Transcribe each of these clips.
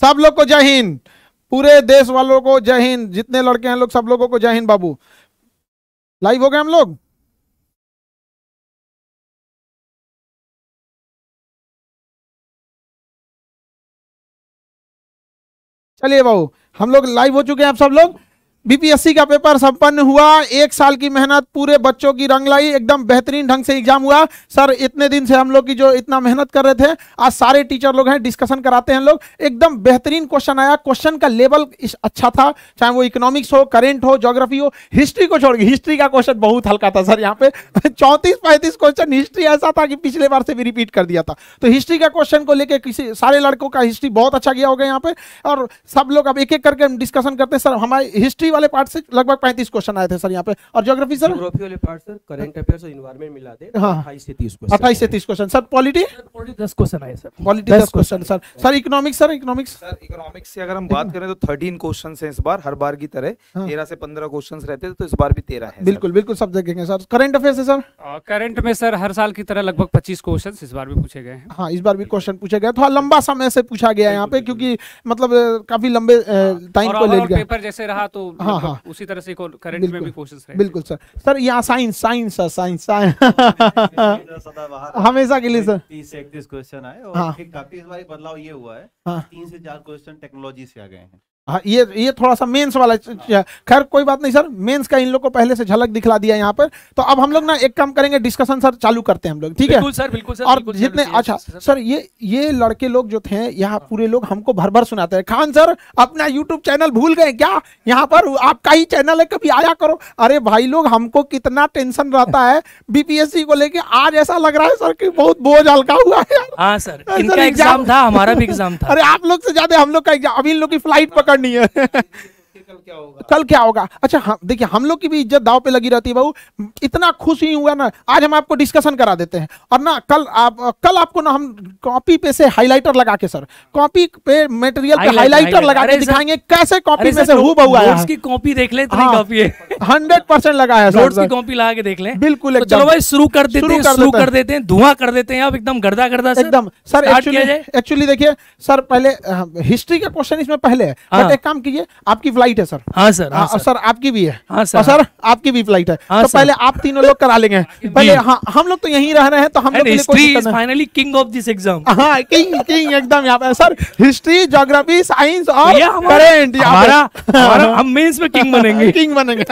सब लोग को जय हिंद पूरे देश वालों को जय हिंद जितने लड़के हैं लोग सब लोगों को जय हिंद बाबू लाइव हो गए हम लोग चलिए बाबू हम लोग लाइव हो चुके हैं आप सब लोग बीपीएससी का पेपर संपन्न हुआ एक साल की मेहनत पूरे बच्चों की रंग लाई एकदम बेहतरीन ढंग से एग्जाम हुआ सर इतने दिन से हम लोग की जो इतना मेहनत कर रहे थे आज सारे टीचर लोग हैं डिस्कशन कराते हैं लोग एकदम बेहतरीन क्वेश्चन आया क्वेश्चन का लेवल अच्छा था चाहे वो इकोनॉमिक्स हो करेंट हो जोग्राफी हो हिस्ट्री को छोड़ हिस्ट्री का क्वेश्चन बहुत हल्का था सर यहाँ पे चौंतीस पैंतीस क्वेश्चन हिस्ट्री ऐसा था कि पिछले बार से भी रिपीट कर दिया था तो हिस्ट्री का क्वेश्चन को लेकर किसी सारे लड़कों का हिस्ट्री बहुत अच्छा गया होगा यहाँ पे और सब लोग अब एक एक करके डिस्कशन करते हैं सर हमारी हिस्ट्री वाले पार्ट से लगभग पैंतीस क्वेश्चन आए थे सर यहाँ पे और ज्योग्राफी सर ज्योग्राफी वाले पार्ट सर करेंट अफेयर और इन्वायरमेंट मिला दे तो हाँ। अट्ठाईस से तीस क्वेश्चन अट्ठाईस से तीस क्वेश्चन सर पॉलिटी दस क्वेश्चन आए सर पॉलिटी दस question sir sir economics sir economics sir economics से अगर हम बात करें तो थर्टीन क्वेश्चन है इस बार हर बार की तरह हाँ। तेरह से पंद्रह क्वेश्चन रहते थे तो इस बार भी तेरह है बिल्कुल बिल्कुल सब देखेंगे सर करेंट अफेयर है सर करेंट में सर हर साल की तरह लगभग पच्चीस क्वेश्चन इस बार भी पूछे गए हाँ इस बार भी क्वेश्चन पूछे गए थोड़ा लंबा समय से पूछा गया यहाँ पे क्योंकि मतलब काफी लंबे टाइम हाँ। को ले लिया पेपर जैसे रहा तो हाँ मतलब हाँ उसी तरह से करंट में भी कोशिश रहे बिल्कुल सर सर यहाँ साइंस साइंस सर साइंस हमेशा के लिए सर तीस से इकतीस क्वेश्चन आए और हाँ। काफी इस बार बदलाव ये हुआ है हाँ। तीन से चार क्वेश्चन टेक्नोलॉजी से आ गए हैं हाँ ये ये थोड़ा सा मेंस वाला खैर कोई बात नहीं सर मेंस का इन लोग को पहले से झलक दिखला दिया यहाँ पर तो अब हम लोग ना एक काम करेंगे डिस्कशन सर चालू करते हैं हम लोग ठीक है सर बिल्कुल सर और बिल्कुल जितने अच्छा सर, सर ये ये लड़के लोग जो थे यहाँ हाँ। पूरे लोग हमको भर भर सुनाते हैं खान सर अपना यूट्यूब चैनल भूल गए क्या यहाँ पर आपका ही चैनल है कभी आया करो अरे भाई लोग हमको कितना टेंशन रहता है बीपीएससी को लेके आज ऐसा लग रहा है सर की बहुत बोझ हल्का हुआ है हाँ, अरे आप लोग से ज्यादा हम लोग का एग्जाम अभी इन लोग की फ्लाइट पकड़ near कल क्या होगा अच्छा हम देखिए हम लोग की भी इज्जत दाव पे लगी रहती है बहू इतना खुश ही हुआ ना आज हम आपको डिस्कशन करा देते हैं और ना कल आप कल आपको ना हम कॉपी पे से हाईलाइटर लगा के सर कॉपी पे मटेरियल पे हाईलाइटर लगा के दिखाएंगे कैसे कॉपी में से हु बहु आया उसकी कॉपी देख ले कॉपी हाँ, है हंड्रेड परसेंट लगा है नोट्स की कॉपी लगा के देख ले बिल्कुल तो चलो भाई शुरू कर देते हैं शुरू कर देते हैं धुआं कर देते हैं आप एकदम गर्दा गर्दा एकदम सर एक्चुअली एक्चुअली देखिए सर पहले हिस्ट्री का क्वेश्चन इसमें पहले है बट हाँ। एक काम कीजिए आपकी फ्लाइट फ्लाइट है सर हाँ सर हाँ, हाँ सर, सर आपकी भी है हाँ सर सर हाँ। आपकी भी फ्लाइट है हाँ, तो पहले आप तीनों लोग करा लेंगे पहले हाँ हम लोग तो यहीं रह रहे हैं तो हम लोग finally king of this exam हाँ किंग किंग एकदम यहाँ पे सर हिस्ट्री जोग्राफी साइंस और करेंट हमारा हम मेंस में किंग बनेंगे किंग बनेंगे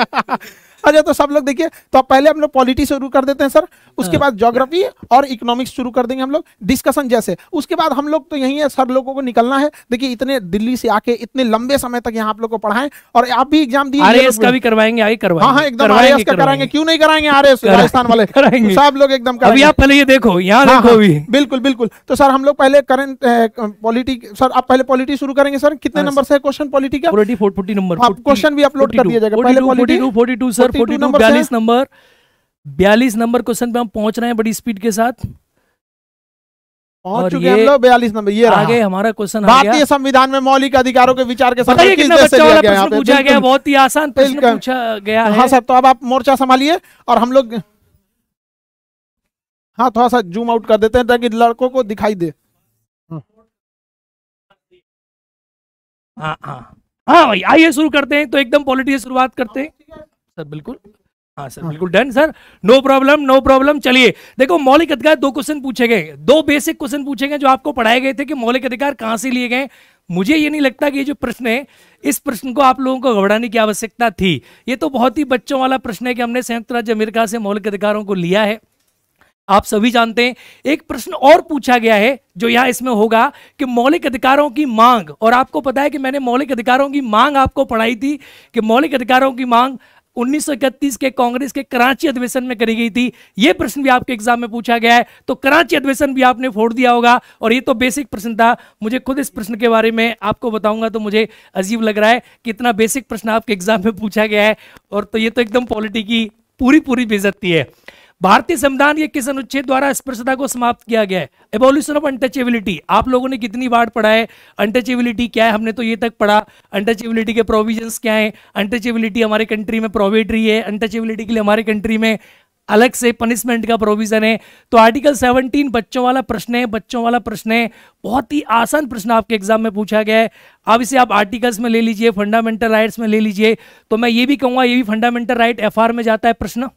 अच्छा तो सब लोग देखिए तो आप पहले हम लोग पॉलिटी शुरू कर देते हैं सर उसके हाँ। बाद जोग्राफी और इकोनॉमिक्स शुरू कर देंगे हम लोग डिस्कशन जैसे उसके बाद हम लोग तो यही है सर लोगों को निकलना है देखिए इतने दिल्ली से आके इतने लंबे समय तक यहाँ आप लोग को पढ़ाए और आप भी एग्जाम दिए का भी करवाएंगे करवाएंगे हाँ, हाँ एकदम आर का कराएंगे क्यों नहीं कराएंगे आर एस राजस्थान वाले सब लोग एकदम अभी आप पहले ये देखो यहाँ हाँ, बिल्कुल बिल्कुल तो सर हम लोग पहले करंट पॉलिटी सर आप पहले पॉलिटी शुरू करेंगे सर कितने नंबर से क्वेश्चन पॉलिटी का क्वेश्चन भी अपलोड कर दिया जाएगा पहले 42 सर फोर्टी टू बयालीस नंबर बयालीस नंबर क्वेश्चन पे हम पहुंच रहे हैं बड़ी स्पीड के साथ और ये बयालीस नंबर ये आगे हमारा क्वेश्चन भारतीय संविधान में मौलिक अधिकारों के विचार के साथ पूछा गया बहुत ही आसान प्रश्न पूछा गया हाँ सर तो अब आप मोर्चा संभालिए और हम लोग हाँ थोड़ा सा जूम आउट कर देते हैं ताकि लड़कों को दिखाई दे हाँ हाँ हाँ, हाँ भाई आइए शुरू करते हैं तो एकदम पॉलिटिक्स शुरुआत करते हैं हाँ, सर बिल्कुल हाँ सर हाँ। बिल्कुल done sir no problem no problem चलिए देखो मौलिक अधिकार दो क्वेश्चन पूछे गए दो बेसिक क्वेश्चन पूछे गए जो आपको पढ़ाए गए थे कि मौलिक अधिकार कहाँ से लिए गए मुझे ये नहीं लगता कि ये जो प्रश्न है इस प्रश्न को आप लोगों को घबराने की आवश्यकता थी ये तो बहुत ही बच्चों वाला प्रश्न है कि हमने संयुक्त राज्य अमेरिका से मौलिक अधिकारों को लिया है आप सभी जानते हैं एक प्रश्न और पूछा गया है जो यहां इसमें होगा कि मौलिक अधिकारों की मांग और आपको पता है कि मैंने मौलिक अधिकारों की मांग आपको पढ़ाई थी कि मौलिक अधिकारों की मांग 1931 के कांग्रेस के कराची अधिवेशन में करी गई थी यह प्रश्न भी आपके एग्जाम में पूछा गया है तो कराची अधिवेशन भी आपने फोड़ दिया होगा और ये तो बेसिक प्रश्न था मुझे खुद इस प्रश्न के बारे में आपको बताऊंगा तो मुझे अजीब लग रहा है कि इतना बेसिक प्रश्न आपके एग्जाम में पूछा गया है और तो ये तो एकदम पॉलिटी की पूरी पूरी बेजती है भारतीय संविधान के किस अनुच्छेद द्वारा स्पर्शता को समाप्त किया गया है एवोल्यूशन ऑफ अनटचेबिलिटी आप लोगों ने कितनी बार पढ़ा है अनटचेबिलिटी क्या है हमने तो ये तक पढ़ा अनटचेबिलिटी के प्रोविजंस क्या है अनटचेबिलिटी हमारे कंट्री में प्रोवेटरी है अनटचेबिलिटी के लिए हमारे कंट्री में अलग से पनिशमेंट का प्रोविजन है तो आर्टिकल 17 बच्चों वाला प्रश्न है बच्चों वाला प्रश्न है बहुत ही आसान प्रश्न आपके एग्जाम में पूछा गया है अब इसे आप आर्टिकल्स में ले लीजिए फंडामेंटल राइट्स में ले लीजिए तो मैं ये भी कहूँगा ये भी फंडामेंटल राइट एफ में जाता है प्रश्न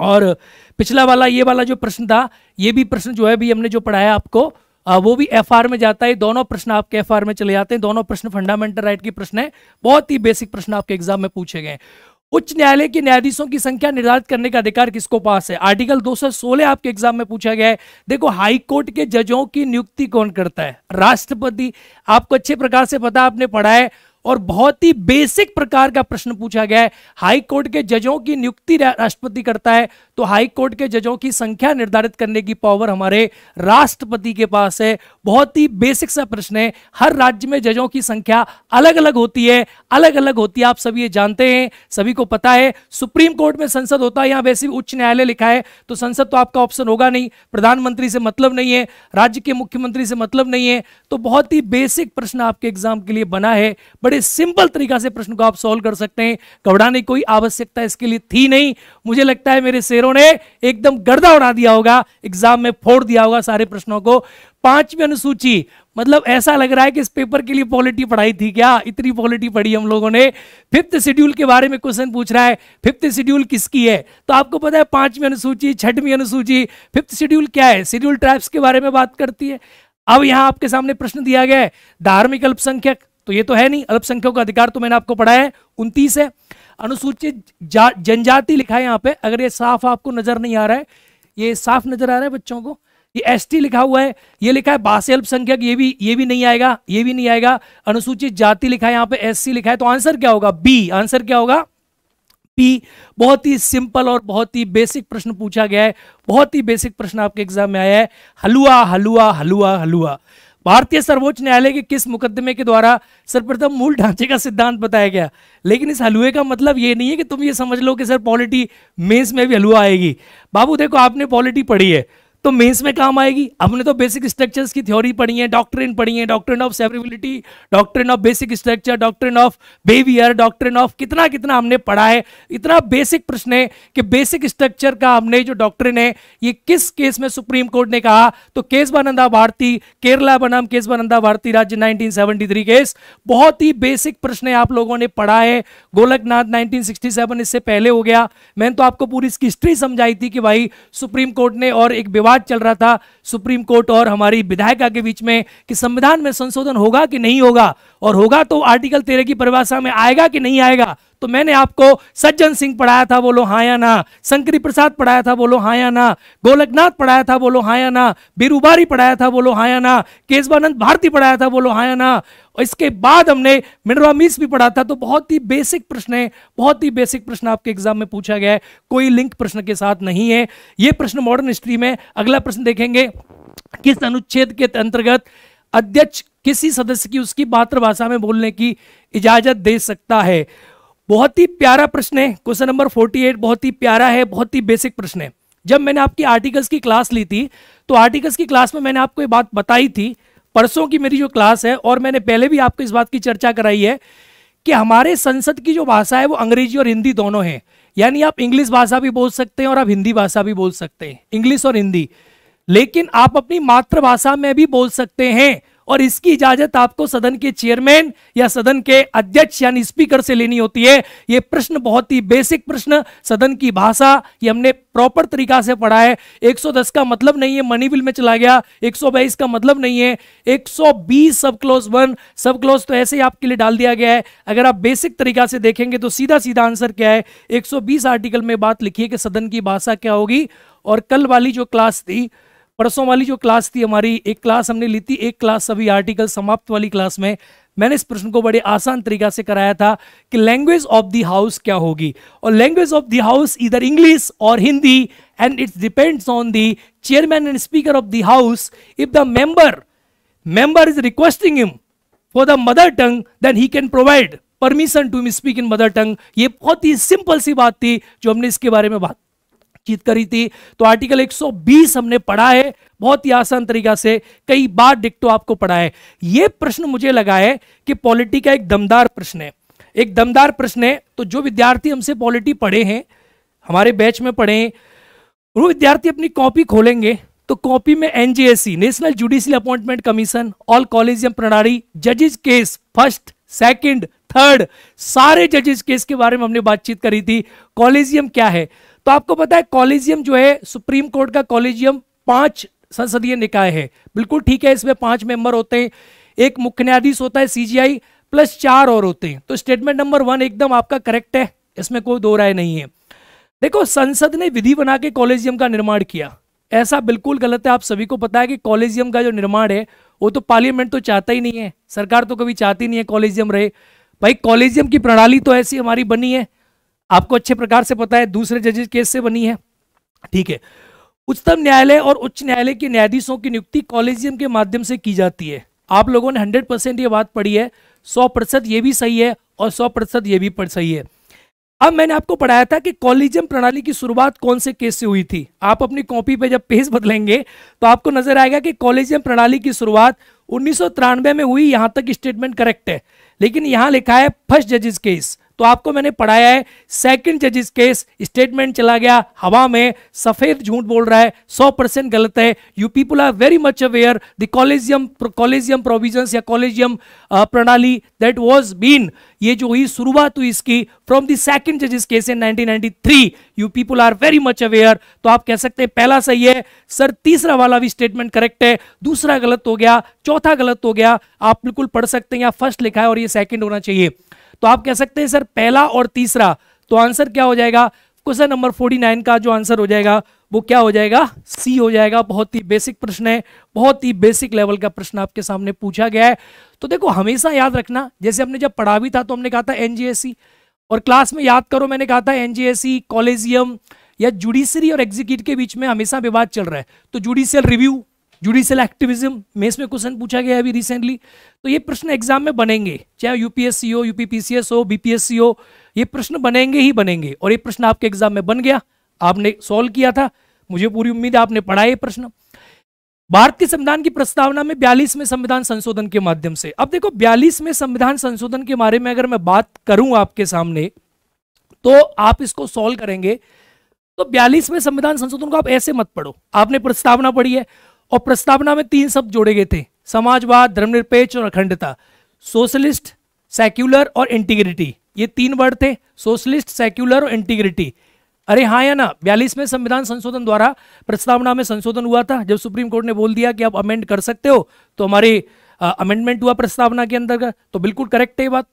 और पिछला वाला ये वाला जो प्रश्न था ये भी प्रश्न जो है भी हमने जो पढ़ाया आपको आ, वो भी एफ में जाता है दोनों प्रश्न आपके एफ में चले जाते हैं दोनों प्रश्न फंडामेंटल राइट के प्रश्न है बहुत ही बेसिक प्रश्न आपके एग्जाम में पूछे गए उच्च न्यायालय के न्यायाधीशों की संख्या निर्धारित करने का अधिकार किसको पास है आर्टिकल 216 आपके एग्जाम में पूछा गया है देखो हाई कोर्ट के जजों की नियुक्ति कौन करता है राष्ट्रपति आपको अच्छे प्रकार से पता आपने पढ़ा है और बहुत ही बेसिक प्रकार का प्रश्न पूछा गया है हाई कोर्ट के जजों की नियुक्ति राष्ट्रपति करता है तो हाई कोर्ट के जजों की संख्या निर्धारित करने की पावर हमारे राष्ट्रपति के पास है बहुत ही बेसिक सा प्रश्न है हर राज्य में जजों की संख्या अलग अलग होती है अलग अलग होती है आप सभी ये जानते हैं सभी को पता है सुप्रीम कोर्ट में संसद होता है यहां वैसे भी उच्च न्यायालय लिखा है तो संसद तो आपका ऑप्शन होगा नहीं प्रधानमंत्री से मतलब नहीं है राज्य के मुख्यमंत्री से मतलब नहीं है तो बहुत ही बेसिक प्रश्न आपके एग्जाम के लिए बना है बड़े सिंपल तरीका से प्रश्न को आप सॉल्व कर सकते हैं घबराने की कोई आवश्यकता इसके लिए थी नहीं मुझे लगता है मेरे शेरों ने एकदम गर्दा उड़ा दिया होगा एग्जाम में फोड़ दिया होगा सारे प्रश्नों को पांचवी अनुसूची मतलब ऐसा लग रहा है कि इस पेपर के लिए पॉलिटी पढ़ाई थी क्या इतनी पॉलिटी पढ़ी हम लोगों ने फिफ्थ शेड्यूल के बारे में क्वेश्चन पूछ रहा है फिफ्थ शेड्यूल किसकी है तो आपको पता है पांचवी अनुसूची छठवीं अनुसूची फिफ्थ शेड्यूल क्या है शेड्यूल ट्राइब्स के बारे में बात करती है अब यहां आपके सामने प्रश्न दिया गया है धार्मिक अल्पसंख्यक तो ये तो है नहीं अल्पसंख्यकों का अधिकार तो मैंने आपको पढ़ाया है उनतीस है अनुसूचित जनजाति लिखा है यहाँ पे अगर ये साफ आपको नजर नहीं आ रहा है ये साफ नजर आ रहा है बच्चों को ये एसटी लिखा हुआ है ये लिखा है बासी अल्पसंख्यक ये भी ये भी नहीं आएगा ये भी नहीं आएगा अनुसूचित जाति लिखा है यहाँ पे एससी लिखा है तो आंसर क्या होगा बी आंसर क्या होगा पी बहुत ही सिंपल और बहुत ही बेसिक प्रश्न पूछा गया है बहुत ही बेसिक प्रश्न आपके एग्जाम में आया है हलुआ हलुआ हलुआ हलुआ भारतीय सर्वोच्च न्यायालय के किस मुकदमे के द्वारा सर्वप्रथम मूल ढांचे का सिद्धांत बताया गया लेकिन इस हलुए का मतलब ये नहीं है कि तुम ये समझ लो कि सर पॉलिटी मेंस में भी हलुआ आएगी बाबू देखो आपने पॉलिटी पढ़ी है तो मेंस में काम आएगी हमने तो बेसिक स्ट्रक्चर्स की थ्योरी पढ़ी है डॉक्ट्रिन पढ़ी है doctrine of severability doctrine of basic structure doctrine of waiver doctrine of कितना कितना हमने पढ़ा है इतना बेसिक प्रश्न है कि बेसिक स्ट्रक्चर का हमने जो डॉक्ट्रिन है ये किस केस में सुप्रीम कोर्ट ने कहा तो केस बनंदा भारती केरला बनाम केस बनंदा भारती राज्य नाइनटीन केस बहुत ही बेसिक प्रश्न है आप लोगों ने पढ़ा है गोलकनाथ नाइनटीन इससे पहले हो गया मैंने तो आपको पूरी इसकी हिस्ट्री समझाई थी कि भाई सुप्रीम कोर्ट ने और एक विवाद विवाद चल रहा था सुप्रीम कोर्ट और हमारी विधायिका के बीच में कि संविधान में संशोधन होगा कि नहीं होगा और होगा तो आर्टिकल तेरह की परिभाषा में आएगा कि नहीं आएगा तो मैंने आपको सज्जन सिंह पढ़ाया था बोलो हाँ या ना शंकरी प्रसाद पढ़ाया था बोलो हाँ या ना गोलकनाथ पढ़ाया था बोलो हाँ या ना बिरुबारी पढ़ाया था बोलो हाँ या ना केशवानंद भारती पढ़ाया था बोलो हाँ या ना और इसके बाद हमने मिनरवा भी पढ़ा था तो बहुत ही बेसिक प्रश्न है बहुत ही बेसिक प्रश्न आपके एग्जाम में पूछा गया है कोई लिंक प्रश्न के साथ नहीं है ये प्रश्न मॉडर्न हिस्ट्री में अगला प्रश्न देखेंगे किस अनुच्छेद के अंतर्गत अध्यक्ष किसी सदस्य की उसकी मातृभाषा में बोलने की इजाजत दे सकता है बहुत ही प्यारा प्रश्न है क्वेश्चन नंबर 48 बहुत ही प्यारा है बहुत ही बेसिक प्रश्न है जब मैंने आपकी आर्टिकल्स की क्लास ली थी तो आर्टिकल्स की क्लास में मैंने आपको ये बात बताई थी परसों की मेरी जो क्लास है और मैंने पहले भी आपको इस बात की चर्चा कराई है कि हमारे संसद की जो भाषा है वो अंग्रेजी और हिंदी दोनों है यानी आप इंग्लिश भाषा भी बोल सकते हैं और आप हिंदी भाषा भी बोल सकते हैं इंग्लिश और हिंदी लेकिन आप अपनी मातृभाषा में भी बोल सकते हैं और इसकी इजाजत आपको सदन के चेयरमैन या सदन के अध्यक्ष यानी स्पीकर से लेनी होती है ये प्रश्न बहुत ही बेसिक प्रश्न सदन की भाषा ये हमने प्रॉपर तरीका से पढ़ा है 110 का मतलब नहीं है मनी बिल में चला गया 122 का मतलब नहीं है 120 सब क्लोज वन सब क्लोज तो ऐसे ही आपके लिए डाल दिया गया है अगर आप बेसिक तरीका से देखेंगे तो सीधा सीधा आंसर क्या है एक आर्टिकल में बात लिखी है कि सदन की भाषा क्या होगी और कल वाली जो क्लास थी परसों वाली जो क्लास थी हमारी एक क्लास हमने ली थी एक क्लास सभी आर्टिकल समाप्त वाली क्लास में मैंने इस प्रश्न को बड़े आसान तरीका से कराया था कि लैंग्वेज ऑफ दी हाउस क्या होगी और लैंग्वेज ऑफ दी हाउस इधर इंग्लिश और Hindi and it's depends on the chairman and speaker of the house if the member member is requesting him for the mother tongue then he can provide permission to me speak in mother tongue ये बहुत ही simple सी बात थी जो हमने इसके बारे में बात बातचीत करी थी तो आर्टिकल 120 हमने पढ़ा है बहुत ही आसान तरीका से कई बार डिक्टो आपको पढ़ा है ये प्रश्न मुझे लगा है कि पॉलिटी का एक दमदार प्रश्न है एक दमदार प्रश्न है तो जो विद्यार्थी हमसे पॉलिटी पढ़े हैं हमारे बैच में पढ़े हैं वो विद्यार्थी अपनी कॉपी खोलेंगे तो कॉपी में N G S C national judicial appointment commission all collegium प्रणाली जजेस केस फर्स्ट सेकंड थर्ड सारे जजेस केस के बारे में हमने बातचीत करी थी कॉलेजियम क्या है तो आपको पता है कॉलेजियम जो है सुप्रीम कोर्ट का कॉलेजियम पांच संसदीय निकाय है बिल्कुल ठीक है इसमें पांच मेंबर होते हैं एक मुख्य न्यायाधीश होता है सीजीआई प्लस चार और होते हैं तो स्टेटमेंट नंबर वन एकदम आपका करेक्ट है इसमें कोई दो राय नहीं है देखो संसद ने विधि बना के कॉलेजियम का निर्माण किया ऐसा बिल्कुल गलत है आप सभी को पता है कि कॉलेजियम का जो निर्माण है वो तो पार्लियामेंट तो चाहता ही नहीं है सरकार तो कभी चाहती नहीं है कॉलेजियम रहे भाई कॉलेजियम की प्रणाली तो ऐसी हमारी बनी है आपको अच्छे प्रकार से पता है दूसरे जजेज केस से बनी है ठीक है उच्चतम न्यायालय और उच्च न्यायालय के न्यायाधीशों की नियुक्ति कॉलेजियम के माध्यम से की जाती है आप लोगों ने हंड्रेड परसेंट ये बात पढ़ी है सौ प्रतिशत ये भी सही है और सौ प्रतिशत ये भी सही है अब मैंने आपको पढ़ाया था कि कॉलेजियम प्रणाली की शुरुआत कौन से केस से हुई थी आप अपनी कॉपी पे जब पेज बदलेंगे तो आपको नजर आएगा कि कॉलेजियम प्रणाली की शुरुआत उन्नीस में हुई यहां तक स्टेटमेंट करेक्ट है लेकिन यहां लिखा है फर्स्ट जजेस केस तो आपको मैंने पढ़ाया है सेकंड जजिस केस स्टेटमेंट चला गया हवा में सफेद झूठ बोल रहा है सौ परसेंट गलत है you people are very much aware the collegium collegium provisions या कॉलेजियम uh, प्रणाली दैट वाज बीन ये जो हुई शुरुआत हुई इसकी फ्रॉम द सेकंड जजिस case in 1993 you people are very much aware तो आप कह सकते हैं पहला सही है सर तीसरा वाला भी स्टेटमेंट करेक्ट है दूसरा गलत हो गया चौथा गलत हो गया आप बिल्कुल पढ़ सकते हैं या फर्स्ट लिखा है और ये सेकंड होना चाहिए तो आप कह सकते हैं सर पहला और तीसरा तो आंसर क्या हो जाएगा क्वेश्चन नंबर फोर्टी नाइन का जो आंसर हो जाएगा वो क्या हो जाएगा सी हो जाएगा बहुत ही बेसिक प्रश्न है बहुत ही बेसिक लेवल का प्रश्न आपके सामने पूछा गया है तो देखो हमेशा याद रखना जैसे हमने जब पढ़ा भी था तो हमने कहा था एनजीएससी और क्लास में याद करो मैंने कहा था एनजीएससी कॉलेजियम या जुडिशरी और एग्जीक्यूटिव के बीच में हमेशा विवाद चल रहा है तो जुडिशियल रिव्यू जुडिशियल एक्टिविज्म में इसमें क्वेश्चन पूछा गया अभी रिसेंटली तो ये प्रश्न एग्जाम में बनेंगे चाहे यूपीएससी हो यूपीपीसीएस हो बीपीएससी हो ये प्रश्न बनेंगे ही बनेंगे और ये प्रश्न आपके एग्जाम में बन गया आपने सॉल्व किया था मुझे पूरी उम्मीद है आपने पढ़ा ये प्रश्न भारतीय संविधान की प्रस्तावना में बयालीसवें संविधान संशोधन के माध्यम से अब देखो बयालीसवें संविधान संशोधन के बारे में अगर मैं बात करूं आपके सामने तो आप इसको सॉल्व करेंगे तो बयालीसवें संविधान संशोधन को आप ऐसे मत पढ़ो आपने प्रस्तावना पढ़ी है और प्रस्तावना में तीन शब्द जोड़े गए थे समाजवाद धर्मनिरपेक्ष और अखंडता सोशलिस्ट सेक्युलर और इंटीग्रिटी ये तीन वर्ड थे सोशलिस्ट सेक्युलर और इंटीग्रिटी अरे हाँ या ना बयालीसवें संविधान संशोधन द्वारा प्रस्तावना में संशोधन हुआ था जब सुप्रीम कोर्ट ने बोल दिया कि आप अमेंड कर सकते हो तो हमारे अमेंडमेंट हुआ प्रस्तावना के अंदर का तो बिल्कुल करेक्ट है ये बात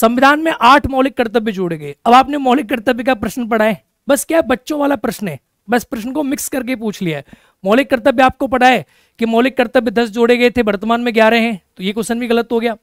संविधान में आठ मौलिक कर्तव्य जोड़े गए अब आपने मौलिक कर्तव्य का प्रश्न पढ़ा है बस क्या बच्चों वाला प्रश्न है बस प्रश्न को मिक्स करके पूछ लिया है मौलिक कर्तव्य आपको पढ़ा है कि मौलिक कर्तव्य दस जोड़े गए थे वर्तमान में ग्यारह हैं तो ये क्वेश्चन भी गलत हो गया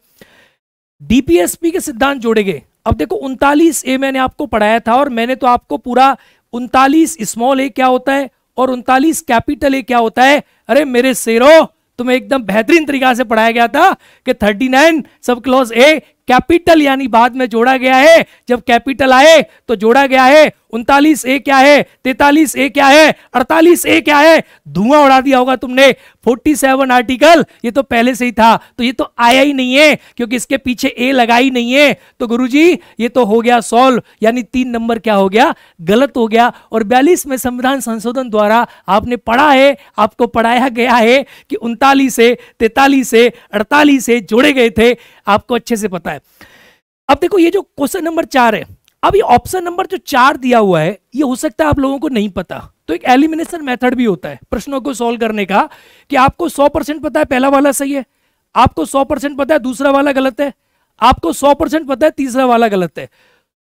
डीपीएसपी के सिद्धांत जोड़े गए अब देखो उनतालीस ए मैंने आपको पढ़ाया था और मैंने तो आपको पूरा उनतालीस स्मॉल ए क्या होता है और उनतालीस कैपिटल ए क्या होता है अरे मेरे शेरों तुम्हें एकदम बेहतरीन तरीका से पढ़ाया गया था कि 39 सब क्लॉज ए कैपिटल यानी बाद में जोड़ा गया है जब कैपिटल आए तो जोड़ा गया है उनतालीस ए क्या है तैतालीस ए क्या है अड़तालीस ए क्या है धुआं उड़ा दिया होगा तुमने 47 आर्टिकल ये तो पहले से ही था तो ये तो आया ही नहीं है क्योंकि इसके पीछे ए लगा ही नहीं है तो गुरुजी ये तो हो गया सॉल्व यानी तीन नंबर क्या हो गया गलत हो गया और बयालीस में संविधान संशोधन द्वारा आपने पढ़ा है आपको पढ़ाया गया है कि उनतालीस ए तैतालीस ए अड़तालीस ए जोड़े गए थे आपको अच्छे से पता है अब देखो ये जो क्वेश्चन नंबर चार है अब ये ऑप्शन नंबर जो चार दिया हुआ है ये हो सकता है आप लोगों को नहीं पता तो एक एलिमिनेशन मेथड भी होता है प्रश्नों को सॉल्व करने का कि आपको 100 परसेंट पता है पहला वाला सही है आपको 100 परसेंट पता है दूसरा वाला गलत है आपको 100 परसेंट पता है तीसरा वाला गलत है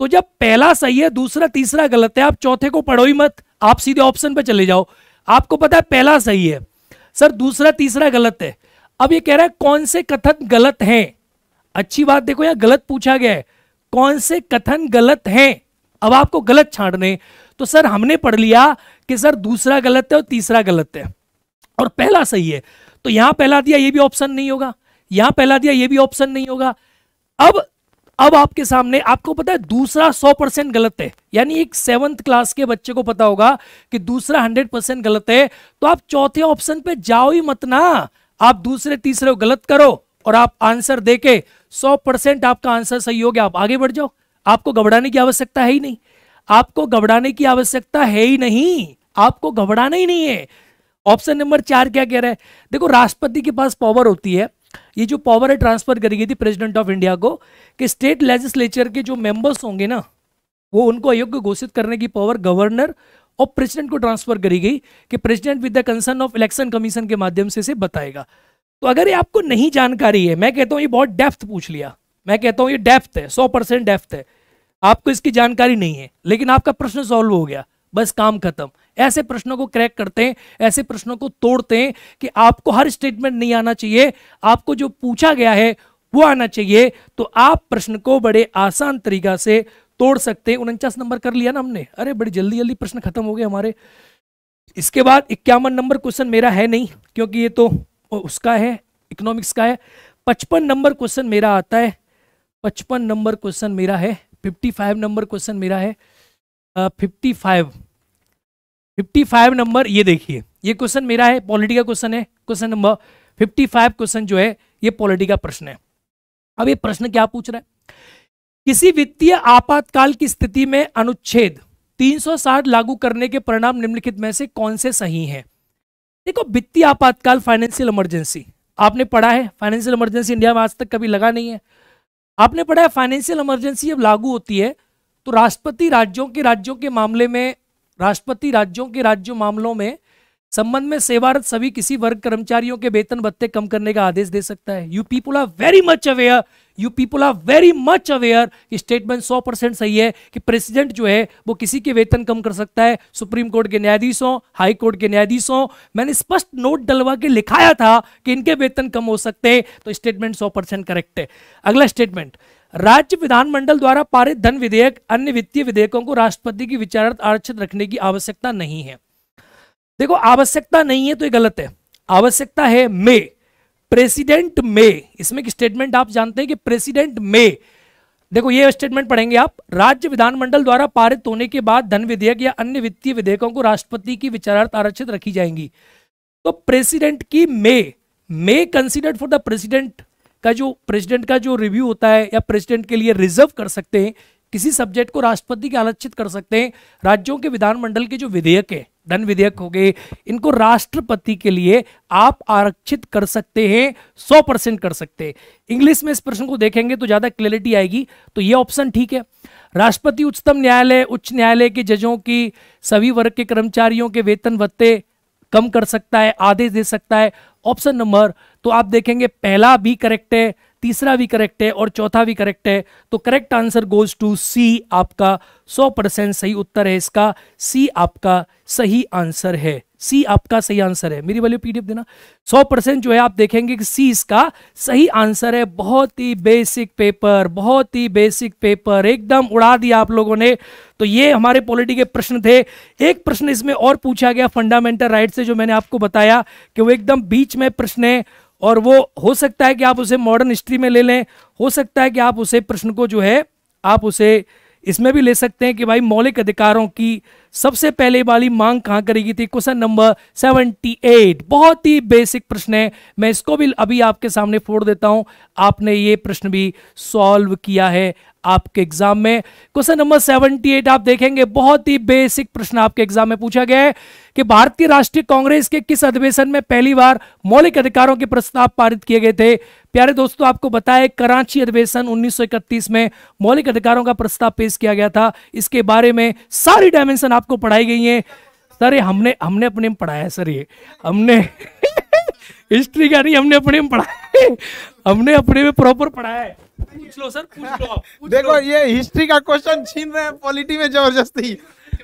तो जब पहला सही है दूसरा तीसरा गलत है आप चौथे को पढ़ो ही मत आप सीधे ऑप्शन पर चले जाओ आपको पता है पहला सही है सर दूसरा तीसरा गलत है अब ये कह रहा है कौन से कथन गलत हैं अच्छी बात देखो यहां गलत पूछा गया है कौन से कथन गलत हैं अब आपको गलत छाड़ने तो सर हमने पढ़ लिया कि सर दूसरा गलत है और तीसरा गलत है और पहला सही है तो यहां पहला दिया ये भी ऑप्शन नहीं होगा यहां पहला दिया ये भी ऑप्शन नहीं होगा अब अब आपके सामने आपको पता है दूसरा सौ परसेंट गलत है यानी एक सेवंथ क्लास के बच्चे को पता होगा कि दूसरा हंड्रेड परसेंट गलत है तो आप चौथे ऑप्शन पे जाओ ही मत ना आप दूसरे तीसरे गलत करो और आप आंसर देके 100 परसेंट आपका आंसर सही हो गया आप आगे बढ़ जाओ आपको घबराने की आवश्यकता है ही नहीं आपको घबराने की आवश्यकता है ही नहीं आपको घबराना ही नहीं है ऑप्शन नंबर चार क्या कह रहा है देखो राष्ट्रपति के पास पावर होती है ये जो पावर है ट्रांसफर करी गई थी प्रेसिडेंट ऑफ इंडिया को कि स्टेट लेजिस्लेचर के जो मेंबर्स होंगे ना वो उनको अयोग्य घोषित करने की पावर गवर्नर और प्रेसिडेंट को ट्रांसफर करी गई कि president with the concern of election commission के माध्यम से से बताएगा तो अगर ये आपको नहीं जानकारी है मैं कहता हूँ ये बहुत डेप्थ पूछ लिया मैं कहता हूँ ये डेप्थ है सौ परसेंट डेप्थ है आपको इसकी जानकारी नहीं है लेकिन आपका प्रश्न सॉल्व हो गया बस काम खत्म ऐसे प्रश्नों को क्रैक करते हैं ऐसे प्रश्नों को तोड़ते हैं कि आपको हर स्टेटमेंट नहीं आना चाहिए आपको जो पूछा गया है वो आना चाहिए तो आप प्रश्न को बड़े आसान तरीका से तोड़ सकते हैं उनचास नंबर कर लिया ना हमने अरे बड़ी जल्दी जल्दी प्रश्न खत्म हो गए हमारे इसके बाद इक्यावन नंबर क्वेश्चन मेरा है नहीं क्योंकि ये तो उसका है इकोनॉमिक्स का है पचपन नंबर क्वेश्चन मेरा आता है पचपन नंबर क्वेश्चन मेरा है फिफ्टी फाइव नंबर क्वेश्चन मेरा है fifty five fifty five number ये देखिए ये क्वेश्चन मेरा है पॉलिटी का क्वेश्चन है question number fifty five question जो है ये पॉलिटी का प्रश्न है अब ये प्रश्न क्या पूछ रहा है किसी वित्तीय आपातकाल की स्थिति में अनुच्छेद 360 लागू करने के परिणाम निम्नलिखित में से कौन से सही हैं देखो वित्तीय आपातकाल फाइनेंशियल इमरजेंसी आपने पढ़ा है फाइनेंशियल इमरजेंसी इंडिया में आज तक कभी लगा नहीं है आपने पढ़ा है फाइनेंशियल इमरजेंसी जब लागू होती है तो राष्ट्रपति राज्यों के राज्यों के मामले में राष्ट्रपति राज्यों के राज्य मामलों में संबंध में सेवारत सभी किसी वर्ग कर्मचारियों के वेतन भत्ते कम करने का आदेश दे सकता है you people are very much aware you people are very much aware statement 100 percent सही है कि प्रेसिडेंट जो है वो किसी के वेतन कम कर सकता है सुप्रीम कोर्ट के न्यायाधीशों हाई कोर्ट के न्यायाधीशों मैंने स्पष्ट नोट डलवा के लिखाया था कि इनके वेतन कम हो सकते हैं तो स्टेटमेंट सौ करेक्ट है अगला स्टेटमेंट राज्य विधानमंडल द्वारा पारित धन विधेयक अन्य वित्तीय विधेयकों को राष्ट्रपति की विचारत आरक्षित रखने की आवश्यकता नहीं है देखो आवश्यकता नहीं है तो ये गलत है आवश्यकता है मे प्रेसिडेंट मे इसमें स्टेटमेंट आप जानते हैं कि प्रेसिडेंट मे देखो ये स्टेटमेंट पढ़ेंगे आप राज्य विधानमंडल द्वारा पारित होने के बाद धन विधेयक या अन्य वित्तीय विधेयकों को राष्ट्रपति की विचारार्थ आरक्षित रखी जाएंगी तो प्रेसिडेंट की may may considered for the president का जो प्रेसिडेंट का जो रिव्यू होता है या प्रेसिडेंट के लिए रिजर्व कर सकते हैं किसी सब्जेक्ट को राष्ट्रपति के आरक्षित कर सकते हैं राज्यों के विधानमंडल के जो विधेयक है धन विधेयक हो गए इनको राष्ट्रपति के लिए आप आरक्षित कर सकते हैं 100 परसेंट कर सकते हैं इंग्लिश में इस प्रश्न को देखेंगे तो ज्यादा क्लियरिटी आएगी तो ये ऑप्शन ठीक है राष्ट्रपति उच्चतम न्यायालय उच्च न्यायालय के जजों की सभी वर्ग के कर्मचारियों के वेतन भत्ते कम कर सकता है आदेश दे सकता है ऑप्शन नंबर तो आप देखेंगे पहला भी करेक्ट है तीसरा भी करेक्ट है और चौथा भी करेक्ट है तो correct answer goes to C आपका 100 परसेंट सही उत्तर है इसका सी आपका सही आंसर है सी आपका सही आंसर है मेरी वाली पीडीएफ देना 100 परसेंट जो है आप देखेंगे कि सी इसका सही आंसर है बहुत ही बेसिक पेपर बहुत ही बेसिक पेपर एकदम उड़ा दिया आप लोगों ने तो ये हमारे पॉलिटी के प्रश्न थे एक प्रश्न इसमें और पूछा गया फंडामेंटल राइट से जो मैंने आपको बताया कि वो एकदम बीच में प्रश्न है और वो हो सकता है कि आप उसे मॉडर्न हिस्ट्री में ले लें हो सकता है कि आप उसे प्रश्न को जो है आप उसे इसमें भी ले सकते हैं कि भाई मौलिक अधिकारों की सबसे पहले वाली मांग कहां करेगी थी क्वेश्चन नंबर 78 बहुत ही बेसिक प्रश्न है मैं इसको भी अभी आपके सामने फोड़ देता हूं आपने ये प्रश्न भी सॉल्व किया है आपके एग्जाम में क्वेश्चन नंबर 78 आप देखेंगे बहुत ही बेसिक प्रश्न आपके एग्जाम में पूछा गया है कि भारतीय राष्ट्रीय कांग्रेस के किस अधिवेशन में पहली बार मौलिक अधिकारों के प्रस्ताव पारित किए गए थे प्यारे दोस्तों आपको बताएं कराची अधिवेशन 1931 में मौलिक अधिकारों का प्रस्ताव पेश किया गया था इसके बारे में सारी डायमेंशन आपको पढ़ाई गई है सर ये हमने हमने अपने में पढ़ाया सर ये हमने हिस्ट्री का नहीं हमने अपने में पढ़ाया हमने अपने में प्रॉपर पढ़ाया पूछ लो सर पूछ लो देखो ये हिस्ट्री का क्वेश्चन छीन रहे हैं पॉलिटी में जबरदस्ती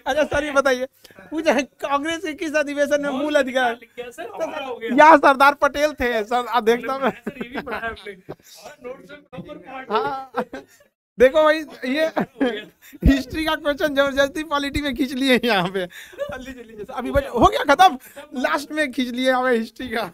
अच्छा सर ये बताइए मुझे कांग्रेस के किस अधिवेशन में मूल अच्छा अधिकार यहाँ सरदार पटेल थे सर अध्यक्षता में हाँ। देखो भाई ये हिस्ट्री का क्वेश्चन जबरदस्ती पॉलिटी में खींच लिए यहाँ पे अभी बच हो गया खत्म लास्ट में खींच लिए हिस्ट्री का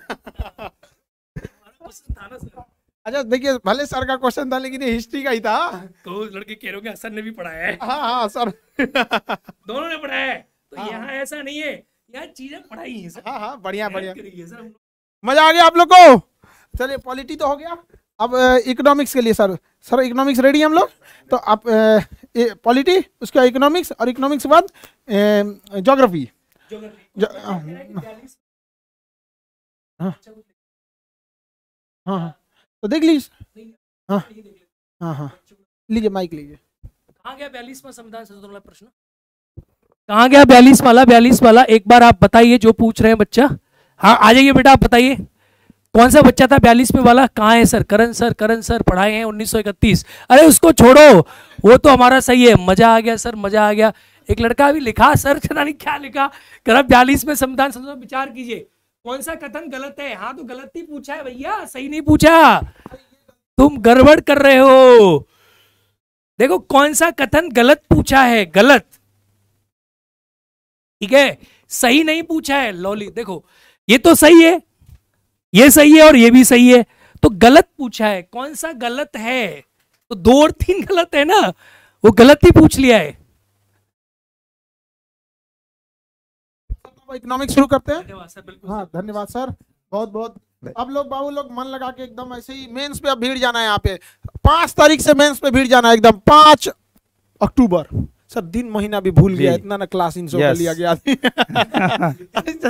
अच्छा देखिए भले सर का क्वेश्चन था लेकिन ये हिस्ट्री का ही था तो लड़के कह रहे हो सर ने भी पढ़ाया है हाँ हाँ सर दोनों ने पढ़ाया है तो हाँ, हाँ। यहाँ ऐसा नहीं है यहाँ चीजें पढ़ाई है सर हाँ हाँ बढ़िया बढ़िया मजा आ गया आप लोग को चलिए पॉलिटी तो हो गया अब इकोनॉमिक्स के लिए सर सर इकोनॉमिक्स रेडी हम लोग तो आप पॉलिटी उसके बाद इकोनॉमिक्स और इकोनॉमिक्स के बाद ज्योग्राफी हाँ।, हाँ हाँ तो देख लीजिए हाँ हाँ हाँ लीजिए माइक लीजिए कहा गया बयालीसवा संविधान संशोधन वाला प्रश्न कहा गया बयालीस वाला बयालीस वाला एक बार आप बताइए जो पूछ रहे हैं बच्चा हाँ आ जाइए बेटा आप बताइए कौन सा बच्चा था बयालीस बयालीसवें वाला कहाँ है sir Karan sir Karan sir पढ़ाए हैं 1931 अरे उसको छोड़ो वो तो हमारा सही है मजा आ गया सर मजा आ गया एक लड़का अभी लिखा सर पता नहीं क्या लिखा करा बयालीस में संविधान संशोधन विचार कीजिए कौन सा कथन गलत है हाँ तो गलत ही पूछा है भैया सही नहीं पूछा तुम गड़बड़ कर रहे हो देखो कौन सा कथन गलत पूछा है गलत ठीक है सही नहीं पूछा है लॉली देखो ये तो सही है ये सही है और ये भी सही है तो गलत पूछा है कौन सा गलत है तो दो और तीन गलत है ना वो गलत ही पूछ लिया है आप इकोनॉमिक शुरू करते हैं हाँ धन्यवाद सर बहुत बहुत अब लोग बाबू लोग मन लगा के एकदम ऐसे ही मेंस पे अब भीड़ जाना है यहाँ पे पांच तारीख से मेंस पे भीड़ जाना है एकदम पांच अक्टूबर सर दिन महीना भी भूल गया इतना ना क्लास इन yes. लिया गया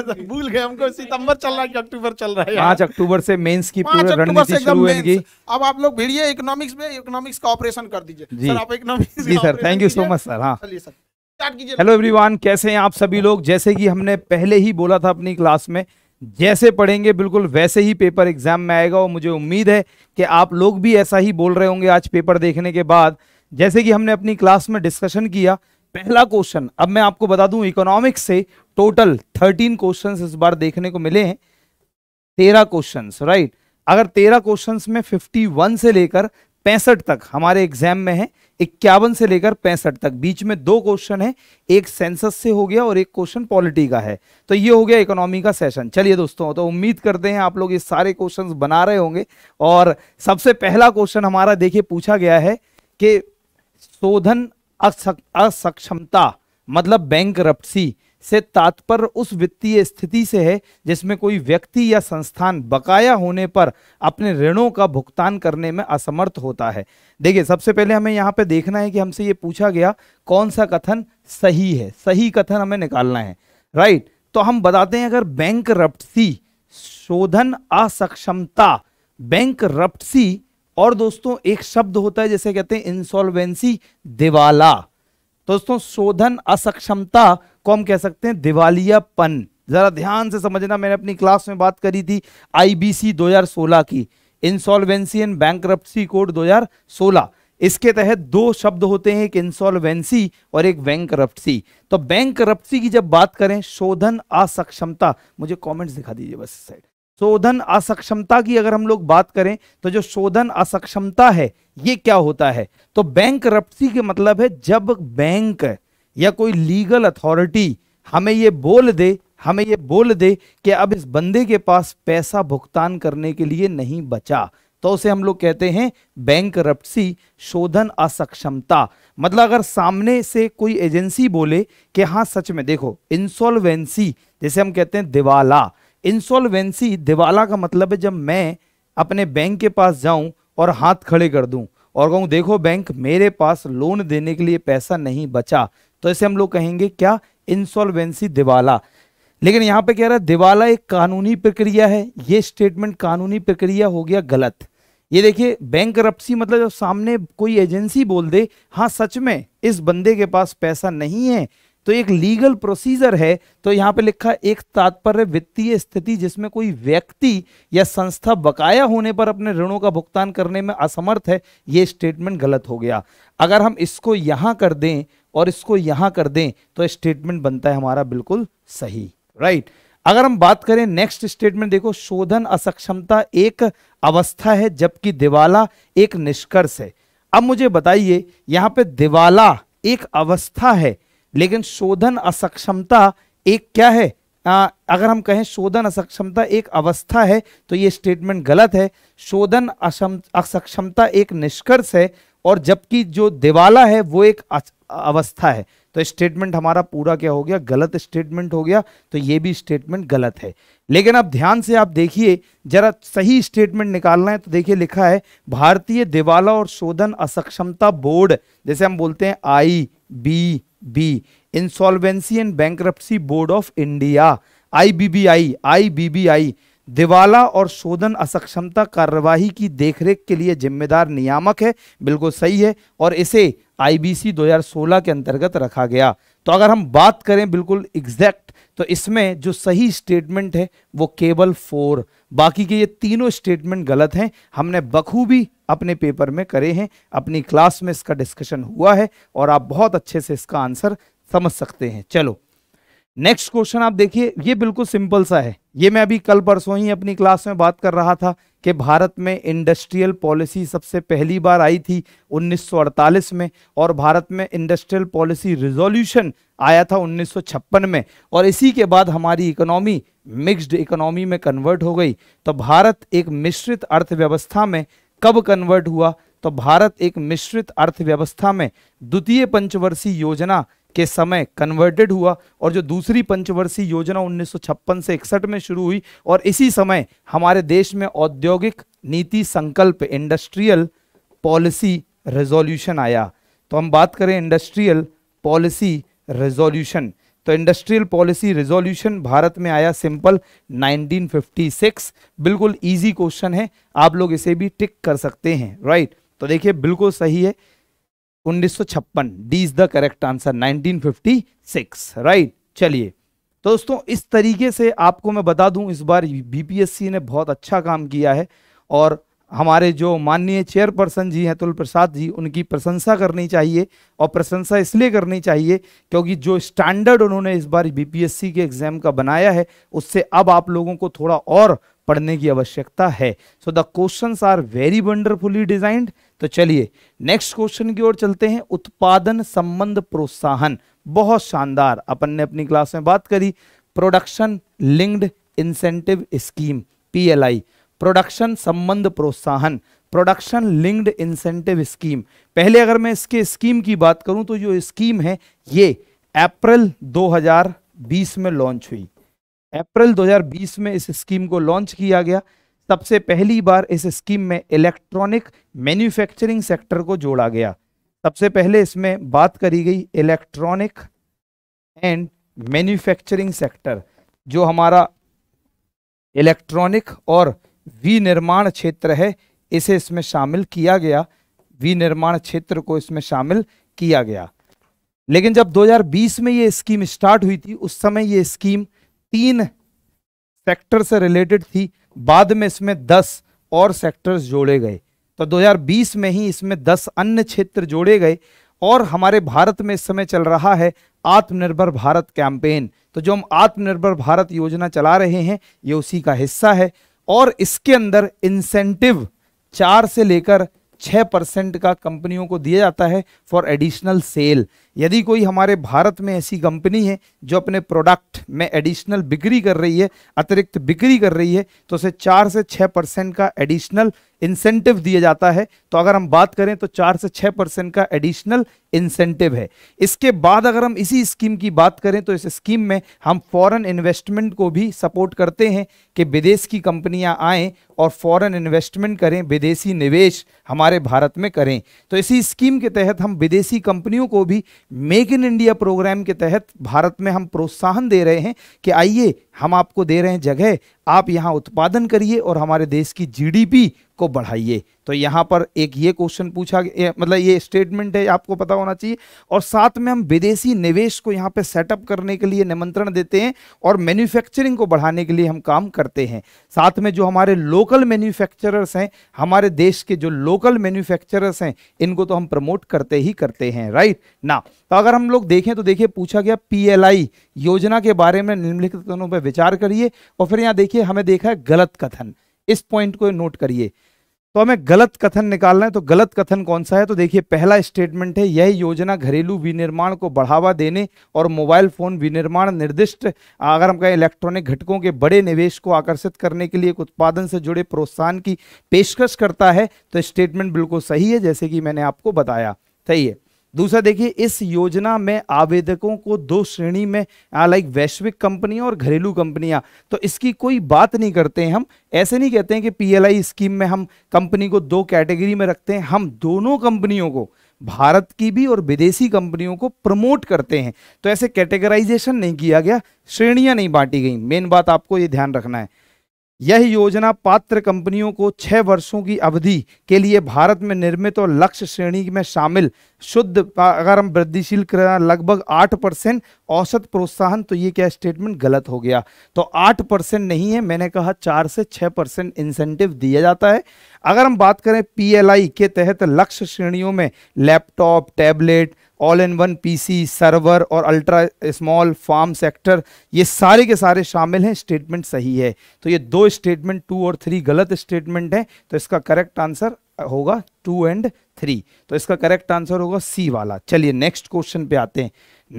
भूल गए हमको सितंबर चल रहा है अक्टूबर चल रहा है पांच अक्टूबर से मेंस की रणनीति शुरू होगी अब आप लोग भिड़िए इकोनॉमिक्स में इकोनॉमिक्स का ऑपरेशन कर दीजिए सर आप इकोनॉमिक्स जी sir thank you so much sir हाँ चलिए सर हेलो एवरीवन कैसे हैं आप सभी लोग जैसे कि हमने पहले ही बोला था अपनी क्लास में जैसे पढ़ेंगे बिल्कुल वैसे ही पेपर एग्जाम में आएगा और मुझे उम्मीद है कि आप लोग भी ऐसा ही बोल रहे होंगे आज पेपर देखने के बाद जैसे कि हमने अपनी क्लास में डिस्कशन किया पहला क्वेश्चन अब मैं आपको बता दूं इकोनॉमिक्स से टोटल थर्टीन क्वेश्चन इस बार देखने को मिले हैं तेरह क्वेश्चन राइट अगर तेरह क्वेश्चन में फिफ्टी से लेकर पैंसठ तक हमारे एग्जाम में है इक्यावन से लेकर पैंसठ तक बीच में दो क्वेश्चन है एक सेंसस से हो गया और एक क्वेश्चन पॉलिटी का है तो ये हो गया इकोनॉमी का सेशन चलिए दोस्तों तो उम्मीद करते हैं आप लोग ये सारे क्वेश्चन बना रहे होंगे और सबसे पहला क्वेश्चन हमारा देखिए पूछा गया है कि शोधन असक्षमता मतलब बैंक रप्सी से तात्पर्य उस वित्तीय स्थिति से है जिसमें कोई व्यक्ति या संस्थान बकाया होने पर अपने ऋणों का भुगतान करने में असमर्थ होता है देखिए सबसे पहले हमें यहाँ पे देखना है कि हमसे ये पूछा गया कौन सा कथन सही है सही कथन हमें निकालना है राइट तो हम बताते हैं अगर बैंक रप्टसी शोधन असक्षमता बैंक रप्टसी और दोस्तों एक शब्द होता है जैसे कहते हैं इंसॉल्वेंसी दिवाला दोस्तों शोधन असक्षमता को हम कह सकते हैं दिवालियापन ज़रा ध्यान से समझना मैंने अपनी क्लास में बात करी थी आईबीसी 2016 की इंसॉल्वेंसी एंड बैंक कोड 2016 इसके तहत दो शब्द होते हैं एक इंसॉल्वेंसी और एक बैंक तो बैंक की जब बात करें शोधन असक्षमता मुझे कॉमेंट दिखा दीजिए बस साइड शोधन असक्षमता की अगर हम लोग बात करें तो जो शोधन असक्षमता है ये क्या होता है तो बैंक रप्सी के मतलब है जब बैंक है, या कोई लीगल अथॉरिटी हमें ये बोल दे हमें ये बोल दे कि अब इस बंदे के पास पैसा भुगतान करने के लिए नहीं बचा तो उसे हम लोग कहते हैं बैंक रप्सी शोधन असक्षमता मतलब अगर सामने से कोई एजेंसी बोले कि हाँ सच में देखो इंसॉल्वेंसी जैसे हम कहते हैं दिवाला इंसॉल्वेंसी दिवाला का मतलब है जब मैं अपने बैंक के पास जाऊं और हाथ खड़े कर दूं और कहूं देखो बैंक मेरे पास लोन देने के लिए पैसा नहीं बचा तो ऐसे हम लोग कहेंगे क्या इंसॉल्वेंसी दिवाला लेकिन यहां पे कह रहा है दिवाला एक कानूनी प्रक्रिया है ये स्टेटमेंट कानूनी प्रक्रिया हो गया गलत ये देखिए बैंक मतलब जब सामने कोई एजेंसी बोल दे हाँ सच में इस बंदे के पास पैसा नहीं है तो एक लीगल प्रोसीजर है तो यहां पे लिखा एक तात्पर्य वित्तीय स्थिति जिसमें कोई व्यक्ति या संस्था बकाया होने पर अपने ऋणों का भुगतान करने में असमर्थ है ये स्टेटमेंट गलत हो गया अगर हम इसको यहां कर दें और इसको यहां कर दें तो स्टेटमेंट बनता है हमारा बिल्कुल सही राइट अगर हम बात करें नेक्स्ट स्टेटमेंट देखो शोधन असक्षमता एक अवस्था है जबकि दिवाला एक निष्कर्ष है अब मुझे बताइए यहां पे दिवाला एक अवस्था है लेकिन शोधन असक्षमता एक क्या है आ, अगर हम कहें शोधन असक्षमता एक अवस्था है तो ये स्टेटमेंट गलत है शोधन असक्षमता एक निष्कर्ष है और जबकि जो दिवाला है वो एक अवस्था है तो स्टेटमेंट हमारा पूरा क्या हो गया गलत स्टेटमेंट हो गया तो ये भी स्टेटमेंट गलत है लेकिन अब ध्यान से आप देखिए जरा सही स्टेटमेंट निकालना है तो देखिए लिखा है भारतीय दिवाला और शोधन असक्षमता बोर्ड जैसे हम बोलते हैं I B B insolvency and bank board of India I B B I I B B I दिवाला और शोधन असक्षमता कार्यवाही की देखरेख के लिए जिम्मेदार नियामक है बिल्कुल सही है और इसे आईबीसी 2016 के अंतर्गत रखा गया तो अगर हम बात करें बिल्कुल एग्जैक्ट तो इसमें जो सही स्टेटमेंट है वो केवल फोर बाकी के ये तीनों स्टेटमेंट गलत हैं हमने बखूबी अपने पेपर में करे हैं अपनी क्लास में इसका डिस्कशन हुआ है और आप बहुत अच्छे से इसका आंसर समझ सकते हैं चलो नेक्स्ट क्वेश्चन आप देखिए ये बिल्कुल सिंपल सा है ये मैं अभी कल परसों ही अपनी क्लास में बात कर रहा था कि भारत में इंडस्ट्रियल पॉलिसी सबसे पहली बार आई थी 1948 में और भारत में इंडस्ट्रियल पॉलिसी रिजोल्यूशन आया था 1956 में और इसी के बाद हमारी इकोनॉमी मिक्स्ड इकोनॉमी में कन्वर्ट हो गई तो भारत एक मिश्रित अर्थव्यवस्था में कब कन्वर्ट हुआ तो भारत एक मिश्रित अर्थव्यवस्था में द्वितीय पंचवर्षीय योजना के समय कन्वर्टेड हुआ और जो दूसरी पंचवर्षीय योजना 1956 से इकसठ में शुरू हुई और इसी समय हमारे देश में औद्योगिक नीति संकल्प इंडस्ट्रियल पॉलिसी रेजोल्यूशन आया तो हम बात करें इंडस्ट्रियल पॉलिसी रेजोल्यूशन तो इंडस्ट्रियल पॉलिसी रेजोल्यूशन भारत में आया सिंपल 1956 बिल्कुल इजी क्वेश्चन है आप लोग इसे भी टिक कर सकते हैं राइट तो देखिए बिल्कुल सही है 1956 D is the correct answer 1956 right चलिए तो दोस्तों इस तरीके से आपको मैं बता दूं इस बार बीपीएससी ने बहुत अच्छा काम किया है और हमारे जो माननीय चेयरपर्सन जी हैं तुल प्रसाद जी उनकी प्रशंसा करनी चाहिए और प्रशंसा इसलिए करनी चाहिए क्योंकि जो स्टैंडर्ड उन्होंने इस बार बीपीएससी के एग्जाम का बनाया है उससे अब आप लोगों को थोड़ा और पढ़ने की आवश्यकता है so the question are very wonderfully designed तो चलिए नेक्स्ट क्वेश्चन की ओर चलते हैं उत्पादन संबंध प्रोत्साहन बहुत शानदार अपन ने अपनी क्लास में बात करी production linked incentive scheme PLI production संबंध प्रोत्साहन प्रोडक्शन लिंक्ड इंसेंटिव स्कीम पहले अगर मैं इसके स्कीम की बात करूं तो जो स्कीम है ये अप्रैल 2020 में लॉन्च हुई अप्रैल 2020 में इस स्कीम को लॉन्च किया गया सबसे पहली बार इस स्कीम में इलेक्ट्रॉनिक मैन्युफैक्चरिंग सेक्टर को जोड़ा गया सबसे पहले इसमें बात करी गई इलेक्ट्रॉनिक एंड मैन्युफैक्चरिंग सेक्टर जो हमारा इलेक्ट्रॉनिक और विनिर्माण क्षेत्र है इसे इसमें शामिल किया गया विनिर्माण क्षेत्र को इसमें शामिल किया गया लेकिन जब 2020 में ये स्कीम स्टार्ट हुई थी उस समय ये स्कीम तीन सेक्टर से रिलेटेड थी बाद में इसमें 10 और सेक्टर्स जोड़े गए तो 2020 में ही इसमें 10 अन्य क्षेत्र जोड़े गए और हमारे भारत में इस समय चल रहा है आत्मनिर्भर भारत कैंपेन तो जो हम आत्मनिर्भर भारत योजना चला रहे हैं ये उसी का हिस्सा है और इसके अंदर इंसेंटिव चार से लेकर छः परसेंट का कंपनियों को दिया जाता है फॉर एडिशनल सेल यदि कोई हमारे भारत में ऐसी कंपनी है जो अपने प्रोडक्ट में एडिशनल बिक्री कर रही है अतिरिक्त बिक्री कर रही है तो उसे चार से छः परसेंट का एडिशनल इंसेंटिव दिया जाता है तो अगर हम बात करें तो चार से छः परसेंट का एडिशनल इंसेंटिव है इसके बाद अगर हम इसी स्कीम की बात करें तो इस स्कीम में हम फॉरन इन्वेस्टमेंट को भी सपोर्ट करते हैं कि विदेश की कंपनियाँ आएँ और फॉरेन इन्वेस्टमेंट करें विदेशी निवेश हमारे भारत में करें तो इसी स्कीम के तहत हम विदेशी कंपनियों को भी मेक इन इंडिया प्रोग्राम के तहत भारत में हम प्रोत्साहन दे रहे हैं कि आइए हम आपको दे रहे हैं जगह आप यहाँ उत्पादन करिए और हमारे देश की जीडीपी को बढ़ाइए तो यहाँ पर एक ये क्वेश्चन पूछा मतलब ये स्टेटमेंट है आपको पता होना चाहिए और साथ में हम विदेशी निवेश को यहाँ पे सेटअप करने के लिए निमंत्रण देते हैं और मैन्युफैक्चरिंग को बढ़ाने के लिए हम काम करते हैं साथ में जो हमारे लोकल मैन्युफैक्चरर्स हैं हमारे देश के जो लोकल मैन्युफैक्चरर्स हैं इनको तो हम प्रमोट करते ही करते हैं राइट ना तो अगर हम लोग देखें तो देखिए पूछा गया पी योजना के बारे में निम्नलिखित कथनों पर विचार करिए और फिर यहाँ देखिए हमें देखा है गलत कथन इस पॉइंट को नोट करिए तो हमें गलत कथन निकालना है तो गलत कथन कौन सा है तो देखिए पहला स्टेटमेंट है यह योजना घरेलू विनिर्माण को बढ़ावा देने और मोबाइल फोन विनिर्माण निर्दिष्ट अगर हम कहें इलेक्ट्रॉनिक घटकों के बड़े निवेश को आकर्षित करने के लिए एक उत्पादन से जुड़े प्रोत्साहन की पेशकश करता है तो स्टेटमेंट बिल्कुल सही है जैसे कि मैंने आपको बताया सही है दूसरा देखिए इस योजना में आवेदकों को दो श्रेणी में लाइक वैश्विक कंपनियां और घरेलू कंपनियां तो इसकी कोई बात नहीं करते हैं हम ऐसे नहीं कहते हैं कि पीएलआई स्कीम में हम कंपनी को दो कैटेगरी में रखते हैं हम दोनों कंपनियों को भारत की भी और विदेशी कंपनियों को प्रमोट करते हैं तो ऐसे कैटेगराइजेशन नहीं किया गया श्रेणियां नहीं बांटी गई मेन बात आपको ये ध्यान रखना है यह योजना पात्र कंपनियों को छह वर्षों की अवधि के लिए भारत में निर्मित और लक्ष्य श्रेणी में शामिल शुद्ध अगर हम वृद्धिशील लगभग आठ परसेंट औसत प्रोत्साहन तो ये क्या स्टेटमेंट गलत हो गया तो आठ परसेंट नहीं है मैंने कहा चार से छः परसेंट इंसेंटिव दिया जाता है अगर हम बात करें पीएलआई के तहत लक्ष्य श्रेणियों में laptop tablet all in one PC server और अल्ट्रा स्मॉल फार्म सेक्टर ये सारे के सारे शामिल हैं स्टेटमेंट सही है तो ये दो स्टेटमेंट टू और थ्री गलत स्टेटमेंट है तो इसका करेक्ट आंसर होगा टू एंड थ्री तो इसका करेक्ट आंसर होगा सी वाला चलिए नेक्स्ट क्वेश्चन पे आते हैं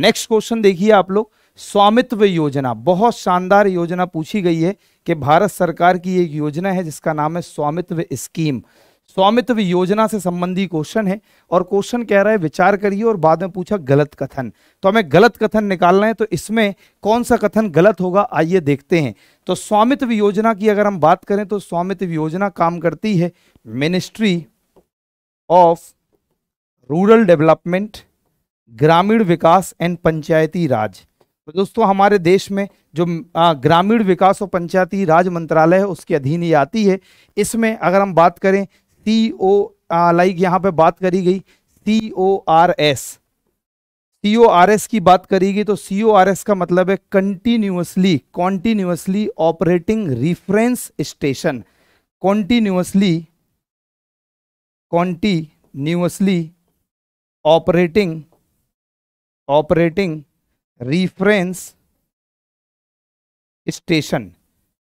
नेक्स्ट क्वेश्चन देखिए आप लोग स्वामित्व योजना बहुत शानदार योजना पूछी गई है कि भारत सरकार की एक योजना है जिसका नाम है स्वामित्व स्कीम स्वामित्व योजना से संबंधी क्वेश्चन है और क्वेश्चन कह रहा है विचार करिए और बाद में पूछा गलत कथन तो हमें गलत कथन निकालना है तो इसमें कौन सा कथन गलत होगा आइए देखते हैं तो स्वामित्व योजना की अगर हम बात करें तो स्वामित्व योजना काम करती है मिनिस्ट्री ऑफ रूरल डेवलपमेंट ग्रामीण विकास एंड पंचायती राज तो दोस्तों हमारे देश में जो ग्रामीण विकास और पंचायती राज मंत्रालय है उसके अधीन ही आती है इसमें अगर हम बात करें सी ओ लाइक यहाँ पे बात करी गई C O R S C O R S की बात करी गई तो सी ओ आर एस का मतलब है continuously continuously operating reference station continuously continuously operating operating reference station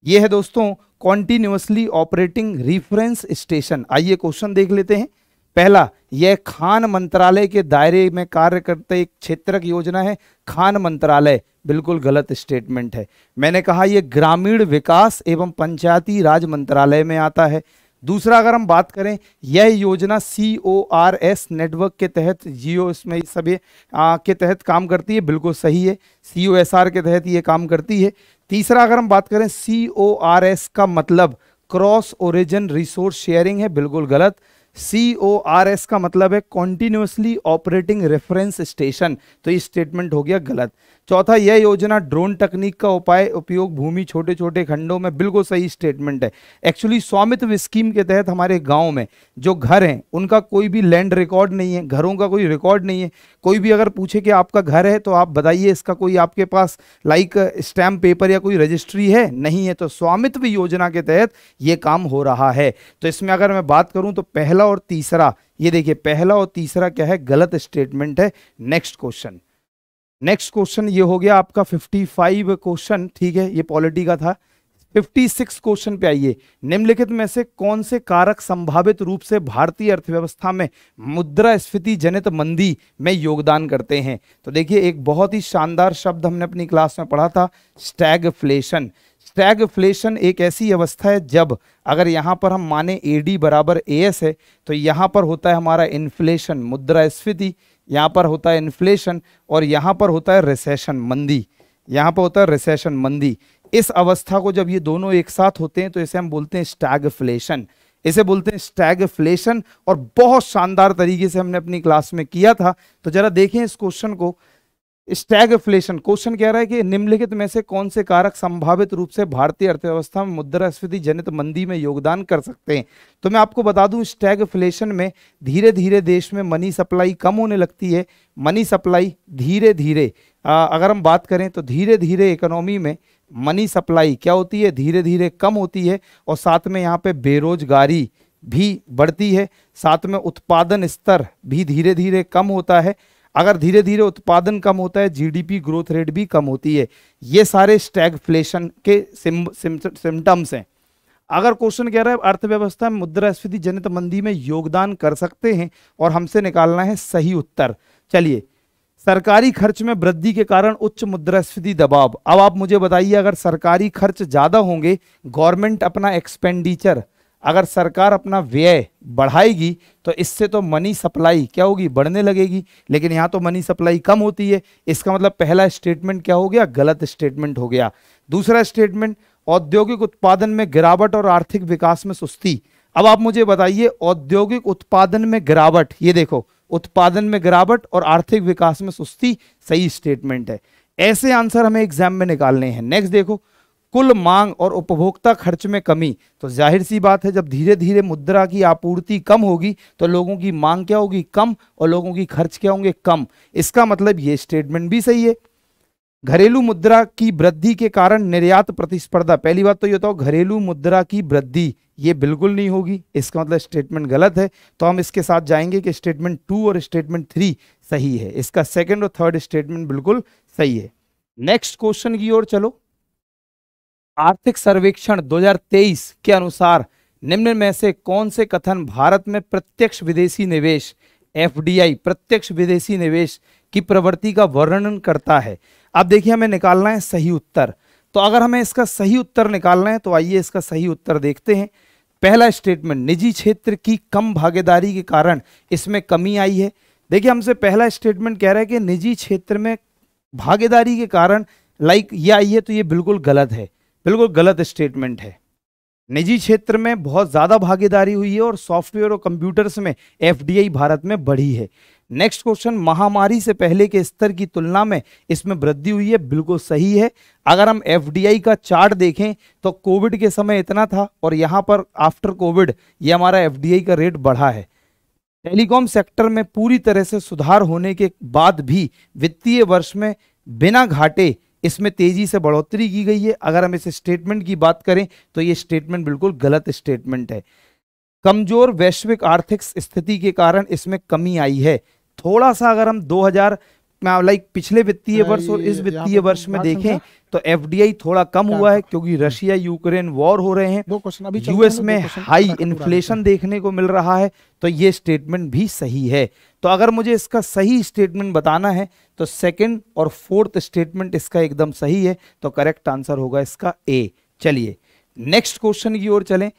ये है दोस्तों कॉन्टिन्यूसली ऑपरेटिंग रिफरेंस स्टेशन आइए क्वेश्चन देख लेते हैं पहला यह खान मंत्रालय के दायरे में कार्य करते एक क्षेत्र की योजना है खान मंत्रालय बिल्कुल गलत स्टेटमेंट है मैंने कहा यह ग्रामीण विकास एवं पंचायती राज मंत्रालय में आता है दूसरा अगर हम बात करें यह योजना C O R S network के तहत जियो इसमें सभी के तहत काम करती है बिल्कुल सही है सी ओ एस आर के तहत ये काम करती है तीसरा अगर हम बात करें सी ओ आर एस का मतलब क्रॉस ओरिजिन रिसोर्स शेयरिंग है बिल्कुल गलत सी ओ आर एस का मतलब है कॉन्टिन्यूसली ऑपरेटिंग रेफरेंस स्टेशन तो ये स्टेटमेंट हो गया गलत चौथा यह योजना ड्रोन तकनीक का उपाय उपयोग भूमि छोटे छोटे खंडों में बिल्कुल सही स्टेटमेंट है एक्चुअली स्वामित्व स्कीम के तहत हमारे गाँव में जो घर हैं उनका कोई भी लैंड रिकॉर्ड नहीं है घरों का कोई रिकॉर्ड नहीं है कोई भी अगर पूछे कि आपका घर है तो आप बताइए इसका कोई आपके पास लाइक स्टैम्प पेपर या कोई रजिस्ट्री है नहीं है तो स्वामित्व योजना के तहत ये काम हो रहा है तो इसमें अगर मैं बात करूँ तो पहला और तीसरा ये देखिए पहला और तीसरा क्या है गलत स्टेटमेंट है नेक्स्ट क्वेश्चन नेक्स्ट क्वेश्चन ये हो गया आपका 55 क्वेश्चन ठीक है ये पॉलिटी का था 56 क्वेश्चन पे आइए निम्नलिखित में से कौन से कारक संभावित रूप से भारतीय अर्थव्यवस्था में मुद्रा स्फीति जनित मंदी में योगदान करते हैं तो देखिए एक बहुत ही शानदार शब्द हमने अपनी क्लास में पढ़ा था स्टैग फ्लेशन एक ऐसी अवस्था है जब अगर यहाँ पर हम माने ए डी बराबर ए एस है तो यहाँ पर होता है हमारा इन्फ्लेशन मुद्रा स्फीति यहाँ पर होता है इन्फ्लेशन और यहाँ पर होता है रिसेशन मंदी यहाँ पर होता है रिसेशन मंदी इस अवस्था को जब ये दोनों एक साथ होते हैं तो इसे हम बोलते हैं स्टैगफ्लेशन इसे बोलते हैं स्टैगफ्लेशन और बहुत शानदार तरीके से हमने अपनी क्लास में किया था तो जरा देखें इस क्वेश्चन को स्टैगफ्लेशन क्वेश्चन कह रहा है कि निम्नलिखित में से कौन से कारक संभावित रूप से भारतीय अर्थव्यवस्था में मुद्रास्फीति जनित मंदी में योगदान कर सकते हैं तो मैं आपको बता दूं स्टैगफ्लेशन में धीरे धीरे देश में मनी सप्लाई कम होने लगती है मनी सप्लाई धीरे धीरे अगर हम बात करें तो धीरे धीरे इकोनॉमी में मनी सप्लाई क्या होती है धीरे धीरे कम होती है और साथ में यहाँ पे बेरोजगारी भी बढ़ती है साथ में उत्पादन स्तर भी धीरे धीरे कम होता है अगर धीरे धीरे उत्पादन कम होता है जीडीपी ग्रोथ रेट भी कम होती है ये सारे स्टैगफ्लेशन के सिम्टम्स हैं अगर क्वेश्चन कह रहा है अर्थव्यवस्था में मुद्रास्फीति जनित मंदी में योगदान कर सकते हैं और हमसे निकालना है सही उत्तर चलिए सरकारी खर्च में वृद्धि के कारण उच्च मुद्रास्फीति दबाव अब आप मुझे बताइए अगर सरकारी खर्च ज़्यादा होंगे गवर्नमेंट अपना एक्सपेंडिचर अगर सरकार अपना व्यय बढ़ाएगी तो इससे तो मनी सप्लाई क्या होगी बढ़ने लगेगी लेकिन यहाँ तो मनी सप्लाई कम होती है इसका मतलब पहला स्टेटमेंट क्या हो गया गलत स्टेटमेंट हो गया दूसरा स्टेटमेंट औद्योगिक उत्पादन में गिरावट और आर्थिक विकास में सुस्ती अब आप मुझे बताइए औद्योगिक उत्पादन में गिरावट ये देखो उत्पादन में गिरावट और आर्थिक विकास में सुस्ती सही स्टेटमेंट है ऐसे आंसर हमें एग्जाम में निकालने हैं नेक्स्ट देखो कुल मांग और उपभोक्ता खर्च में कमी तो जाहिर सी बात है जब धीरे धीरे मुद्रा की आपूर्ति कम होगी तो लोगों की मांग क्या होगी कम और लोगों की खर्च क्या होंगे कम इसका मतलब ये स्टेटमेंट भी सही है घरेलू मुद्रा की वृद्धि के कारण निर्यात प्रतिस्पर्धा पहली बात तो ये बताओ घरेलू मुद्रा की वृद्धि ये बिल्कुल नहीं होगी इसका मतलब स्टेटमेंट गलत है तो हम इसके साथ जाएंगे कि स्टेटमेंट टू और स्टेटमेंट थ्री सही है इसका सेकेंड और थर्ड स्टेटमेंट बिल्कुल सही है नेक्स्ट क्वेश्चन की ओर चलो आर्थिक सर्वेक्षण 2023 के अनुसार निम्न में से कौन से कथन भारत में प्रत्यक्ष विदेशी निवेश एफ प्रत्यक्ष विदेशी निवेश की प्रवृत्ति का वर्णन करता है अब देखिए हमें निकालना है सही उत्तर तो अगर हमें इसका सही उत्तर निकालना है तो आइए इसका सही उत्तर देखते हैं पहला स्टेटमेंट निजी क्षेत्र की कम भागीदारी के कारण इसमें कमी आई है देखिए हमसे पहला स्टेटमेंट कह रहा है कि निजी क्षेत्र में भागीदारी के कारण लाइक ये आई है तो ये बिल्कुल गलत है बिल्कुल गलत स्टेटमेंट है निजी क्षेत्र में बहुत ज़्यादा भागीदारी हुई है और सॉफ्टवेयर और कंप्यूटर्स में एफडीआई भारत में बढ़ी है नेक्स्ट क्वेश्चन महामारी से पहले के स्तर की तुलना में इसमें वृद्धि हुई है बिल्कुल सही है अगर हम एफडीआई का चार्ट देखें तो कोविड के समय इतना था और यहाँ पर आफ्टर कोविड ये हमारा एफ का रेट बढ़ा है टेलीकॉम सेक्टर में पूरी तरह से सुधार होने के बाद भी वित्तीय वर्ष में बिना घाटे इसमें तेज़ी से बढ़ोतरी की गई है अगर हम इस स्टेटमेंट की बात करें तो ये स्टेटमेंट बिल्कुल गलत स्टेटमेंट है कमज़ोर वैश्विक आर्थिक स्थिति के कारण इसमें कमी आई है थोड़ा सा अगर हम 2000 लाइक पिछले वित्तीय वर्ष और इस वित्तीय वर्ष तो में देखें तो एफडीआई थोड़ा कम हुआ है क्योंकि हम्म। रशिया यूक्रेन वॉर हो रहे हैं यूएस में हाई इन्फ्लेशन देखने को मिल रहा है तो ये स्टेटमेंट भी सही है तो अगर मुझे इसका सही स्टेटमेंट बताना है तो सेकंड और फोर्थ स्टेटमेंट इसका एकदम सही है तो करेक्ट आंसर होगा इसका ए चलिए नेक्स्ट क्वेश्चन की ओर चलें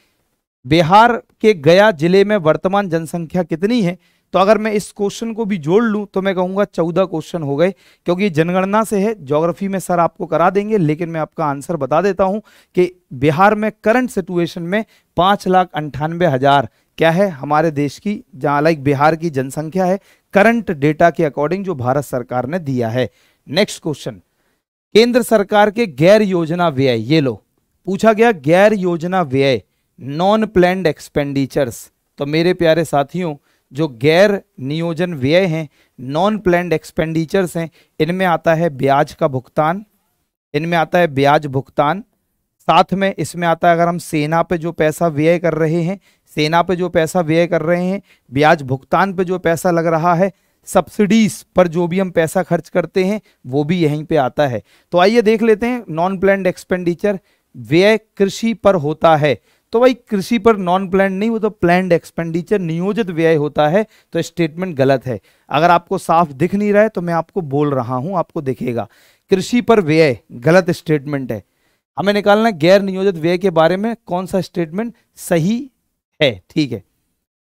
बिहार के गया जिले में वर्तमान जनसंख्या कितनी है तो अगर मैं इस क्वेश्चन को भी जोड़ लूं तो मैं कहूंगा चौदह क्वेश्चन हो गए क्योंकि जनगणना से है ज्योग्राफी में सर आपको करा देंगे लेकिन मैं आपका आंसर बता देता हूं कि बिहार में करंट सिचुएशन में पांच लाख अंठानवे हज़ार क्या है हमारे देश की जहां लाइक बिहार की जनसंख्या है करंट डेटा के अकॉर्डिंग जो भारत सरकार ने दिया है नेक्स्ट क्वेश्चन केंद्र सरकार के गैर योजना व्यय ये लो पूछा गया गैर योजना व्यय नॉन प्लैंड एक्सपेंडिचर्स तो मेरे प्यारे साथियों जो गैर नियोजन व्यय हैं नॉन प्लैंड एक्सपेंडिचर्स हैं इनमें आता है ब्याज का भुगतान इनमें आता है ब्याज भुगतान साथ में इसमें आता है अगर हम सेना पे जो पैसा व्यय कर रहे हैं सेना पे जो पैसा व्यय कर रहे हैं ब्याज भुगतान पे जो पैसा लग रहा है सब्सिडीज पर जो भी हम पैसा खर्च करते हैं वो भी यहीं पे आता है तो आइए देख लेते हैं नॉन प्लैंड एक्सपेंडिचर व्यय कृषि पर होता है तो भाई कृषि पर नॉन प्लान नहीं वो तो प्लान एक्सपेंडिचर नियोजित व्यय होता है तो स्टेटमेंट गलत है अगर आपको साफ दिख नहीं रहा है तो मैं आपको बोल रहा हूं आपको दिखेगा कृषि पर व्यय गलत स्टेटमेंट है हमें निकालना गैर नियोजित व्यय के बारे में कौन सा स्टेटमेंट सही है ठीक है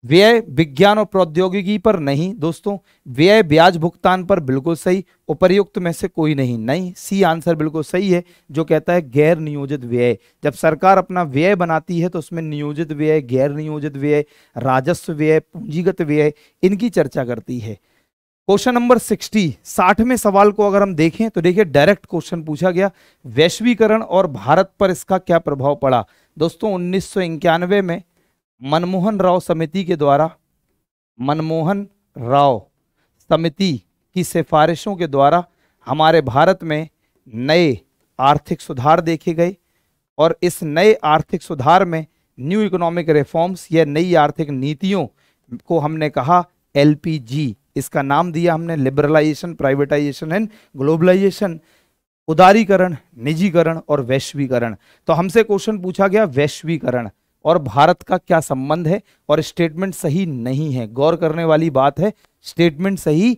व्यय विज्ञान और प्रौद्योगिकी पर नहीं दोस्तों व्यय ब्याज भुगतान पर बिल्कुल सही उपर्युक्त में से कोई नहीं नहीं सी आंसर बिल्कुल सही है जो कहता है गैर नियोजित व्यय जब सरकार अपना व्यय बनाती है तो उसमें नियोजित व्यय गैर नियोजित व्यय राजस्व व्यय पूंजीगत व्यय इनकी चर्चा करती है क्वेश्चन नंबर सिक्सटी साठवें सवाल को अगर हम देखें तो देखिए डायरेक्ट क्वेश्चन पूछा गया वैश्वीकरण और भारत पर इसका क्या प्रभाव पड़ा दोस्तों उन्नीस में मनमोहन राव समिति के द्वारा मनमोहन राव समिति की सिफारिशों के द्वारा हमारे भारत में नए आर्थिक सुधार देखे गए और इस नए आर्थिक सुधार में न्यू इकोनॉमिक रिफॉर्म्स या नई आर्थिक नीतियों को हमने कहा एलपीजी इसका नाम दिया हमने लिबरलाइजेशन प्राइवेटाइजेशन एंड ग्लोबलाइजेशन उदारीकरण निजीकरण और वैश्वीकरण तो हमसे क्वेश्चन पूछा गया वैश्वीकरण और भारत का क्या संबंध है और स्टेटमेंट सही नहीं है गौर करने वाली बात है स्टेटमेंट सही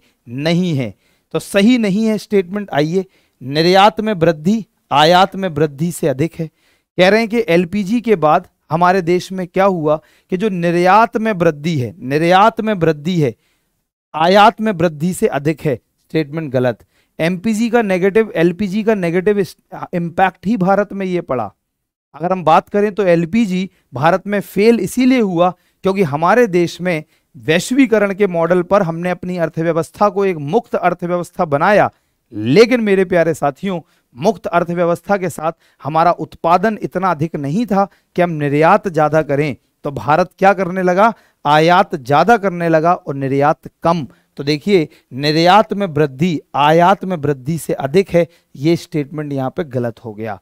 नहीं है तो सही नहीं है स्टेटमेंट आइए निर्यात में वृद्धि आयात में वृद्धि से अधिक है कह रहे हैं कि एलपीजी के बाद हमारे देश में क्या हुआ कि जो निर्यात में वृद्धि है निर्यात में वृद्धि है आयात में वृद्धि से अधिक है स्टेटमेंट गलत एमपीजी का नेगेटिव एलपीजी का नेगेटिव इंपैक्ट ही भारत में ये पड़ा अगर हम बात करें तो एलपीजी भारत में फेल इसीलिए हुआ क्योंकि हमारे देश में वैश्वीकरण के मॉडल पर हमने अपनी अर्थव्यवस्था को एक मुक्त अर्थव्यवस्था बनाया लेकिन मेरे प्यारे साथियों मुक्त अर्थव्यवस्था के साथ हमारा उत्पादन इतना अधिक नहीं था कि हम निर्यात ज़्यादा करें तो भारत क्या करने लगा आयात ज़्यादा करने लगा और निर्यात कम तो देखिए निर्यात में वृद्धि आयात में वृद्धि से अधिक है ये स्टेटमेंट यहाँ पे गलत हो गया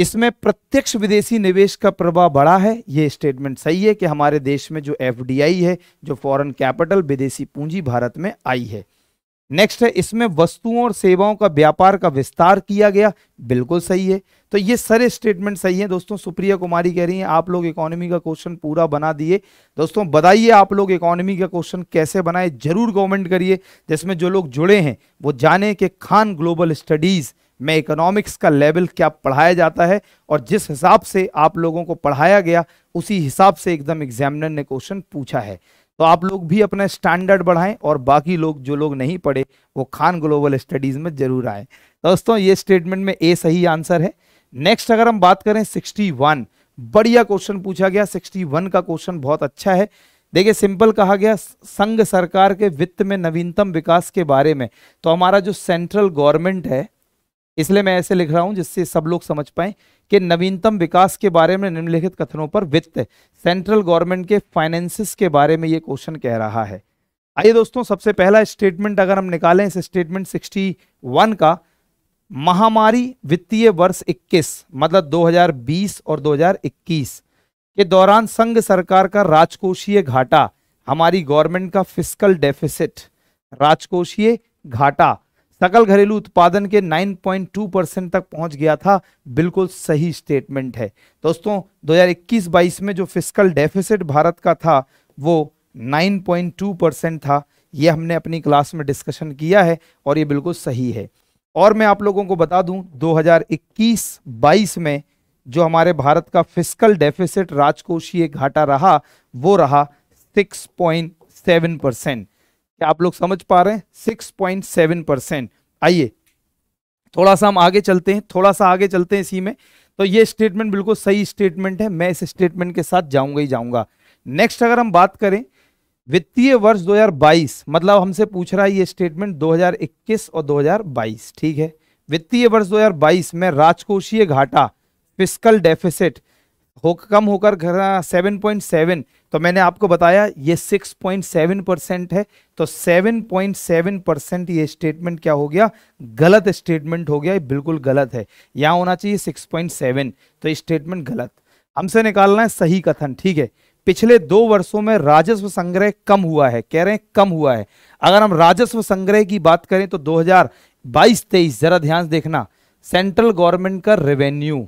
इसमें प्रत्यक्ष विदेशी निवेश का प्रभाव बढ़ा है ये स्टेटमेंट सही है कि हमारे देश में जो एफ है जो फॉरेन कैपिटल विदेशी पूंजी भारत में आई है नेक्स्ट है इसमें वस्तुओं और सेवाओं का व्यापार का विस्तार किया गया बिल्कुल सही है तो ये सारे स्टेटमेंट सही है दोस्तों सुप्रिया कुमारी कह रही हैं आप लोग इकोनॉमी का क्वेश्चन पूरा बना दिए दोस्तों बताइए आप लोग इकोनॉमी का क्वेश्चन कैसे बनाए जरूर कमेंट करिए जिसमें जो लोग जुड़े हैं वो जाने कि खान ग्लोबल स्टडीज़ में इकोनॉमिक्स का लेवल क्या पढ़ाया जाता है और जिस हिसाब से आप लोगों को पढ़ाया गया उसी हिसाब से एकदम एग्जामिनर ने क्वेश्चन पूछा है तो आप लोग भी अपना स्टैंडर्ड बढ़ाएं और बाकी लोग जो लोग नहीं पढ़े वो खान ग्लोबल स्टडीज़ में ज़रूर आए दोस्तों ये स्टेटमेंट में ए सही आंसर है नेक्स्ट अगर हम बात करें सिक्सटी बढ़िया क्वेश्चन पूछा गया सिक्सटी का क्वेश्चन बहुत अच्छा है देखिए सिंपल कहा गया संघ सरकार के वित्त में नवीनतम विकास के बारे में तो हमारा जो सेंट्रल गवर्नमेंट है इसलिए मैं ऐसे लिख रहा हूं जिससे सब लोग समझ पाए कि नवीनतम विकास के बारे में निम्नलिखित कथनों पर वित्त सेंट्रल गवर्नमेंट के फाइनेंसिस के बारे में ये क्वेश्चन कह रहा है आइए दोस्तों सबसे पहला स्टेटमेंट अगर हम निकालें इस स्टेटमेंट 61 का महामारी वित्तीय वर्ष 21 मतलब 2020 और 2021 के दौरान संघ सरकार का राजकोषीय घाटा हमारी गवर्नमेंट का फिस्कल डेफिसिट राजकोषीय घाटा सकल घरेलू उत्पादन के 9.2 परसेंट तक पहुंच गया था बिल्कुल सही स्टेटमेंट है दोस्तों 2021-22 में जो फिस्कल डेफिसिट भारत का था वो 9.2 परसेंट था ये हमने अपनी क्लास में डिस्कशन किया है और ये बिल्कुल सही है और मैं आप लोगों को बता दूं 2021-22 में जो हमारे भारत का फिस्कल डेफिसिट राजकोषीय घाटा रहा वो रहा सिक्स परसेंट क्या आप लोग समझ पा रहे हैं सिक्स पॉइंट सेवन परसेंट आइए थोड़ा सा हम आगे चलते हैं थोड़ा सा आगे चलते हैं इसी में तो ये स्टेटमेंट बिल्कुल सही स्टेटमेंट है मैं इस स्टेटमेंट के साथ जाऊंगा ही जाऊंगा नेक्स्ट अगर हम बात करें वित्तीय वर्ष 2022 मतलब हमसे पूछ रहा है ये स्टेटमेंट 2021 और 2022 ठीक है वित्तीय वर्ष 2022 में राजकोषीय घाटा फिस्कल डेफिसिट हो कम होकर घर सेवन पॉइंट सेवन तो मैंने आपको बताया ये सिक्स पॉइंट सेवन परसेंट है तो सेवन पॉइंट सेवन परसेंट ये स्टेटमेंट क्या हो गया गलत स्टेटमेंट हो गया ये बिल्कुल गलत है यहाँ होना चाहिए सिक्स पॉइंट सेवन तो स्टेटमेंट गलत हमसे निकालना है सही कथन ठीक है पिछले दो वर्षों में राजस्व संग्रह कम हुआ है कह रहे हैं कम हुआ है अगर हम राजस्व संग्रह की बात करें तो दो हजार जरा ध्यान देखना सेंट्रल गवर्नमेंट का रेवेन्यू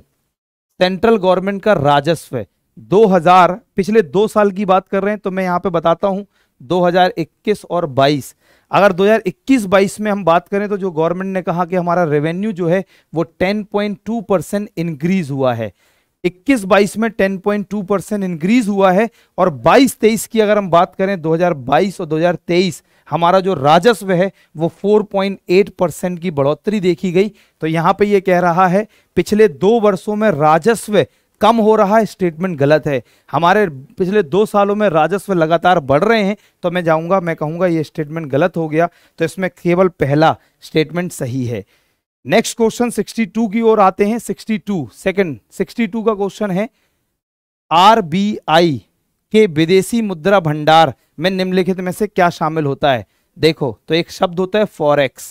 सेंट्रल गवर्नमेंट का राजस्व है 2000 पिछले दो साल की बात कर रहे हैं तो मैं यहां पे बताता हूं 2021 और 22 अगर 2021-22 में हम बात करें तो जो गवर्नमेंट ने कहा कि हमारा रेवेन्यू जो है वो 10.2 परसेंट इंक्रीज हुआ है 21-22 में 10.2 परसेंट इंक्रीज हुआ है और 22-23 की अगर हम बात करें 2022 और 2023 हमारा जो राजस्व है वो 4.8 परसेंट की बढ़ोतरी देखी गई तो यहाँ पे ये कह रहा है पिछले दो वर्षों में राजस्व कम हो रहा है स्टेटमेंट गलत है हमारे पिछले दो सालों में राजस्व लगातार बढ़ रहे हैं तो मैं जाऊँगा मैं कहूँगा ये स्टेटमेंट गलत हो गया तो इसमें केवल पहला स्टेटमेंट सही है नेक्स्ट क्वेश्चन 62 की ओर आते हैं 62 सेकंड 62 का क्वेश्चन है आरबीआई कि विदेशी मुद्रा भंडार में निम्नलिखित में से क्या शामिल होता है देखो तो एक शब्द होता है फॉरेक्स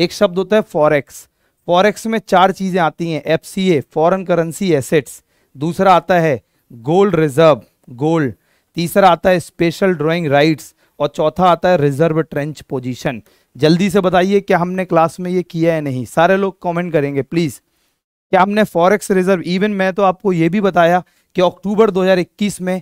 एक शब्द होता है फॉरेक्स फॉरेक्स में चार चीज़ें आती हैं F C A foreign currency assets दूसरा आता है गोल्ड रिजर्व गोल्ड तीसरा आता है स्पेशल ड्राइंग राइट्स और चौथा आता है रिजर्व ट्रेंच पोजीशन जल्दी से बताइए क्या हमने क्लास में ये किया है नहीं सारे लोग कमेंट करेंगे प्लीज़ क्या हमने फॉरेक्स रिजर्व इवन मैं तो आपको ये भी बताया कि अक्टूबर 2021 में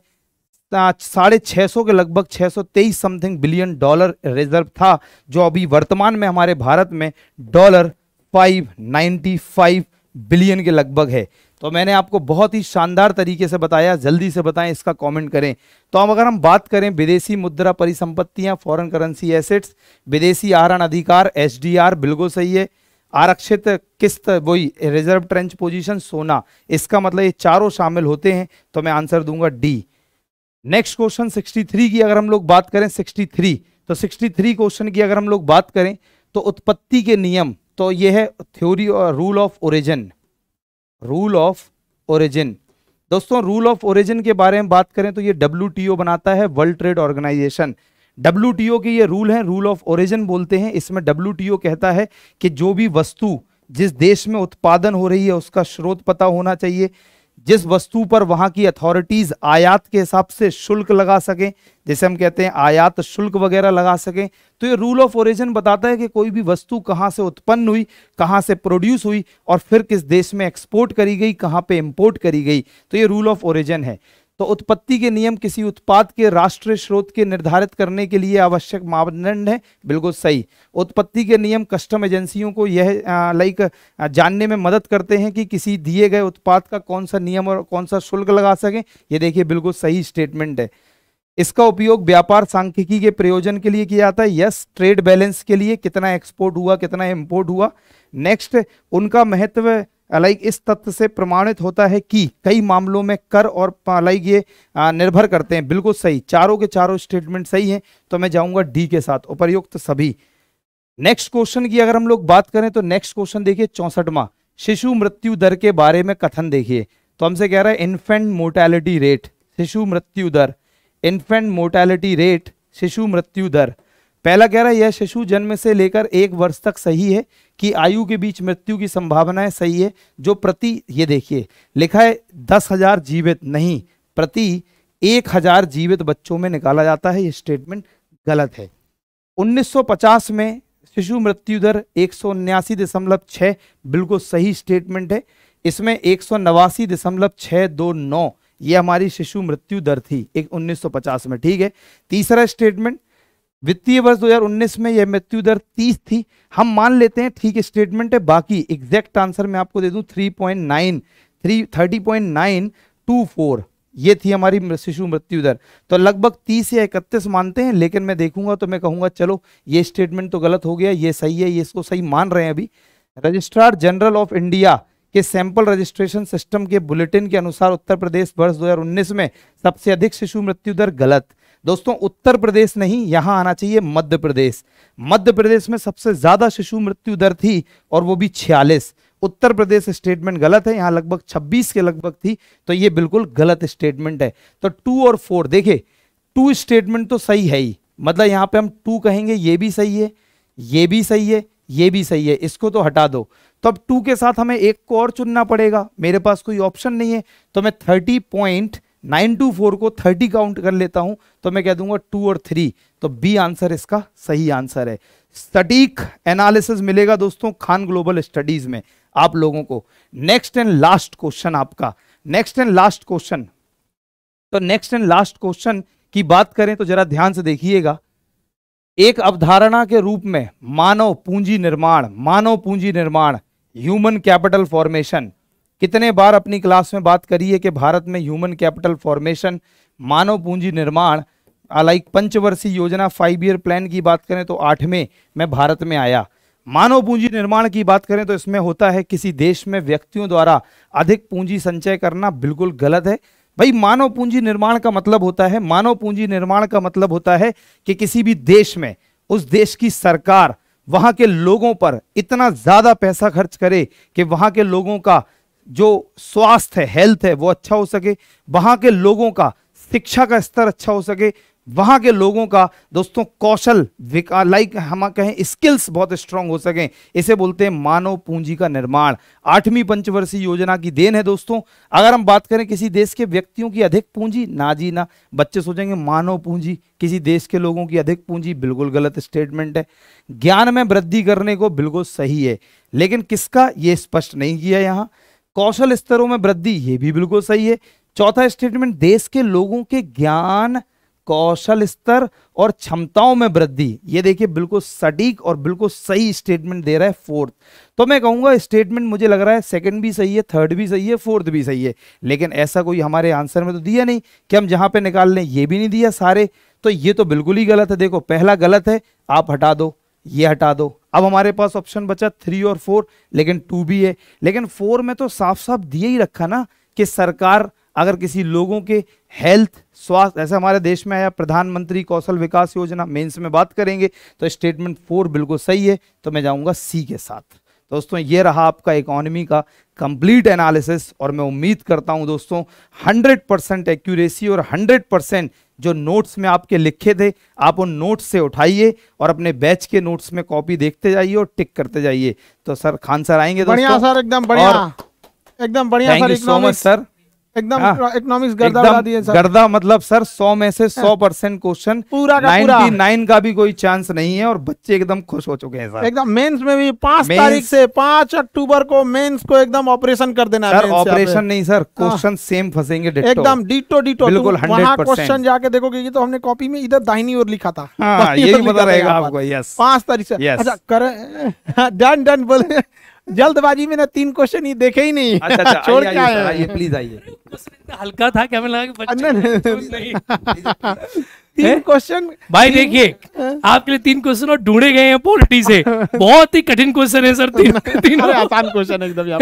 साढ़े छः सौ के लगभग सौ तेईस समथिंग बिलियन डॉलर रिजर्व था जो अभी वर्तमान में हमारे भारत में dollar five ninety five billion के लगभग है तो मैंने आपको बहुत ही शानदार तरीके से बताया जल्दी से बताएं इसका कमेंट करें तो अब अगर हम बात करें विदेशी मुद्रा परिसंपत्तियां फॉरेन करेंसी एसेट्स विदेशी आहरण अधिकार एस बिल्कुल सही है आरक्षित किस्त वही रिजर्व ट्रेंच पोजीशन सोना इसका मतलब ये चारों शामिल होते हैं तो मैं आंसर दूंगा डी नेक्स्ट क्वेश्चन 63 की अगर हम लोग बात करें 63 तो 63 क्वेश्चन की अगर हम लोग बात करें तो उत्पत्ति के नियम तो ये है थ्योरी और rule of origin rule of origin दोस्तों रूल ऑफ ओरिजिन के बारे में बात करें तो ये डब्ल्यू बनाता है वर्ल्ड ट्रेड ऑर्गेनाइजेशन डब्ल्यू के ये रूल हैं रूल ऑफ ओरिजिन बोलते हैं इसमें डब्ल्यू कहता है कि जो भी वस्तु जिस देश में उत्पादन हो रही है उसका स्रोत पता होना चाहिए जिस वस्तु पर वहां की अथॉरिटीज़ आयात के हिसाब से शुल्क लगा सके जैसे हम कहते हैं आयात शुल्क वगैरह लगा सके तो ये रूल ऑफ ओरिजिन बताता है कि कोई भी वस्तु कहाँ से उत्पन्न हुई कहाँ से प्रोड्यूस हुई और फिर किस देश में एक्सपोर्ट करी गई कहाँ पे इंपोर्ट करी गई तो ये रूल ऑफ ओरिजिन है तो उत्पत्ति के नियम किसी उत्पाद के राष्ट्रीय स्रोत के निर्धारित करने के लिए आवश्यक मापदंड है बिल्कुल सही उत्पत्ति के नियम कस्टम एजेंसियों को यह लाइक जानने में मदद करते हैं कि किसी दिए गए उत्पाद का कौन सा नियम और कौन सा शुल्क लगा सकें ये देखिए बिल्कुल सही स्टेटमेंट है इसका उपयोग व्यापार सांख्यिकी के प्रयोजन के लिए किया जाता है यस ट्रेड बैलेंस के लिए कितना एक्सपोर्ट हुआ कितना इम्पोर्ट हुआ नेक्स्ट उनका महत्व लाइक इस तथ्य से प्रमाणित होता है कि कई मामलों में कर और लाइक ये निर्भर करते हैं बिल्कुल सही चारों के चारों स्टेटमेंट सही हैं तो मैं जाऊंगा डी के साथ उपरयुक्त सभी नेक्स्ट क्वेश्चन की अगर हम लोग बात करें तो नेक्स्ट क्वेश्चन देखिए चौसठवा शिशु मृत्यु दर के बारे में कथन देखिए तो हमसे कह रहा है इन्फेंट मोर्टैलिटी रेट शिशु मृत्यु दर इन्फेंट मोर्टैलिटी रेट शिशु मृत्यु दर पहला कह रहा है यह शिशु जन्म से लेकर एक वर्ष तक सही है कि आयु के बीच मृत्यु की संभावनाएं सही है जो प्रति ये देखिए लिखा है दस हजार जीवित नहीं प्रति एक हजार जीवित बच्चों में निकाला जाता है ये स्टेटमेंट गलत है 1950 में शिशु मृत्यु दर एक दशमलव छः बिल्कुल सही स्टेटमेंट है इसमें एक दशमलव छः दो नौ ये हमारी शिशु मृत्यु दर थी एक 1950 में ठीक है तीसरा स्टेटमेंट वित्तीय वर्ष 2019 में यह मृत्यु दर 30 थी हम मान लेते हैं ठीक स्टेटमेंट है बाकी एग्जैक्ट आंसर मैं आपको दे दूं 3.9 three thirty point nine two four ये थी हमारी शिशु मृत्यु दर तो लगभग तीस या इकतीस मानते हैं लेकिन मैं देखूंगा तो मैं कहूंगा चलो ये स्टेटमेंट तो गलत हो गया ये सही है ये इसको सही मान रहे हैं अभी रजिस्ट्रार जनरल ऑफ इंडिया के सैंपल रजिस्ट्रेशन सिस्टम के बुलेटिन के अनुसार उत्तर प्रदेश वर्ष 2019 में सबसे अधिक शिशु मृत्यु दर गलत दोस्तों उत्तर प्रदेश नहीं यहाँ आना चाहिए मध्य प्रदेश मध्य प्रदेश में सबसे ज़्यादा शिशु मृत्यु दर थी और वो भी छियालीस उत्तर प्रदेश स्टेटमेंट गलत है यहाँ लगभग 26 के लगभग थी तो ये बिल्कुल गलत स्टेटमेंट है तो टू और फोर देखिए टू स्टेटमेंट तो सही है ही मतलब यहाँ पे हम टू कहेंगे ये भी सही है ये भी सही है ये भी सही है इसको तो हटा दो तो अब टू के साथ हमें एक को और चुनना पड़ेगा मेरे पास कोई ऑप्शन नहीं है तो मैं thirty point nine two four को थर्टी काउंट कर लेता हूं तो मैं कह दूंगा टू और थ्री तो बी आंसर इसका सही आंसर है सटीक एनालिसिस मिलेगा दोस्तों खान ग्लोबल स्टडीज में आप लोगों को नेक्स्ट एंड लास्ट क्वेश्चन आपका नेक्स्ट एंड लास्ट क्वेश्चन तो नेक्स्ट एंड लास्ट क्वेश्चन की बात करें तो जरा ध्यान से देखिएगा एक अवधारणा के रूप में मानव पूंजी निर्माण मानव पूंजी निर्माण ह्यूमन कैपिटल फॉर्मेशन कितने बार अपनी क्लास में बात करी है कि भारत में ह्यूमन कैपिटल फॉर्मेशन मानव पूंजी निर्माण लाइक पंचवर्षीय योजना फाइव ईयर प्लान की बात करें तो आठवें मैं भारत में आया मानव पूंजी निर्माण की बात करें तो इसमें होता है किसी देश में व्यक्तियों द्वारा अधिक पूंजी संचय करना बिल्कुल गलत है भाई मानव पूंजी निर्माण का मतलब होता है मानव पूंजी निर्माण का मतलब होता है कि किसी भी देश में उस देश की सरकार वहां के लोगों पर इतना ज्यादा पैसा खर्च करे कि वहां के लोगों का जो स्वास्थ्य है हेल्थ है वो अच्छा हो सके वहाँ के लोगों का शिक्षा का स्तर अच्छा हो सके वहाँ के लोगों का दोस्तों कौशल विकास लाइक हम कहें स्किल्स बहुत स्ट्रांग हो सकें इसे बोलते हैं मानव पूंजी का निर्माण आठवीं पंचवर्षीय योजना की देन है दोस्तों अगर हम बात करें किसी देश के व्यक्तियों की अधिक पूंजी ना जी ना बच्चे सोचेंगे मानव पूंजी किसी देश के लोगों की अधिक पूंजी बिल्कुल गलत स्टेटमेंट है ज्ञान में वृद्धि करने को बिल्कुल सही है लेकिन किसका ये स्पष्ट नहीं किया यहाँ कौशल स्तरों में वृद्धि ये भी बिल्कुल सही है चौथा स्टेटमेंट देश के लोगों के ज्ञान कौशल स्तर और क्षमताओं में वृद्धि ये देखिए बिल्कुल सटीक और बिल्कुल सही स्टेटमेंट दे रहा है फोर्थ तो मैं कहूँगा स्टेटमेंट मुझे लग रहा है सेकंड भी सही है थर्ड भी सही है फोर्थ भी सही है लेकिन ऐसा कोई हमारे आंसर में तो दिया नहीं कि हम जहां पे निकाल लें ये भी नहीं दिया सारे तो ये तो बिल्कुल ही गलत है देखो पहला गलत है आप हटा दो ये हटा दो अब हमारे पास ऑप्शन बचा थ्री और फोर लेकिन टू भी है लेकिन फोर में तो साफ साफ दिए ही रखा ना कि सरकार अगर किसी लोगों के हेल्थ स्वास्थ्य ऐसे हमारे देश में आया प्रधानमंत्री कौशल विकास योजना मेंस में बात करेंगे तो स्टेटमेंट फोर बिल्कुल सही है तो मैं जाऊंगा सी के साथ दोस्तों ये रहा आपका इकोनॉमी का कंप्लीट एनालिसिस और मैं उम्मीद करता हूं दोस्तों 100 परसेंट एक्यूरेसी और 100 परसेंट जो नोट्स में आपके लिखे थे आप उन नोट्स से उठाइए और अपने बैच के नोट्स में कॉपी देखते जाइए और टिक करते जाइए तो सर खान सर आएंगे बढ़िया सर एकदम बढ़िया एकदम बढ़िया सर सो मच सर एकदम इकोनॉमिक्स हाँ। गर्दा एकदम, दिए सर गर्दा मतलब सर 100 में से 100 परसेंट क्वेश्चन पूरा नाइनटी नाइन का भी कोई चांस नहीं है और बच्चे एकदम खुश हो चुके हैं सर एकदम मेंस में भी पांच तारीख से पांच अक्टूबर को मेंस को एकदम ऑपरेशन कर देना सर ऑपरेशन नहीं सर क्वेश्चन हाँ। सेम फंसेंगे एकदम डिटो डिटो बिल्कुल क्वेश्चन जाके देखोगे तो हमने कॉपी में इधर दाहिनी ओर लिखा था हाँ, यही पता रहेगा आपको यस पांच तारीख से अच्छा कर डन डन बोले जल्दबाजी में ना तीन क्वेश्चन ही देखे ही नहीं अच्छा अच्छा छोड़ के आइए प्लीज आइए हल्का था क्या लगा कि नहीं तीन क्वेश्चन भाई देखिए हाँ। आपके लिए तीन क्वेश्चन और ढूंढे गए हैं पॉलिटी से बहुत ही कठिन क्वेश्चन है सर तीन तीन आसान क्वेश्चन एकदम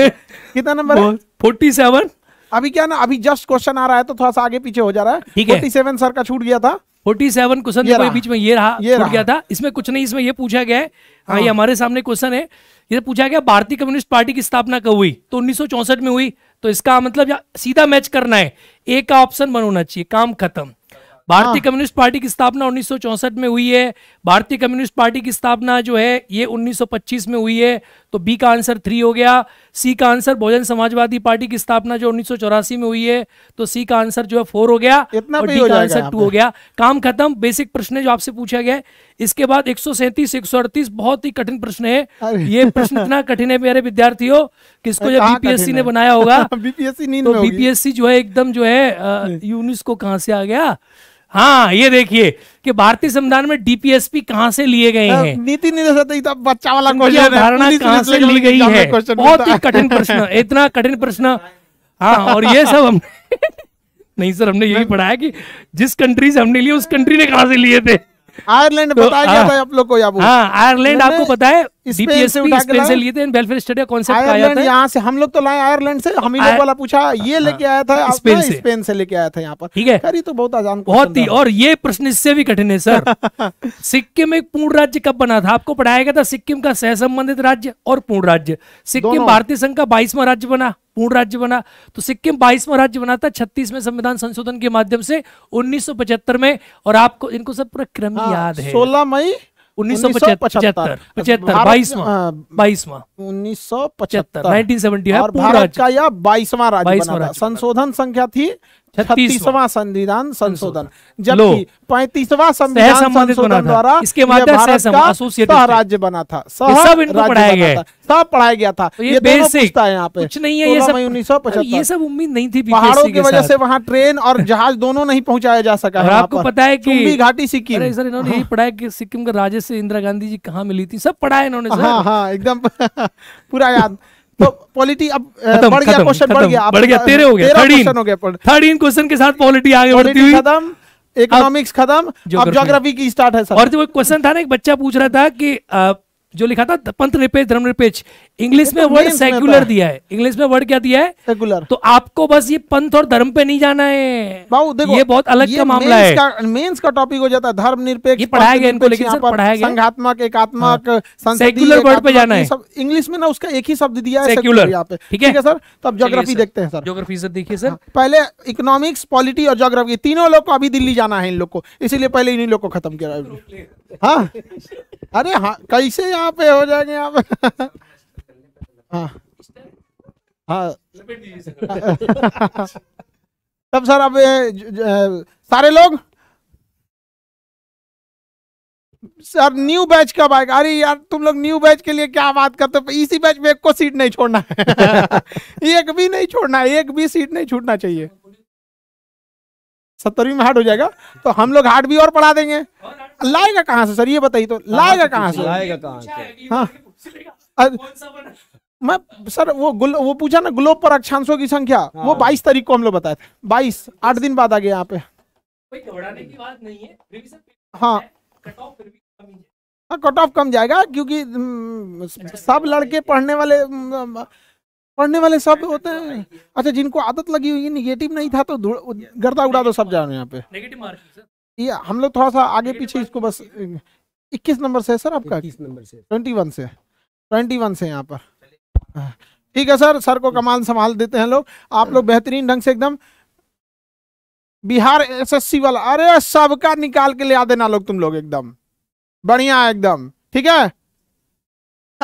कितना नंबर फोर्टी सेवन अभी क्या ना अभी जस्ट क्वेश्चन आ रहा है तो थोड़ा सा आगे पीछे हो जा रहा है फोर्टी सेवन सर का छूट गया था फोर्टी सेवन क्वेश्चन बीच में ये रहा ये छूट गया था इसमें कुछ नहीं इसमें ये पूछा गया है हाँ ये हाँ। हमारे सामने क्वेश्चन है ये पूछा गया भारतीय कम्युनिस्ट पार्टी की स्थापना कब हुई तो उन्नीस में हुई तो इसका मतलब सीधा मैच करना है ए का ऑप्शन बन होना चाहिए काम खत्म भारतीय हाँ। कम्युनिस्ट पार्टी की स्थापना उन्नीस में हुई है भारतीय कम्युनिस्ट पार्टी की स्थापना जो है ये 1925 में हुई है तो बी का आंसर थ्री हो गया सी का आंसर बहुजन समाजवादी पार्टी की स्थापना जो उन्नीस में हुई है तो सी का आंसर जो है फोर हो गया इतना और डी का आंसर टू हो गया काम खत्म बेसिक प्रश्न है जो आपसे पूछा गया इसके बाद एक सौ बहुत ही कठिन प्रश्न है ये प्रश्न इतना कठिन है मेरे विद्यार्थियों किसको जब बीपीएससी ने बनाया होगा बीपीएससी तो बीपीएससी जो है एकदम जो है यूनिस को कहा से आ गया हाँ ये देखिए कि भारतीय संविधान में डीपीएसपी कहाँ से लिए गए हैं नीति निर्देशक तो तो बच्चा वाला क्वेश्चन धारणा कहाँ से ली गई है बहुत ही कठिन प्रश्न इतना कठिन प्रश्न हाँ और ये सब हमने नहीं सर हमने यही पढ़ा है कि जिस कंट्री से हमने लिए उस कंट्री ने कहा से लिए थे आयरलैंड तो हाँ। को हाँ, आयरलैंड आपको पता है स्टडी कॉन्सेप्ट यहाँ से हम लोग तो लाए आयरलैंड से हम लोग वाला पूछा ये हाँ। लेके आया था स्पेन से स्पेन से लेके आया था यहाँ पर ठीक है तो बहुत आसान बहुत ही और ये प्रश्न इससे भी कठिन है सर सिक्किम एक पूर्ण राज्य कब बना था आपको पढ़ाया गया था सिक्किम का सह संबंधित राज्य और पूर्ण राज्य सिक्किम भारतीय संघ का बाईसवा राज्य बना पूर्ण राज्य बना तो सिक्किम बाईसवा राज्य बना था छत्तीस में संविधान संशोधन के माध्यम से 1975 में और आपको इनको सब पूरा क्रम हाँ, याद है सोलह मई उन्नीस सौ पचहत्तर पचहत्तर बाईसवा बाईसवा हाँ, उन्नीस सौ पचहत्तर हाँ, और भारत का यह बाईसवा राज्य संशोधन संख्या थी छत्तीसवा संविधान संशोधन जबकि पैंतीसवा संविधान संशोधन द्वारा इसके माध्यम राज्य बना था सब पढ़ाया गया सब पढ़ाया गया था तो ये बेसिक है यहाँ पे कुछ नहीं है ये सब उन्नीस सौ पचहत्तर ये सब उम्मीद नहीं थी पहाड़ों की वजह से वहाँ ट्रेन और जहाज दोनों नहीं पहुँचाया जा सका है आपको पता है की घाटी सिक्किम सर इन्होंने यही पढ़ाया की सिक्किम के राजे से इंदिरा गांधी जी कहाँ मिली थी सब पढ़ाया इन्होंने हाँ हाँ एकदम पूरा याद तो पॉलिटी अब बढ़ गया क्वेश्चन बढ़ गया बढ़ गया तेरे हो गया थर्टीन हो गया थर्टीन क्वेश्चन के साथ पॉलिटी आगे बढ़ती हुई खत्म इकोनॉमिक्स खत्म अब ज्योग्राफी की स्टार्ट है सर और जो क्वेश्चन था ना एक बच्चा पूछ रहा था कि जो लिखा था पंथ निरपेक्ष धर्म निरपेक्ष इंग्लिश तो में वर्ड सेक्युलर दिया है इंग्लिश में वर्ड क्या दिया है सेक्युलर तो आपको बस ये पंथ और धर्म पे नहीं जाना है बाबू देखो ये बहुत अलग ये का मामला है मेंस का टॉपिक हो जाता है धर्म निरपेक्ष पढ़ाया गया इनको लेकिन पढ़ाया गया संघात्मक एकात्मक हाँ। सेक्युलर वर्ड पे जाना है सब इंग्लिश में ना उसका एक ही शब्द दिया है सेक्युलर यहाँ पे ठीक है सर तो अब ज्योग्राफी देखते हैं सर ज्योग्राफी से देखिए सर हाँ। पहले इकोनॉमिक्स पॉलिटी और ज्योग्राफी तीनों लोग को अभी दिल्ली जाना है इन लोग को इसीलिए पहले इन्हीं लोग को खत्म किया हाँ अरे हाँ कैसे यहाँ पे हो जाएंगे यहाँ पे हाँ। हाँ। तब सर अब सारे लोग सर न्यू बैच कब आएगा अरे यार तुम लोग न्यू बैच के लिए क्या बात करते हो इसी बैच में एक को सीट नहीं छोड़ना है एक भी नहीं छोड़ना है एक भी सीट नहीं छूटना चाहिए सत्तरवीं में हार्ड हो जाएगा तो हम लोग हार्ड भी और पढ़ा देंगे लाएगा कहाँ से सर ये बताइए तो लाएगा कहाँ से लाएगा कहाँ से हाँ मैं सर वो गुल, वो पूछा ना ग्लोब पर अक्षांशों की संख्या हाँ। वो बाईस तारीख को हम लोग बताए बाईस आठ दिन बाद आ गया यहाँ पे हाँ हाँ कट ऑफ कम जाएगा क्योंकि अच्छा, सब लड़के पढ़ने वाले पढ़ने वाले सब होते हैं अच्छा जिनको आदत लगी हुई निगेटिव नहीं था तो गर्दा उड़ा दो सब जानो यहाँ पे ये हम लोग थोड़ा सा आगे पीछे इसको बस इक्कीस नंबर से है सर आपका इक्कीस नंबर से ट्वेंटी वन से ट्वेंटी वन से यहाँ पर ठीक है सर सर को हम्म। कमाल संभाल देते हैं लोग आप लोग बेहतरीन ढंग से एकदम बिहार एसएससी वाला अरे सबका निकाल के ले आ देना लोग तुम लोग एकदम बढ़िया एकदम ठीक है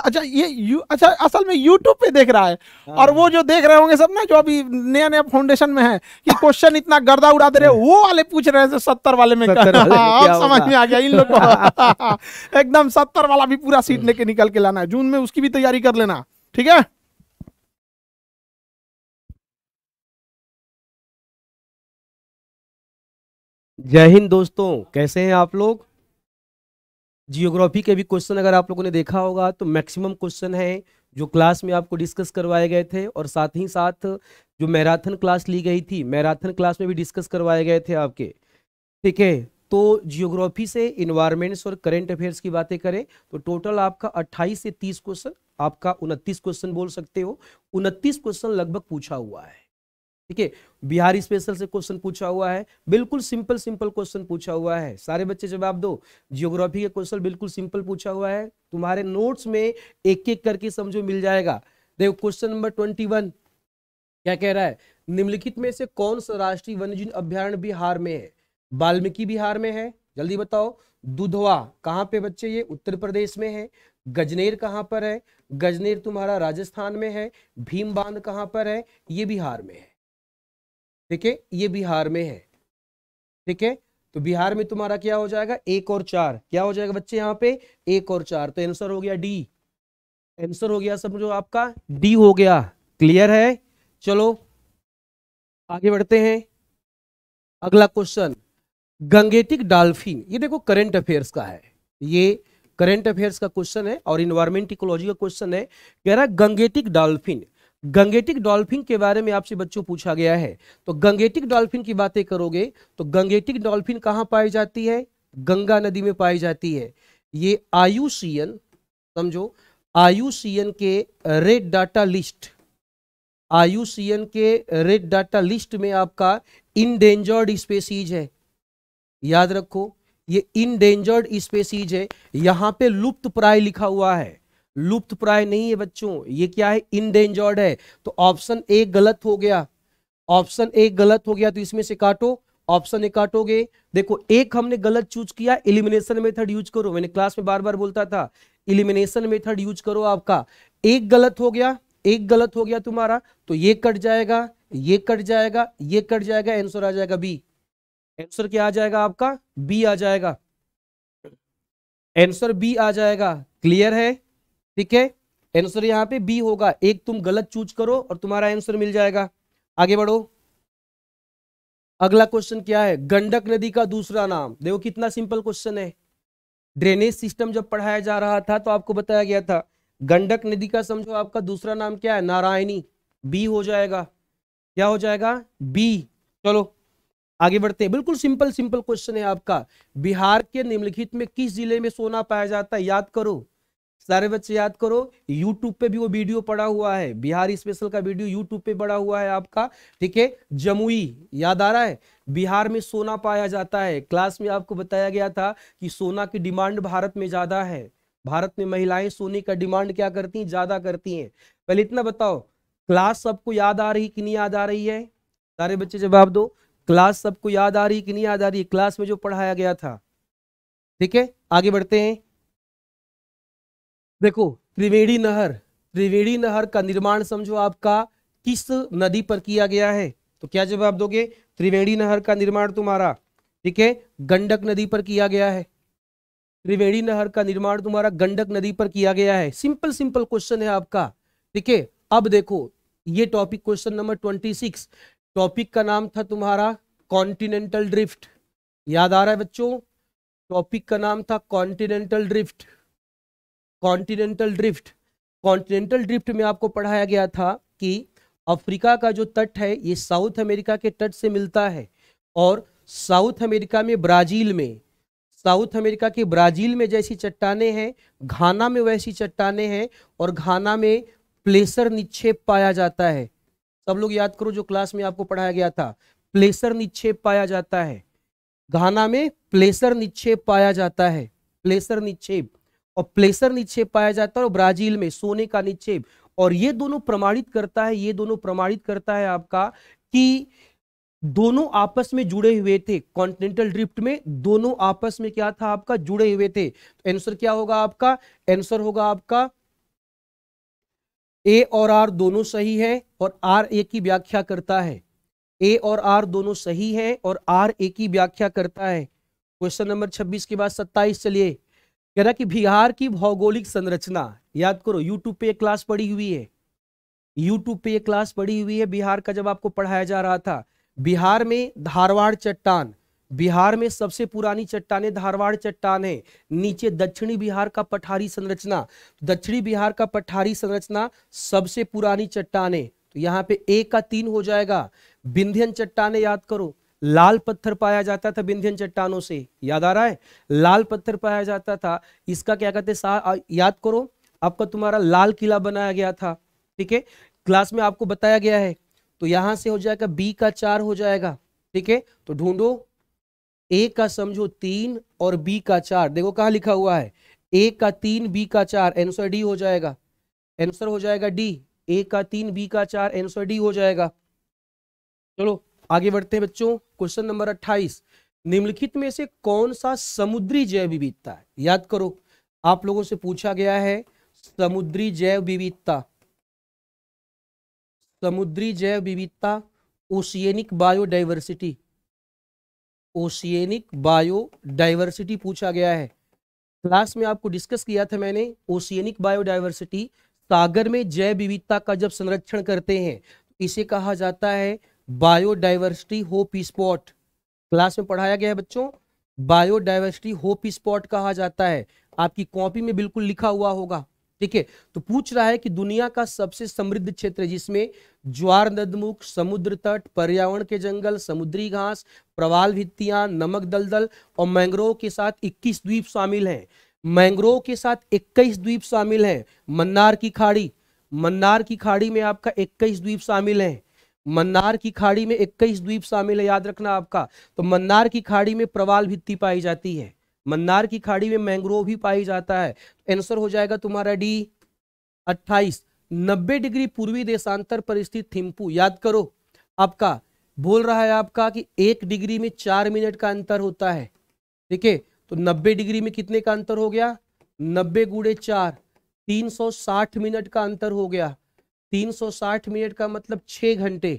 अच्छा ये यू अच्छा असल में यूट्यूब पे देख रहा है हाँ। और वो जो देख रहे होंगे सब ना जो अभी नया नया फाउंडेशन में है कि क्वेश्चन हाँ। इतना गर्दा उड़ा दे रहे वो वाले पूछ रहे हैं सत्तर वाले में सत्तर वाले क्या हाँ, समझ में आ गया इन लोगों को एकदम सत्तर वाला भी पूरा सीट लेके निकल के लाना है जून में उसकी भी तैयारी कर लेना ठीक है जय हिंद दोस्तों कैसे हैं आप लोग जियोग्राफी के भी क्वेश्चन अगर आप लोगों ने देखा होगा तो मैक्सिमम क्वेश्चन है जो क्लास में आपको डिस्कस करवाए गए थे और साथ ही साथ जो मैराथन क्लास ली गई थी मैराथन क्लास में भी डिस्कस करवाए गए थे आपके ठीक है तो जियोग्राफी से इन्वायरमेंट्स और करेंट अफेयर्स की बातें करें तो टोटल आपका 28 से 30 क्वेश्चन आपका उनतीस क्वेश्चन बोल सकते हो उनतीस क्वेश्चन लगभग पूछा हुआ है ठीक है बिहारी स्पेशल से क्वेश्चन पूछा हुआ है बिल्कुल सिंपल सिंपल क्वेश्चन पूछा हुआ है सारे बच्चे जवाब दो जियोग्राफी के क्वेश्चन बिल्कुल सिंपल पूछा हुआ है तुम्हारे नोट्स में एक एक करके समझो मिल जाएगा देखो क्वेश्चन नंबर ट्वेंटी वन क्या कह रहा है निम्नलिखित में से कौन सा राष्ट्रीय वन्यजीव अभ्यारण्य बिहार में है वाल्मीकि बिहार में है जल्दी बताओ दुधवा कहाँ पे बच्चे ये उत्तर प्रदेश में है गजनेर कहाँ पर है गजनेर तुम्हारा राजस्थान में है भीम बांध कहाँ पर है ये बिहार में है ठीक है ये बिहार में है ठीक है तो बिहार में तुम्हारा क्या हो जाएगा एक और चार क्या हो जाएगा बच्चे यहाँ पे एक और चार तो आंसर हो गया डी आंसर हो गया समझो आपका डी हो गया क्लियर है चलो आगे बढ़ते हैं अगला क्वेश्चन गंगेटिक डाल्फिन ये देखो करंट अफेयर्स का है ये करेंट अफेयर्स का क्वेश्चन है और इन्वायरमेंट इकोलॉजी का क्वेश्चन है कह रहा गंगेटिक डॉल्फिन गंगेटिक डॉल्फिन के बारे में आपसे बच्चों पूछा गया है तो गंगेटिक डॉल्फिन की बातें करोगे तो गंगेटिक डॉल्फिन कहाँ पाई जाती है गंगा नदी में पाई जाती है ये आयुसीएन समझो आयुसीएन के रेड डाटा लिस्ट आयुसीएन के रेड डाटा लिस्ट में आपका इनडेंजर्ड स्पेसीज है याद रखो ये इनडेंजर्ड स्पेसीज है यहां पे लुप्त प्राय लिखा हुआ है लुप्त प्राय नहीं है बच्चों ये क्या है इनडेंजर्ड है तो ऑप्शन ए गलत हो गया ऑप्शन ए गलत हो गया तो इसमें से काटो ऑप्शन ए काटोगे देखो एक हमने गलत चूज किया इलिमिनेशन मेथड यूज करो मैंने क्लास में बार बार बोलता था इलिमिनेशन मेथड यूज करो आपका एक गलत हो गया एक गलत हो गया तुम्हारा तो ये कट जाएगा ये कट जाएगा ये कट जाएगा आंसर आ जाएगा बी आंसर क्या आ जाएगा आपका बी आ जाएगा आंसर बी आ जाएगा क्लियर है ठीक है आंसर यहां पे बी होगा एक तुम गलत चूज करो और तुम्हारा आंसर मिल जाएगा आगे बढ़ो अगला क्वेश्चन क्या है गंडक नदी का दूसरा नाम देखो कितना सिंपल क्वेश्चन है ड्रेनेज सिस्टम जब पढ़ाया जा रहा था तो आपको बताया गया था गंडक नदी का समझो आपका दूसरा नाम क्या है नारायणी बी हो जाएगा क्या हो जाएगा बी चलो आगे बढ़ते हैं बिल्कुल सिंपल सिंपल क्वेश्चन है आपका बिहार के निम्नलिखित में किस जिले में सोना पाया जाता है याद करो सारे बच्चे याद करो यूट्यूब पे भी वो वीडियो पड़ा हुआ है बिहार स्पेशल का वीडियो YouTube पे पड़ा हुआ है आपका ठीक है जमुई याद आ रहा है बिहार में सोना पाया जाता है क्लास में आपको बताया गया था कि सोना की डिमांड भारत में ज्यादा है भारत में महिलाएं सोने का डिमांड क्या करती हैं ज्यादा करती हैं पहले इतना बताओ क्लास सबको याद आ रही कि नहीं याद आ रही है सारे बच्चे जवाब दो क्लास सबको याद आ रही कि नहीं याद आ रही क्लास में जो पढ़ाया गया था ठीक है आगे बढ़ते हैं देखो त्रिवेणी नहर त्रिवेणी नहर का निर्माण समझो आपका किस नदी पर किया गया है तो क्या जवाब दोगे त्रिवेणी नहर का निर्माण तुम्हारा ठीक है गंडक नदी पर किया गया है त्रिवेणी नहर का निर्माण तुम्हारा गंडक नदी पर किया गया है सिंपल सिंपल क्वेश्चन है आपका ठीक है अब देखो ये topic question number twenty six topic का नाम था तुम्हारा कॉन्टिनेंटल ड्रिफ्ट याद आ रहा है बच्चों टॉपिक का नाम था continental drift continental drift continental drift में आपको पढ़ाया गया था कि अफ्रीका का जो तट है ये साउथ अमेरिका के तट से मिलता है और साउथ अमेरिका में ब्राजील में साउथ अमेरिका के ब्राजील में जैसी चट्टाने हैं घाना में वैसी चट्टाने हैं और घाना में प्लेसर निक्षेप पाया जाता है सब लोग याद करो जो क्लास में आपको पढ़ाया गया था प्लेसर निक्षेप पाया जाता है घाना में प्लेसर निक्षेप पाया जाता है प्लेसर निक्षेप और प्लेसर निक्षेप पाया जाता है और ब्राजील में सोने का निक्षेप और ये दोनों प्रमाणित करता है ये दोनों प्रमाणित करता है आपका कि दोनों आपस में जुड़े हुए थे कॉन्टिनेंटल ड्रिफ्ट में दोनों आपस में क्या था आपका जुड़े हुए थे तो आंसर क्या होगा आपका आंसर होगा आपका ए और आर दोनों सही है और आर ए की व्याख्या करता है ए और आर दोनों सही है और आर ए की व्याख्या करता है क्वेश्चन नंबर 26 के बाद 27 चलिए कह रहा कि बिहार की भौगोलिक संरचना याद करो यूट्यूब पे क्लास पड़ी हुई है यूट्यूब पे क्लास पड़ी हुई है बिहार का जब आपको पढ़ाया जा रहा था बिहार में धारवाड़ चट्टान बिहार में सबसे पुरानी चट्टाने धारवाड़ चट्टान है नीचे दक्षिणी बिहार का पठारी संरचना तो दक्षिणी बिहार का पठारी संरचना सबसे पुरानी चट्टाने तो यहाँ पे एक का तीन हो जाएगा विंध्यन चट्टाने याद करो लाल पत्थर पाया जाता था विंध्यन चट्टानों से याद आ रहा है लाल पत्थर पाया जाता था इसका क्या कहते हैं याद करो आपका तुम्हारा लाल किला बनाया गया था ठीक है क्लास में आपको बताया गया है तो यहां से हो जाएगा बी का चार हो जाएगा ठीक है तो ढूंढो ए का समझो तीन और बी का चार देखो कहा लिखा हुआ है ए का तीन बी का चार आंसर डी हो जाएगा आंसर हो जाएगा डी ए का तीन बी का चार आंसर डी हो जाएगा चलो आगे बढ़ते हैं बच्चों क्वेश्चन नंबर अट्ठाईस निम्नलिखित में से कौन सा समुद्री जैव विविधता है याद करो आप लोगों से पूछा गया है समुद्री जैव विविधता समुद्री जैव विविधता oceanic biodiversity oceanic biodiversity पूछा गया है क्लास में आपको डिस्कस किया था मैंने ओशियनिक बायोडाइवर्सिटी सागर में जैव विविधता का जब संरक्षण करते हैं इसे कहा जाता है बायोडाइवर्सिटी होप स्पॉट क्लास में पढ़ाया गया है बच्चों बायोडाइवर्सिटी होप स्पॉट कहा जाता है आपकी कॉपी में बिल्कुल लिखा हुआ होगा ठीक है तो पूछ रहा है कि दुनिया का सबसे समृद्ध क्षेत्र जिसमें ज्वार नदमुख समुद्र तट पर्यावरण के जंगल समुद्री घास प्रवाल भित्तियां नमक दलदल और मैंग्रोव के साथ 21 द्वीप शामिल हैं मैंग्रोव के साथ 21 द्वीप शामिल हैं मन्नार की खाड़ी मन्नार की खाड़ी में आपका 21 द्वीप शामिल है मन्नार की खाड़ी में 21 द्वीप शामिल है याद रखना आपका तो मन्नार की खाड़ी में प्रवाल भित्ती पाई जाती है मन्नार की खाड़ी में मैंग्रोव भी पाई जाता है आंसर हो जाएगा तुम्हारा डी अट्ठाईस नब्बे डिग्री पूर्वी देशांतर पर स्थित थिम्पू याद करो आपका बोल रहा है आपका कि एक डिग्री में चार मिनट का अंतर होता है ठीक है तो नब्बे डिग्री में कितने का अंतर हो गया नब्बे गुड़े चार तीन सौ साठ मिनट का अंतर हो गया तीन सौ साठ मिनट का मतलब छ घंटे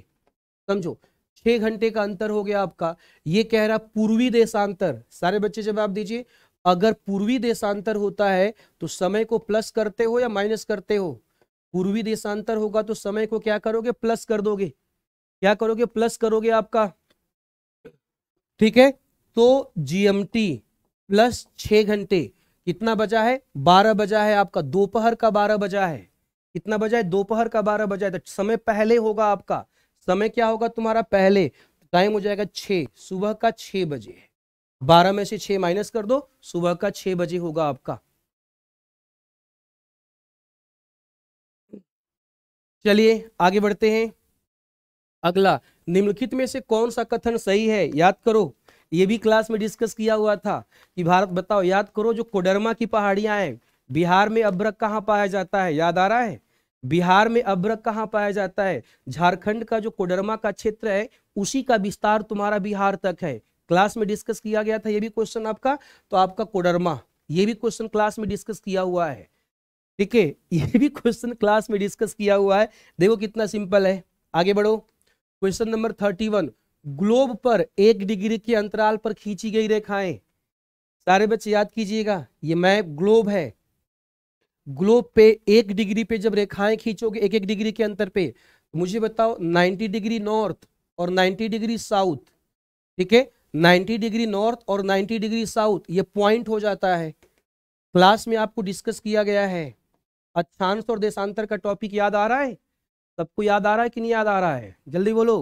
समझो छह घंटे का अंतर हो गया आपका ये कह रहा पूर्वी देशांतर सारे बच्चे जवाब दीजिए अगर पूर्वी देशांतर होता है तो समय को प्लस करते हो या माइनस करते हो पूर्वी देशांतर होगा तो समय को क्या करोगे प्लस कर दोगे क्या करोगे प्लस करोगे आपका ठीक है तो जीएमटी प्लस छह घंटे कितना बजा है बारह बजा है आपका दोपहर का बारह बजा है कितना बजा है दोपहर का बारह बजा है तो समय पहले होगा आपका समय क्या होगा तुम्हारा पहले टाइम हो जाएगा छ सुबह का छ बजे बारह में से छ माइनस कर दो सुबह का छ बजे होगा आपका चलिए आगे बढ़ते हैं अगला निम्नलिखित में से कौन सा कथन सही है याद करो ये भी क्लास में डिस्कस किया हुआ था कि भारत बताओ याद करो जो कोडरमा की पहाड़ियां हैं बिहार में अब्रक कहाँ पाया जाता है याद आ रहा है बिहार में अभ्रक कहाँ पाया जाता है झारखंड का जो कोडरमा का क्षेत्र है उसी का विस्तार तुम्हारा बिहार तक है क्लास में डिस्कस किया गया था ये भी क्वेश्चन आपका तो आपका कोडरमा ये भी क्वेश्चन क्लास में डिस्कस किया हुआ है ठीक है ये भी क्वेश्चन क्लास में डिस्कस किया हुआ है देखो कितना सिंपल है आगे बढ़ो question number thirty one globe पर एक डिग्री के अंतराल पर खींची गई रेखाएं सारे बच्चे याद कीजिएगा ये मैप ग्लोब है ग्लोब पे एक डिग्री पे जब रेखाएं खींचोगे एक एक डिग्री के अंतर पे तो मुझे बताओ 90 डिग्री नॉर्थ और 90 डिग्री साउथ ठीक है 90 डिग्री नॉर्थ और 90 डिग्री साउथ ये पॉइंट हो जाता है क्लास में आपको डिस्कस किया गया है अच्छांश और देशांतर का टॉपिक याद आ रहा है सबको याद आ रहा है कि नहीं याद आ रहा है जल्दी बोलो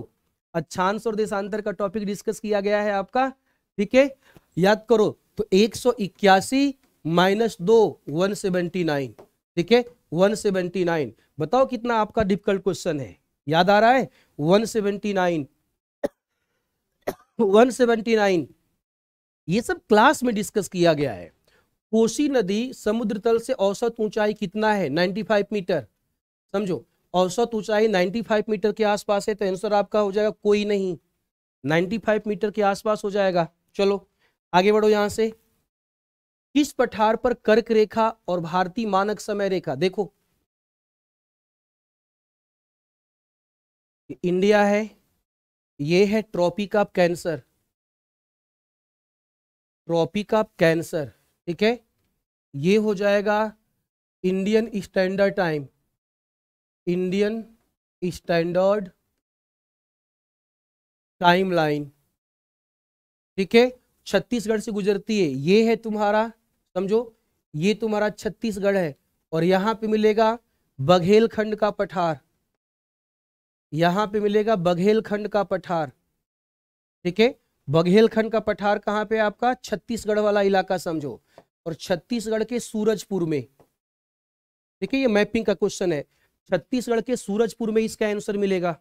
अच्छांश और देशांतर का टॉपिक डिस्कस किया गया है आपका ठीक है याद करो तो एक माइनस दो वन सेवेंटी नाइन ठीक है वन सेवेंटी नाइन बताओ कितना आपका डिफिकल्ट क्वेश्चन है याद आ रहा है one seventy nine one seventy nine ये सब क्लास में डिस्कस किया गया है कोसी नदी समुद्र तल से औसत ऊंचाई कितना है फाइव मीटर समझो औसत ऊंचाई नाइन्टी फाइव मीटर के आसपास है तो आंसर आपका हो जाएगा कोई नहीं नाइन्टी फाइव मीटर के आसपास हो जाएगा चलो आगे बढ़ो यहां से किस पठार पर कर्क रेखा और भारतीय मानक समय रेखा देखो इंडिया है यह है tropic of cancer tropic of cancer ठीक है ये हो जाएगा Indian standard time Indian standard time line ठीक है छत्तीसगढ़ से गुजरती है ये है तुम्हारा समझो ये तुम्हारा छत्तीसगढ़ है और यहां पे मिलेगा बघेलखंड का पठार यहां पे मिलेगा बघेलखंड का पठार ठीक है बघेलखंड का पठार कहां पे आपका छत्तीसगढ़ वाला इलाका समझो और छत्तीसगढ़ के सूरजपुर में ठीक है ये मैपिंग का क्वेश्चन है छत्तीसगढ़ के सूरजपुर में इसका आंसर मिलेगा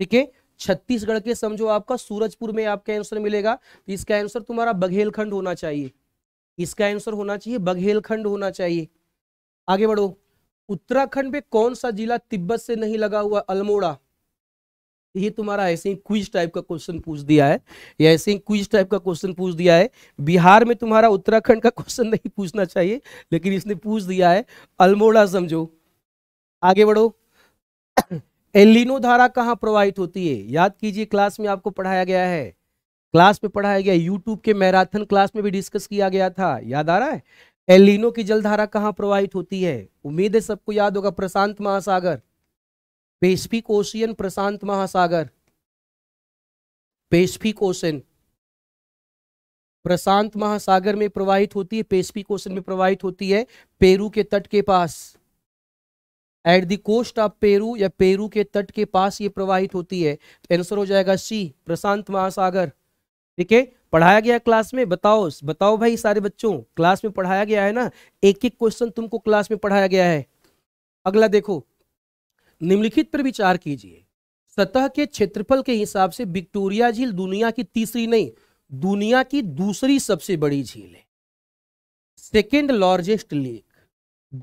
ठीक है छत्तीसगढ़ के समझो आपका सूरजपुर में आपका आंसर मिलेगा तो इसका आंसर तुम्हारा बघेलखंड होना चाहिए इसका आंसर होना चाहिए बघेलखंड होना चाहिए आगे बढ़ो उत्तराखंड में कौन सा जिला तिब्बत से नहीं लगा हुआ अल्मोड़ा ये तुम्हारा ऐसे ही क्विज टाइप का क्वेश्चन पूछ दिया है या ऐसे ही क्विज टाइप का क्वेश्चन पूछ दिया है बिहार में तुम्हारा उत्तराखंड का क्वेश्चन नहीं पूछना चाहिए लेकिन इसने पूछ दिया है अल्मोड़ा समझो आगे बढ़ो एलिनो धारा कहाँ प्रवाहित होती है याद कीजिए क्लास में आपको पढ़ाया गया है क्लास में पढ़ाया गया यूट्यूब के मैराथन क्लास में भी डिस्कस किया गया था याद आ रहा है एलिनो की जलधारा कहाँ प्रवाहित होती है उम्मीद है सबको याद होगा प्रशांत महासागर पेसिफिक ओशियन प्रशांत महासागर पेसिफिक ओशन प्रशांत महासागर में प्रवाहित होती है पेसिफिक ओशन में प्रवाहित होती है पेरू के तट के पास at the coast of Peru या पेरू के तट के पास ये प्रवाहित होती है आंसर तो हो जाएगा सी प्रशांत महासागर ठीक है पढ़ाया गया क्लास में बताओ बताओ भाई सारे बच्चों क्लास में पढ़ाया गया है ना एक एक क्वेश्चन तुमको क्लास में पढ़ाया गया है अगला देखो निम्नलिखित पर विचार कीजिए सतह के क्षेत्रफल के हिसाब से विक्टोरिया झील दुनिया की तीसरी नहीं दुनिया की दूसरी सबसे बड़ी झील है सेकेंड लार्जेस्ट लेक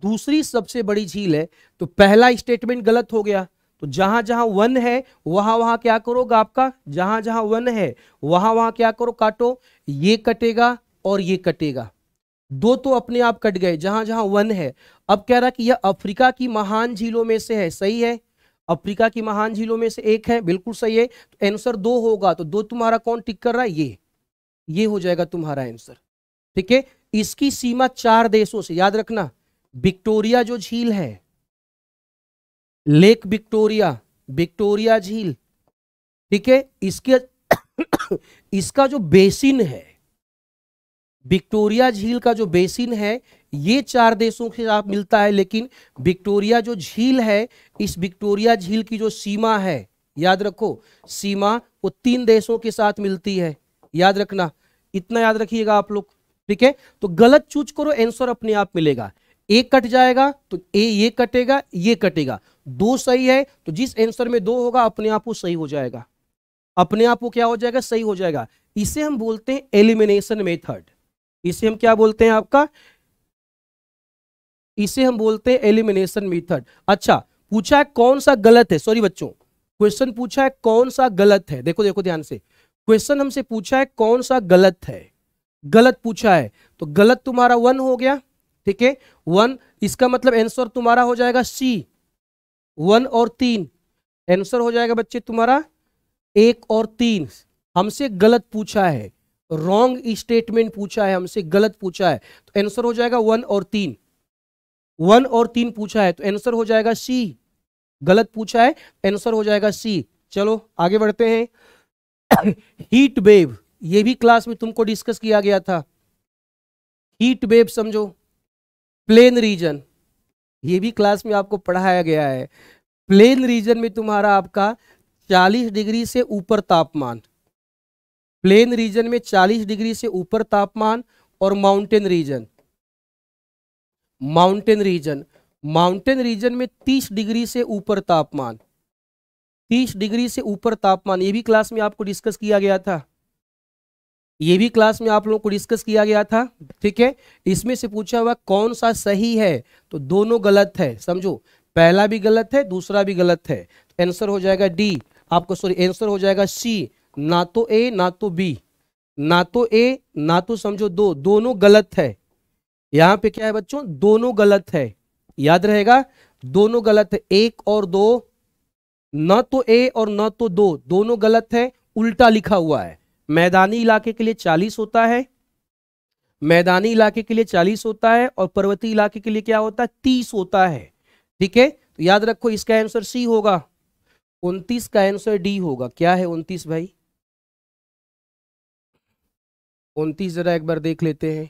दूसरी सबसे बड़ी झील है तो पहला स्टेटमेंट गलत हो गया तो जहां जहां वन है वहां वहां क्या करोगे आपका जहां जहां वन है वहां वहां क्या करो काटो ये कटेगा और ये कटेगा दो तो अपने आप कट गए जहां जहां वन है अब कह रहा कि यह अफ्रीका की महान झीलों में से है सही है अफ्रीका की महान झीलों में से एक है बिल्कुल सही है तो एंसर दो होगा तो दो तुम्हारा कौन टिक कर रहा है ये ये हो जाएगा तुम्हारा आंसर ठीक है इसकी सीमा चार देशों से याद रखना विक्टोरिया जो झील है लेक विक्टोरिया विक्टोरिया झील ठीक है इसके इसका जो बेसिन है विक्टोरिया झील का जो बेसिन है ये चार देशों के साथ मिलता है लेकिन विक्टोरिया जो झील है इस विक्टोरिया झील की जो सीमा है याद रखो सीमा वो तीन देशों के साथ मिलती है याद रखना इतना याद रखिएगा आप लोग ठीक है तो गलत चूज करो आंसर अपने आप मिलेगा ए कट जाएगा तो ए ये कटेगा ये कटेगा दो सही है तो जिस आंसर में दो होगा अपने आप वो सही हो जाएगा अपने आप वो क्या हो जाएगा सही हो जाएगा इसे हम बोलते हैं एलिमिनेशन मेथड इसे हम क्या बोलते हैं आपका इसे हम बोलते हैं एलिमिनेशन मेथड अच्छा पूछा है कौन सा गलत है सॉरी बच्चों क्वेश्चन पूछा है कौन सा गलत है देखो देखो ध्यान से क्वेश्चन हमसे पूछा है कौन सा गलत है गलत पूछा है तो गलत तुम्हारा वन हो गया ठीक है वन इसका मतलब आंसर तुम्हारा हो जाएगा सी वन और तीन आंसर हो जाएगा बच्चे तुम्हारा एक और तीन हमसे गलत पूछा है रॉन्ग स्टेटमेंट पूछा है हमसे गलत पूछा है तो आंसर हो जाएगा वन और तीन वन और तीन पूछा है तो आंसर हो जाएगा सी गलत पूछा है आंसर हो जाएगा सी चलो आगे बढ़ते हैं हीट वेव ये भी क्लास में तुमको डिस्कस किया गया था हीट वेव समझो प्लेन रीजन ये भी क्लास में आपको पढ़ाया गया है प्लेन रीजन में तुम्हारा आपका 40 डिग्री से ऊपर तापमान प्लेन रीजन में 40 डिग्री से ऊपर तापमान और mountain region mountain region mountain region में 30 डिग्री से ऊपर तापमान 30 डिग्री से ऊपर तापमान ये भी क्लास में आपको डिस्कस किया गया था ये भी क्लास में आप लोगों को डिस्कस किया गया था ठीक है इसमें से पूछा हुआ कौन सा सही है तो दोनों गलत है समझो पहला भी गलत है दूसरा भी गलत है आंसर हो जाएगा डी आपको सॉरी आंसर हो जाएगा सी ना तो ए ना तो बी ना तो ए ना तो समझो दो दोनों गलत है यहाँ पे क्या है बच्चों दोनों गलत है याद रहेगा दोनों गलत है एक और दो न तो ए और न तो दो दोनों गलत है उल्टा लिखा हुआ है मैदानी इलाके के लिए चालीस होता है मैदानी इलाके के लिए चालीस होता है और पर्वतीय इलाके के लिए क्या होता है तीस होता है ठीक है तो याद रखो इसका आंसर सी होगा उनतीस का आंसर डी होगा क्या है उनतीस भाई उनतीस जरा एक बार देख लेते हैं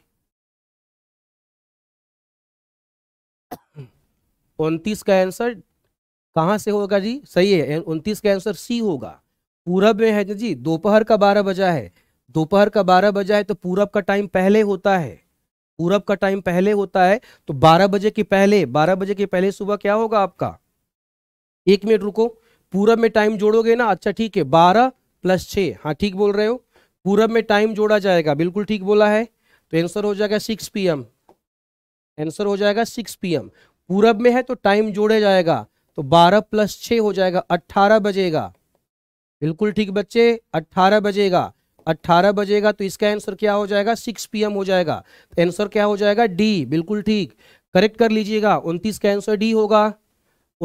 उनतीस का आंसर कहां से होगा जी सही है उनतीस का आंसर सी होगा पूरब में है जी दोपहर का बारह बजा है दोपहर का बारह बजा है तो पूरब का टाइम पहले होता है पूरब का टाइम पहले होता है तो बारह बजे के पहले बारह बजे के पहले सुबह क्या होगा आपका एक मिनट रुको पूरब में टाइम जोड़ोगे ना अच्छा ठीक है बारह प्लस छः हाँ ठीक बोल रहे हो पूरब में टाइम जोड़ा जाएगा बिल्कुल ठीक बोला है तो आंसर हो जाएगा सिक्स पी आंसर हो जाएगा सिक्स पी पूरब में है तो टाइम जोड़े जाएगा तो बारह प्लस छः हो जाएगा अट्ठारह बजेगा बिल्कुल ठीक बच्चे 18 बजेगा 18 बजेगा तो इसका आंसर क्या हो जाएगा 6 पीएम हो जाएगा आंसर क्या हो जाएगा डी बिल्कुल ठीक करेक्ट कर लीजिएगा उनतीस का आंसर डी होगा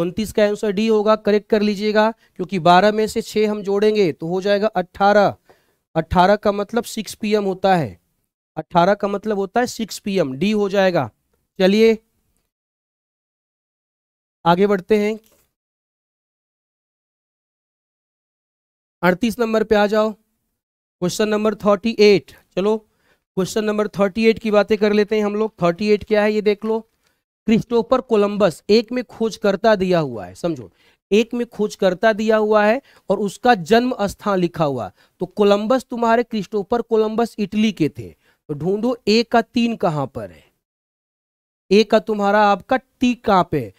उनतीस का आंसर डी होगा करेक्ट कर लीजिएगा क्योंकि 12 में से 6 हम जोड़ेंगे तो हो जाएगा 18 18 का मतलब 6 पीएम होता है 18 का मतलब होता है 6 पीएम डी हो जाएगा चलिए आगे बढ़ते हैं अड़तीस नंबर पे आ जाओ क्वेश्चन नंबर थर्टी एट चलो क्वेश्चन नंबर थर्टी एट की बातें कर लेते हैं हम लोग थर्टी एट क्या है ये देख लो क्रिस्टोफर कोलंबस एक में खोजकर्ता दिया हुआ है समझो एक में खोजकर्ता दिया हुआ है और उसका जन्म स्थान लिखा हुआ तो कोलंबस तुम्हारे क्रिस्टोफर कोलंबस इटली के थे तो ढूंढो ए का तीन कहां पर है ए का तुम्हारा आपका टी कहां पे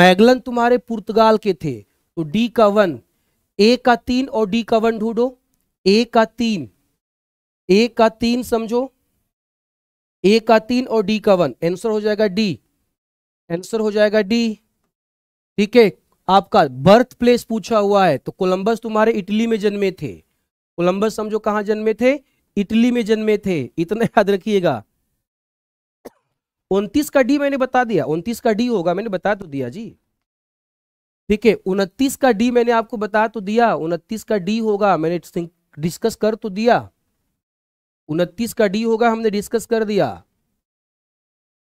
मैगलन तुम्हारे पुर्तगाल के थे तो डी का वन ए का तीन और डी का वन ढूंढो ए का तीन ए का तीन समझो ए का तीन और डी का वन आंसर हो जाएगा डी आंसर हो जाएगा डी ठीक है आपका बर्थ प्लेस पूछा हुआ है तो कोलंबस तुम्हारे इटली में जन्मे थे कोलंबस समझो कहां जन्मे थे इटली में जन्मे थे इतना याद रखिएगा उनतीस का डी मैंने बता दिया उनतीस का डी होगा मैंने बता तो दिया जी ठीक है उनतीस का डी मैंने आपको बता तो दिया उनतीस का डी होगा मैंने डिस्कस कर तो दिया उनतीस का डी होगा हमने डिस्कस कर दिया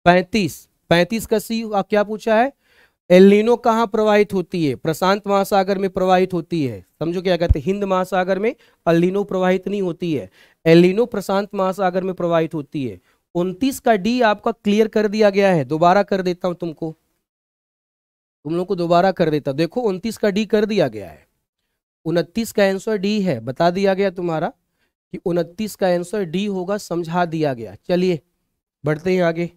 पैंतीस पैंतीस का सी क्या पूछा है एलिनो कहाँ प्रवाहित होती है प्रशांत महासागर में प्रवाहित होती है समझो क्या कहते हैं हिंद महासागर में अलिनो प्रवाहित नहीं होती है एलिनो प्रशांत महासागर में प्रवाहित होती है उनतीस का डी आपका क्लियर कर दिया गया है दोबारा कर देता हूं तुमको तुम लोग को दोबारा कर देता देखो उनतीस का डी कर दिया गया है उनतीस का आंसर डी है बता दिया गया तुम्हारा कि उनतीस का आंसर डी होगा समझा दिया गया चलिए बढ़ते हैं आगे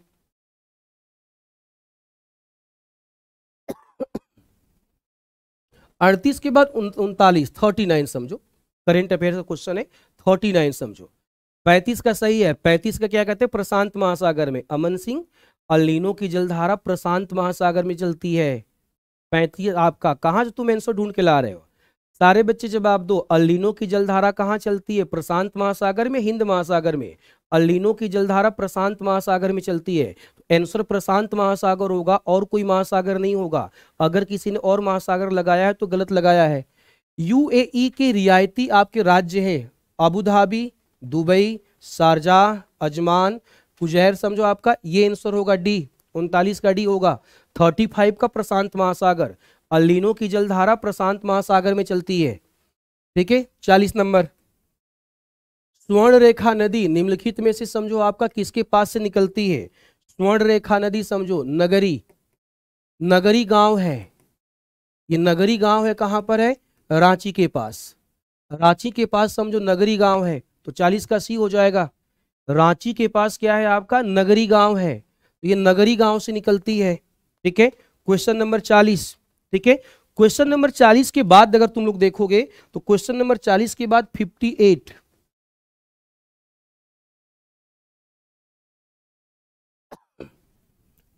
अड़तीस के बाद उनतालीस थर्टी नाइन समझो करेंट अफेयर का क्वेश्चन है थर्टी नाइन समझो पैंतीस का सही है पैंतीस का क्या कहते हैं प्रशांत महासागर में अमन सिंह अलिनो की जलधारा प्रशांत महासागर में चलती है पैंतीस आपका कहाँ जो तुम आंसर ढूंढ के ला रहे हो सारे बच्चे जवाब दो अल्लिनो की जलधारा कहाँ चलती है प्रशांत महासागर में हिंद महासागर में अल्लिनो की जलधारा प्रशांत महासागर में चलती है तो आंसर प्रशांत महासागर होगा और कोई महासागर नहीं होगा अगर किसी ने और महासागर लगाया है तो गलत लगाया है यूएई के रियायती आपके राज्य है अबूधाबी दुबई शारजा अजमान कुजहर समझो आपका ये आंसर होगा डी उनतालीस का डी होगा थर्टी फाइव का प्रशांत महासागर अलिनो की जलधारा प्रशांत महासागर में चलती है ठीक है चालीस नंबर स्वर्ण रेखा नदी निम्नलिखित में से समझो आपका किसके पास से निकलती है स्वर्ण रेखा नदी समझो नगरी नगरी गांव है ये नगरी गांव है कहां पर है रांची के पास रांची के पास समझो नगरी गांव है तो चालीस का सी हो जाएगा रांची के पास क्या है आपका नगरी गांव है तो ये नगरी गांव से निकलती है ठीक है क्वेश्चन नंबर चालीस ठीक है क्वेश्चन नंबर चालीस के बाद अगर तुम लोग देखोगे तो क्वेश्चन नंबर चालीस के बाद fifty eight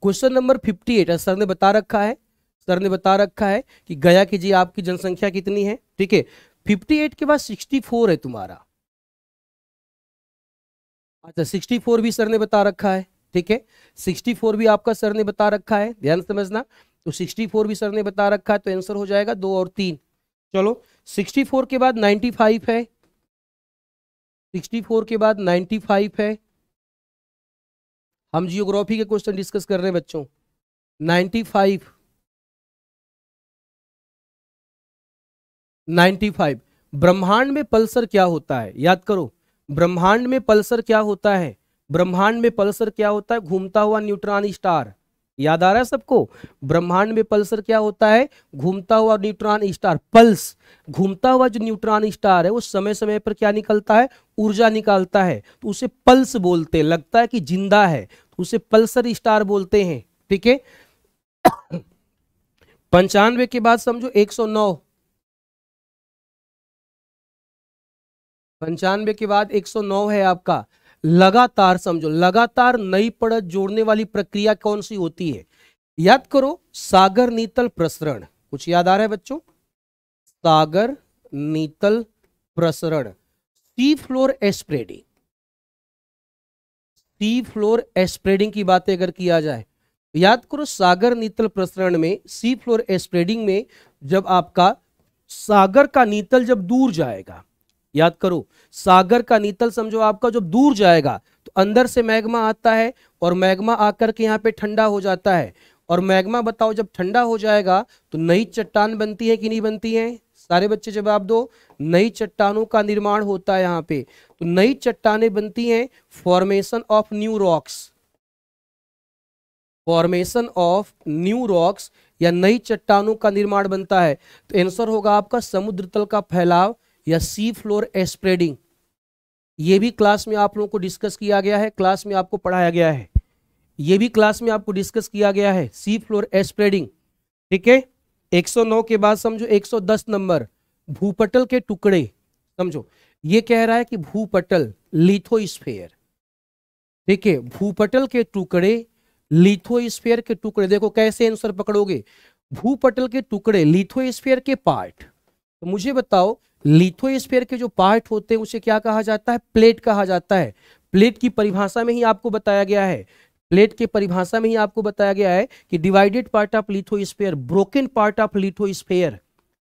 question number fifty eight sir ने बता रखा है सर ने बता रखा है कि गया की जी आपकी जनसंख्या कितनी है ठीक है फिफ्टी एट के बाद सिक्सटी फोर है तुम्हारा अच्छा सिक्सटी फोर भी सर ने बता रखा है ठीक है फोर भी आपका सर ने बता रखा है ध्यान समझना तो सिक्सटी फोर भी सर ने बता रखा है तो आंसर हो जाएगा दो और तीन चलो फोर के बाद फाइव है फोर के बाद फाइव है हम जियोग्राफी के क्वेश्चन डिस्कस कर रहे हैं बच्चों नाइन्टी फाइव नाइन्टी फाइव ब्रह्मांड में पल्सर क्या होता है याद करो ब्रह्मांड में पल्सर क्या होता है ब्रह्मांड में पल्सर क्या होता है घूमता हुआ न्यूट्रॉन स्टार याद आ रहा है सबको ब्रह्मांड में पल्सर क्या होता है घूमता हुआ न्यूट्रॉन स्टार पल्स घूमता हुआ जो न्यूट्रॉन स्टार है वो समय समय पर क्या निकलता है ऊर्जा निकालता है तो उसे पल्स बोलते हैं लगता है कि जिंदा है तो उसे पल्सर स्टार बोलते हैं ठीक है पंचानवे के बाद समझो 109 पंचानवे के बाद 109 है आपका लगातार समझो लगातार नई पड़त जोड़ने वाली प्रक्रिया कौन सी होती है याद करो सागर नीतल प्रसरण कुछ याद आ रहा है बच्चों सागर नीतल प्रसरण सी फ्लोर एस्प्रेडिंग सी फ्लोर एस्प्रेडिंग की बातें अगर किया जाए याद करो सागर नीतल प्रसरण में सी फ्लोर एस्प्रेडिंग में जब आपका सागर का नीतल जब दूर जाएगा याद करो सागर का नीतल समझो आपका जब दूर जाएगा तो अंदर से मैग्मा आता है और मैग्मा आकर के यहाँ पे ठंडा हो जाता है और मैग्मा बताओ जब ठंडा हो जाएगा तो नई चट्टान बनती है कि नहीं बनती है सारे बच्चे जवाब दो नई चट्टानों का निर्माण होता है यहाँ पे तो नई चट्टाने बनती हैं formation of new rocks formation of new rocks या नई चट्टानों का निर्माण बनता है तो आंसर होगा आपका समुद्र तल का फैलाव या सी फ्लोर एस्प्रेडिंग ये भी क्लास में आप लोगों को डिस्कस किया गया है क्लास में आपको पढ़ाया गया है ये भी क्लास में आपको डिस्कस किया गया है सी फ्लोर एस्प्रेडिंग ठीक है 109 के बाद समझो 110 नंबर भूपटल के टुकड़े समझो ये कह रहा है कि भूपटल लिथोस्फेयर ठीक है भूपटल के टुकड़े लिथोस्फेयर के टुकड़े देखो कैसे आंसर पकड़ोगे भूपटल के टुकड़े लिथोस्फेयर के पार्ट तो मुझे बताओ लिथोस्फेयर के जो पार्ट होते हैं उसे क्या कहा जाता है प्लेट कहा जाता है प्लेट की परिभाषा में ही आपको बताया गया है प्लेट के परिभाषा में ही आपको बताया गया है कि divided part of lithosphere broken part of lithosphere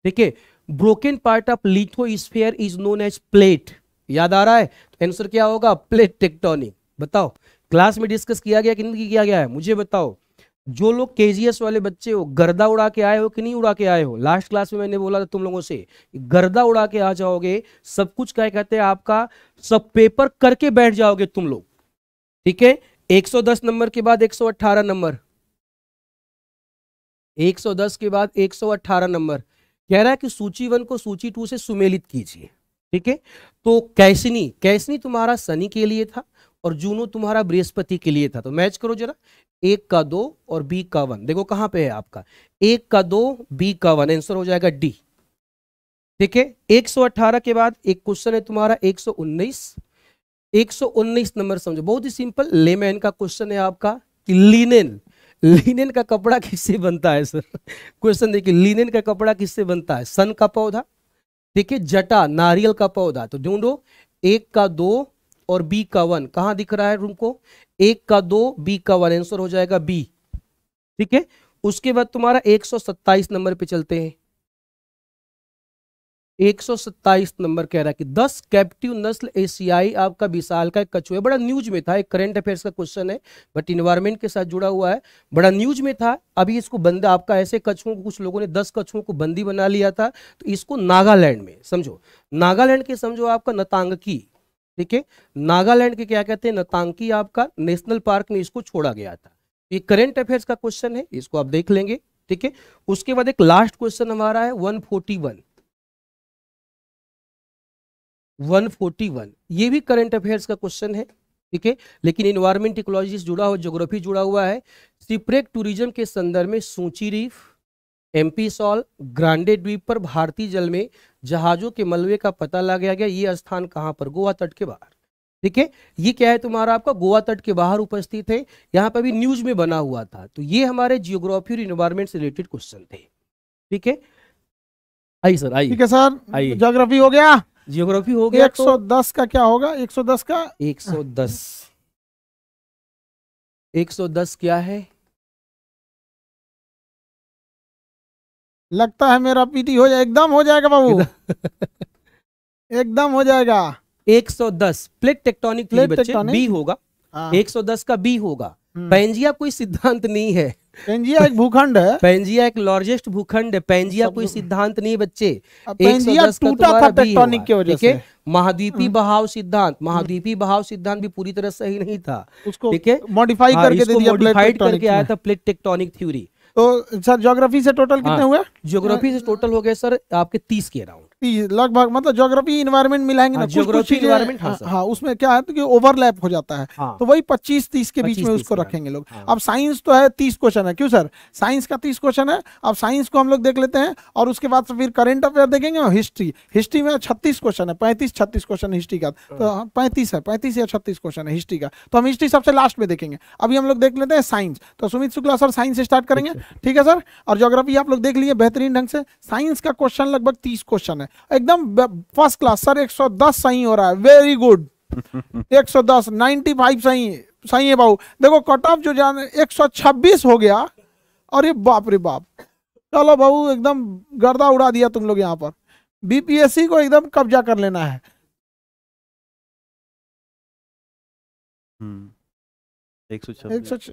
ठीक है broken part of lithosphere is known as plate याद आ रहा है तो आंसर क्या होगा प्लेट टेक्टोनिक बताओ क्लास में डिस्कस किया गया कि नहीं किया गया है मुझे बताओ जो लोग के वाले बच्चे हो गर्दा उड़ा के आए हो कि नहीं उड़ा के आए हो लास्ट क्लास में मैंने बोला था तुम लोगों से गर्दा उड़ा के आ जाओगे सब कुछ क्या कहते हैं आपका सब पेपर करके बैठ जाओगे तुम लोग ठीक है 110 नंबर के बाद 118 नंबर 110 के बाद 118 नंबर कह रहा है कि सूची वन को सूची टू से सुमेलित कीजिए ठीक है तो कैसनी कैसनी तुम्हारा सनी के लिए था और जूनो तुम्हारा बृहस्पति के लिए था तो मैच करो जरा एक का दो और बी का वन देखो कहां पे है आपका एक का दो बी का वन आंसर हो जाएगा डी ठीक है 118 के बाद एक क्वेश्चन है तुम्हारा 119 119 नंबर समझो बहुत ही सिंपल लेमैन का क्वेश्चन है आपका कि लीनेन लीनेन का कपड़ा किससे बनता है सर क्वेश्चन देखिए लीनेन का कपड़ा किससे बनता है सन का पौधा ठीक है जटा नारियल का पौधा तो ढूंढो एक का दो और बी का वन कहां दिख रहा है रूम को एक का दो बी का वन आंसर हो जाएगा बी ठीक है उसके बाद तुम्हारा 127 नंबर पे चलते हैं 127 नंबर कह रहा है कि 10 कैप्टिव नस्ल एशियाई आपका विशाल का एक कछुआ है बड़ा न्यूज में था एक करंट अफेयर्स का क्वेश्चन है बट इन्वायरमेंट के साथ जुड़ा हुआ है बड़ा न्यूज में था अभी इसको बंद आपका ऐसे कछुओं को कुछ लोगों ने 10 कछुओं को बंदी बना लिया था तो इसको नागालैंड में समझो नागालैंड के समझो आपका नतांगकी ठीक है नागालैंड के क्या कहते हैं नतांकी आपका नेशनल पार्क में इसको छोड़ा गया था ये करेंट अफेयर्स का क्वेश्चन है इसको आप देख लेंगे ठीक है उसके बाद एक लास्ट क्वेश्चन हमारा है 141 141 ये भी करंट अफेयर्स का क्वेश्चन है ठीक है लेकिन इन्वायरमेंट इकोलॉजी से जुड़ा हुआ ज्योग्राफी जुड़ा हुआ है सिप्रेक टूरिज्म के संदर्भ में सूची रीफ एमपी सॉल ग्रांडे द्वीप पर भारतीय जल में जहाजों के मलबे का पता लगाया गया ये स्थान कहाँ पर गोवा तट के बाहर ठीक है ये क्या है तुम्हारा आपका गोवा तट के बाहर उपस्थित है यहाँ पर भी न्यूज में बना हुआ था तो ये हमारे जियोग्राफी और इन्वायरमेंट से रिलेटेड क्वेश्चन थे ठीक है आई सर आई ठीक है सर आइए जियोग्राफी हो गया जियोग्राफी हो गया तो- एक सौ दस का क्या होगा एक सौ दस का एक एक सौ दस सौ दस क्या है लगता है मेरा पीटी हो जाए एकदम हो जाएगा बाबू एकदम हो जाएगा 110 plate tectonic plate tectonic B होगा आ, हाँ। 110 का बी होगा हम्म। पेंजिया कोई सिद्धांत नहीं है पेंजिया एक भूखंड है पेंजिया एक लार्जेस्ट भूखंड है पेंजिया कोई सिद्धांत नहीं बच्चे पेंजिया टूटा था टेक्टोनिक की वजह से महाद्वीपी हम्म। बहाव सिद्धांत हम्म। महाद्वीपी बहाव सिद्धांत भी पूरी तरह सही नहीं था उसको ठीक है मॉडिफाई हाँ, करके मॉडिफाइड करके आया था प्लेट टेक्टोनिक थ्योरी तो सर ज्योग्राफी से टोटल कितने हाँ। हुए ज्योग्राफी से टोटल हो गए सर आपके तीस के अराउंड लगभग मतलब ज्योग्राफी इन्वायरमेंट मिलाएंगे ना हाँ, ज्योग्राफी इन्वायरमेंट हाँ, हाँ, हाँ, उसमें क्या है तो ओवरलैप हो जाता है हाँ, तो वही पच्चीस तीस के बीच में उसको रखेंगे लोग हाँ, अब साइंस तो है तीस क्वेश्चन है क्यों सर साइंस का तीस क्वेश्चन है अब साइंस को हम लोग देख लेते हैं और उसके बाद फिर करेंट अफेयर देखेंगे और हिस्ट्री हिस्ट्री में छत्तीस क्वेश्चन है पैंतीस छत्तीस क्वेश्चन हिस्ट्री का तो पैंतीस है पैंतीस या छत्तीस क्वेश्चन है हिस्ट्री का तो हम हिस्ट्री सबसे लास्ट में देखेंगे अभी हम लोग देख लेते हैं साइंस तो Sumit Shukla sir science start करेंगे अच्छा। ठीक है सर और ज्योग्राफी आप लोग देख लिए बेहतरीन ढंग से साइंस का क्वेश्चन लगभग तीस क्वेश्चन है एकदम फर्स्ट क्लास सर 110 सही हो रहा है वेरी गुड 110 95 सही सही है बाबू देखो कट ऑफ जो जान 126 हो गया और ये बाप रे बाप चलो बाबू एकदम गर्दा उड़ा दिया तुम लोग यहाँ पर बीपीएससी को एकदम कब्जा कर लेना है हम्म। एक सौ एक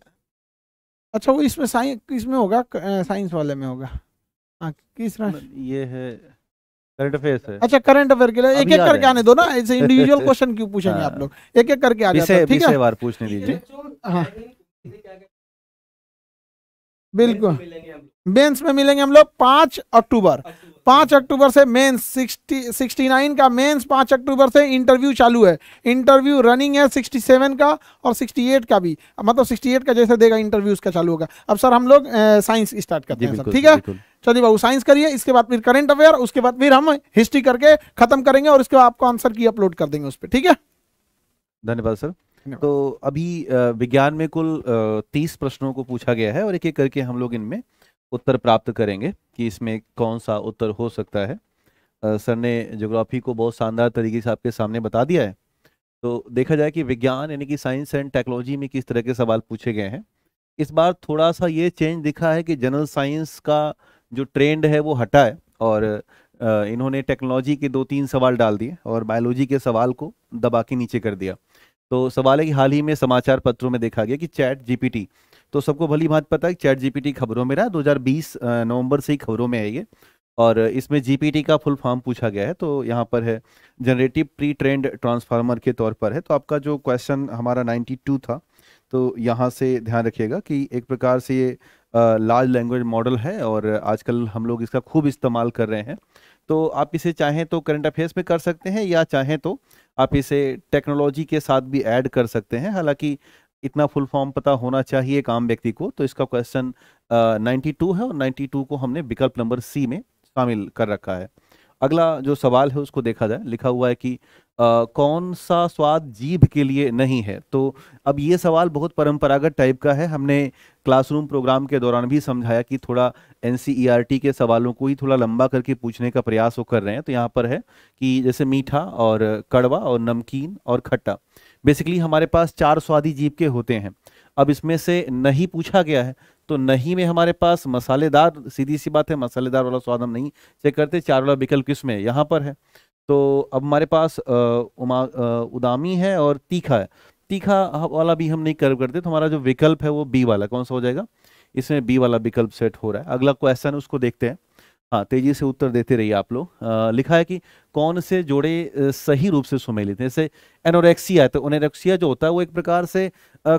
अच्छा वो इसमें साइंस इसमें होगा साइंस वाले में होगा हाँ किस रहा ये है करंट अफेयर्स है अच्छा करंट अफेयर के लिए एक एक करके आने दो ना ऐसे इंडिविजुअल क्वेश्चन क्यों पूछेंगे हाँ। आप लोग एक एक करके आ जाते ठीक है बार पूछने दीजिए बिल्कुल बेंस में मिलेंगे हम लोग पांच अक्टूबर पाँच अक्टूबर से मेंस सिक्सटी सिक्सटी नाइन का मेंस पाँच अक्टूबर से इंटरव्यू चालू है इंटरव्यू रनिंग है सिक्सटी सेवन का और सिक्सटी एट का भी मतलब सिक्सटी एट का जैसे देगा इंटरव्यू उसका चालू होगा अब सर हम लोग साइंस स्टार्ट करते हैं ठीक है चलिए बाबू साइंस करिए इसके बाद फिर करेंट अफेयर उसके बाद फिर हम हिस्ट्री करके खत्म करेंगे और इसके बाद आपको आंसर की अपलोड कर देंगे उस पर ठीक है धन्यवाद सर तो अभी विज्ञान में कुल तीस प्रश्नों को पूछा गया है और एक एक करके हम लोग इनमें उत्तर प्राप्त करेंगे कि इसमें कौन सा उत्तर हो सकता है सर ने जोग्राफ़ी को बहुत शानदार तरीके से आपके सामने बता दिया है तो देखा जाए कि विज्ञान यानी कि साइंस एंड टेक्नोलॉजी में किस तरह के सवाल पूछे गए हैं इस बार थोड़ा सा ये चेंज दिखा है कि जनरल साइंस का जो ट्रेंड है वो हटा है और इन्होंने टेक्नोलॉजी के दो तीन सवाल डाल दिए और बायोलॉजी के सवाल को दबा के नीचे कर दिया तो सवाल है कि हाल ही में समाचार पत्रों में देखा गया कि चैट जीपीटी तो सबको भली बात पता है चैट जीपीटी खबरों में रहा 2020 नवंबर से ही खबरों में है ये और इसमें जीपीटी का फुल फॉर्म पूछा गया है तो यहाँ पर है जनरेटिव प्री ट्रेंड ट्रांसफार्मर के तौर पर है तो आपका जो क्वेश्चन हमारा 92 था तो यहाँ से ध्यान रखिएगा कि एक प्रकार से ये लार्ज लैंग्वेज मॉडल है और आजकल हम लोग इसका खूब इस्तेमाल कर रहे हैं तो आप इसे चाहें तो करंट अफेयर्स में कर सकते हैं या चाहें तो आप इसे टेक्नोलॉजी के साथ भी ऐड कर सकते हैं हालांकि इतना फुल फॉर्म पता होना चाहिए एक आम व्यक्ति को तो इसका क्वेश्चन नाइन्टी टू है और नाइन्टी टू को हमने विकल्प नंबर सी में शामिल कर रखा है अगला जो सवाल है उसको देखा जाए लिखा हुआ है कि आ, कौन सा स्वाद जीभ के लिए नहीं है तो अब ये सवाल बहुत परंपरागत टाइप का है हमने क्लासरूम प्रोग्राम के दौरान भी समझाया कि थोड़ा एन e के सवालों को ही थोड़ा लंबा करके पूछने का प्रयास वो कर रहे हैं तो यहाँ पर है कि जैसे मीठा और कड़वा और नमकीन और खट्टा बेसिकली हमारे पास चार स्वादी जीप के होते हैं अब इसमें से नहीं पूछा गया है तो नहीं में हमारे पास मसालेदार सीधी सी बात है मसालेदार वाला स्वाद हम नहीं चेक करते चार वाला विकल्प किस में यहाँ पर है तो अब हमारे पास उमा उदामी है और तीखा है तीखा वाला भी हम नहीं कर्व करते तो हमारा जो विकल्प है वो बी वाला कौन सा हो जाएगा इसमें बी वाला विकल्प सेट हो रहा है अगला क्वेश्चन उसको देखते हैं हाँ तेजी से उत्तर देते रहिए आप लोग लिखा है कि कौन से जोड़े सही रूप से सुमेलित हैं जैसे एनोरेक्सिया है तो एनोरेक्सिया जो होता है वो एक प्रकार से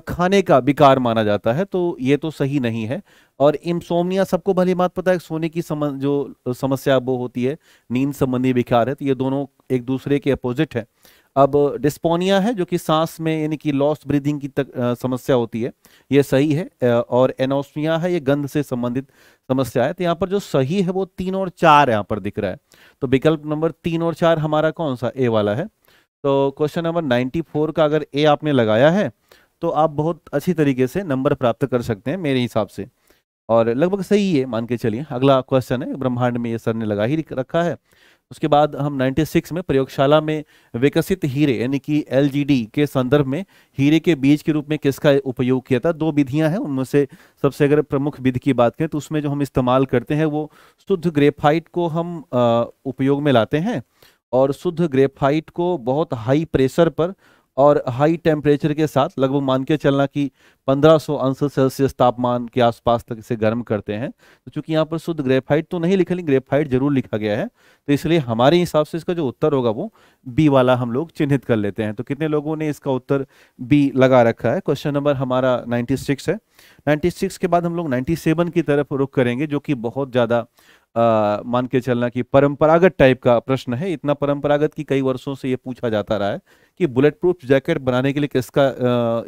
खाने का विकार माना जाता है तो ये तो सही नहीं है और इम्सोमिया सबको भली बात पता है सोने की सम जो समस्या वो होती है नींद संबंधी विकार है तो ये दोनों एक दूसरे के अपोजिट है अब डिस्पोनिया है जो कि सांस में यानी कि लॉस्ट ब्रीदिंग की तक आ, समस्या होती है ये सही है और एनोस्मिया है ये गंध से संबंधित समस्या है तो यहाँ पर जो सही है वो तीन और चार यहाँ पर दिख रहा है तो विकल्प नंबर तीन और चार हमारा कौन सा ए वाला है तो क्वेश्चन नंबर फोर का अगर ए आपने लगाया है तो आप बहुत अच्छी तरीके से नंबर प्राप्त कर सकते हैं मेरे हिसाब से और लगभग सही है मान के चलिए अगला क्वेश्चन है ब्रह्मांड में ये सर ने लगा ही रखा है उसके बाद हम 96 में प्रयोगशाला में विकसित हीरे यानी कि एल के संदर्भ में हीरे के बीज के रूप में किसका उपयोग किया था दो विधियां हैं उनमें से सबसे अगर प्रमुख विधि की बात करें तो उसमें जो हम इस्तेमाल करते हैं वो शुद्ध ग्रेफाइट को हम उपयोग में लाते हैं और शुद्ध ग्रेफाइट को बहुत हाई प्रेशर पर और हाई टेम्परेचर के साथ लगभग मान के चलना कि 1500 अंश सेल्सियस तापमान के आसपास तक इसे गर्म करते हैं तो चूंकि यहाँ पर शुद्ध ग्रेफाइट तो नहीं लिखा लेकिन ग्रेफाइट जरूर लिखा गया है तो इसलिए हमारे हिसाब से इसका जो उत्तर होगा वो बी वाला हम लोग चिन्हित कर लेते हैं तो कितने लोगों ने इसका उत्तर बी लगा रखा है क्वेश्चन नंबर हमारा नाइन्टी है नाइन्टी के बाद हम लोग नाइन्टी की तरफ रुख करेंगे जो कि बहुत ज़्यादा आ, मान के चलना कि परंपरागत टाइप का प्रश्न है इतना परंपरागत कि कई वर्षों से ये पूछा जाता रहा है कि बुलेट प्रूफ जैकेट बनाने के लिए किसका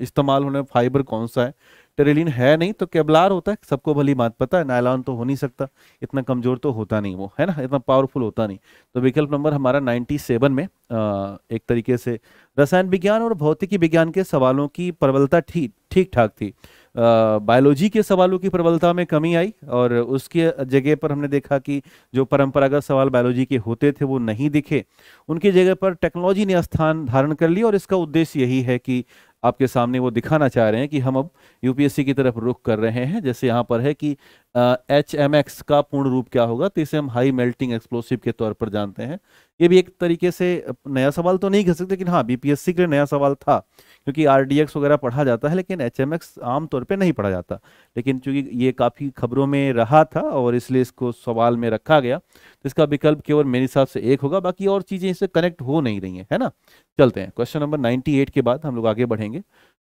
इस्तेमाल होने फाइबर कौन सा है टेरेलिन है नहीं तो केबलार होता है सबको भली बात पता है नायलॉन तो हो नहीं सकता इतना कमजोर तो होता नहीं वो है ना इतना पावरफुल होता नहीं तो विकल्प नंबर हमारा 97 में आ, एक तरीके से रसायन विज्ञान और भौतिकी विज्ञान के सवालों की प्रबलता ठीक ठीक ठाक थी बायोलॉजी के सवालों की प्रबलता में कमी आई और उसके जगह पर हमने देखा कि जो परंपरागत सवाल बायोलॉजी के होते थे वो नहीं दिखे उनकी जगह पर टेक्नोलॉजी ने स्थान धारण कर लिया और इसका उद्देश्य यही है कि आपके सामने वो दिखाना चाह रहे हैं कि हम अब यूपीएससी की तरफ रुख कर रहे हैं जैसे यहाँ पर है कि एच एम एक्स का पूर्ण रूप क्या होगा तो इसे हम हाई मेल्टिंग एक्सप्लोसिव के तौर पर जानते हैं ये भी एक तरीके से नया सवाल तो नहीं कह सकते लेकिन हाँ बीपीएससी के लिए नया सवाल था क्योंकि आर वगैरह पढ़ा जाता है लेकिन एच एम एक्स आमतौर पर नहीं पढ़ा जाता लेकिन चूंकि ये काफ़ी खबरों में रहा था और इसलिए इसको सवाल में रखा गया तो इसका विकल्प केवल मेरे हिसाब से एक होगा बाकी और चीज़ें इससे कनेक्ट हो नहीं रही हैं है ना चलते हैं क्वेश्चन नंबर नाइन्टी के बाद हम लोग आगे बढ़ेंगे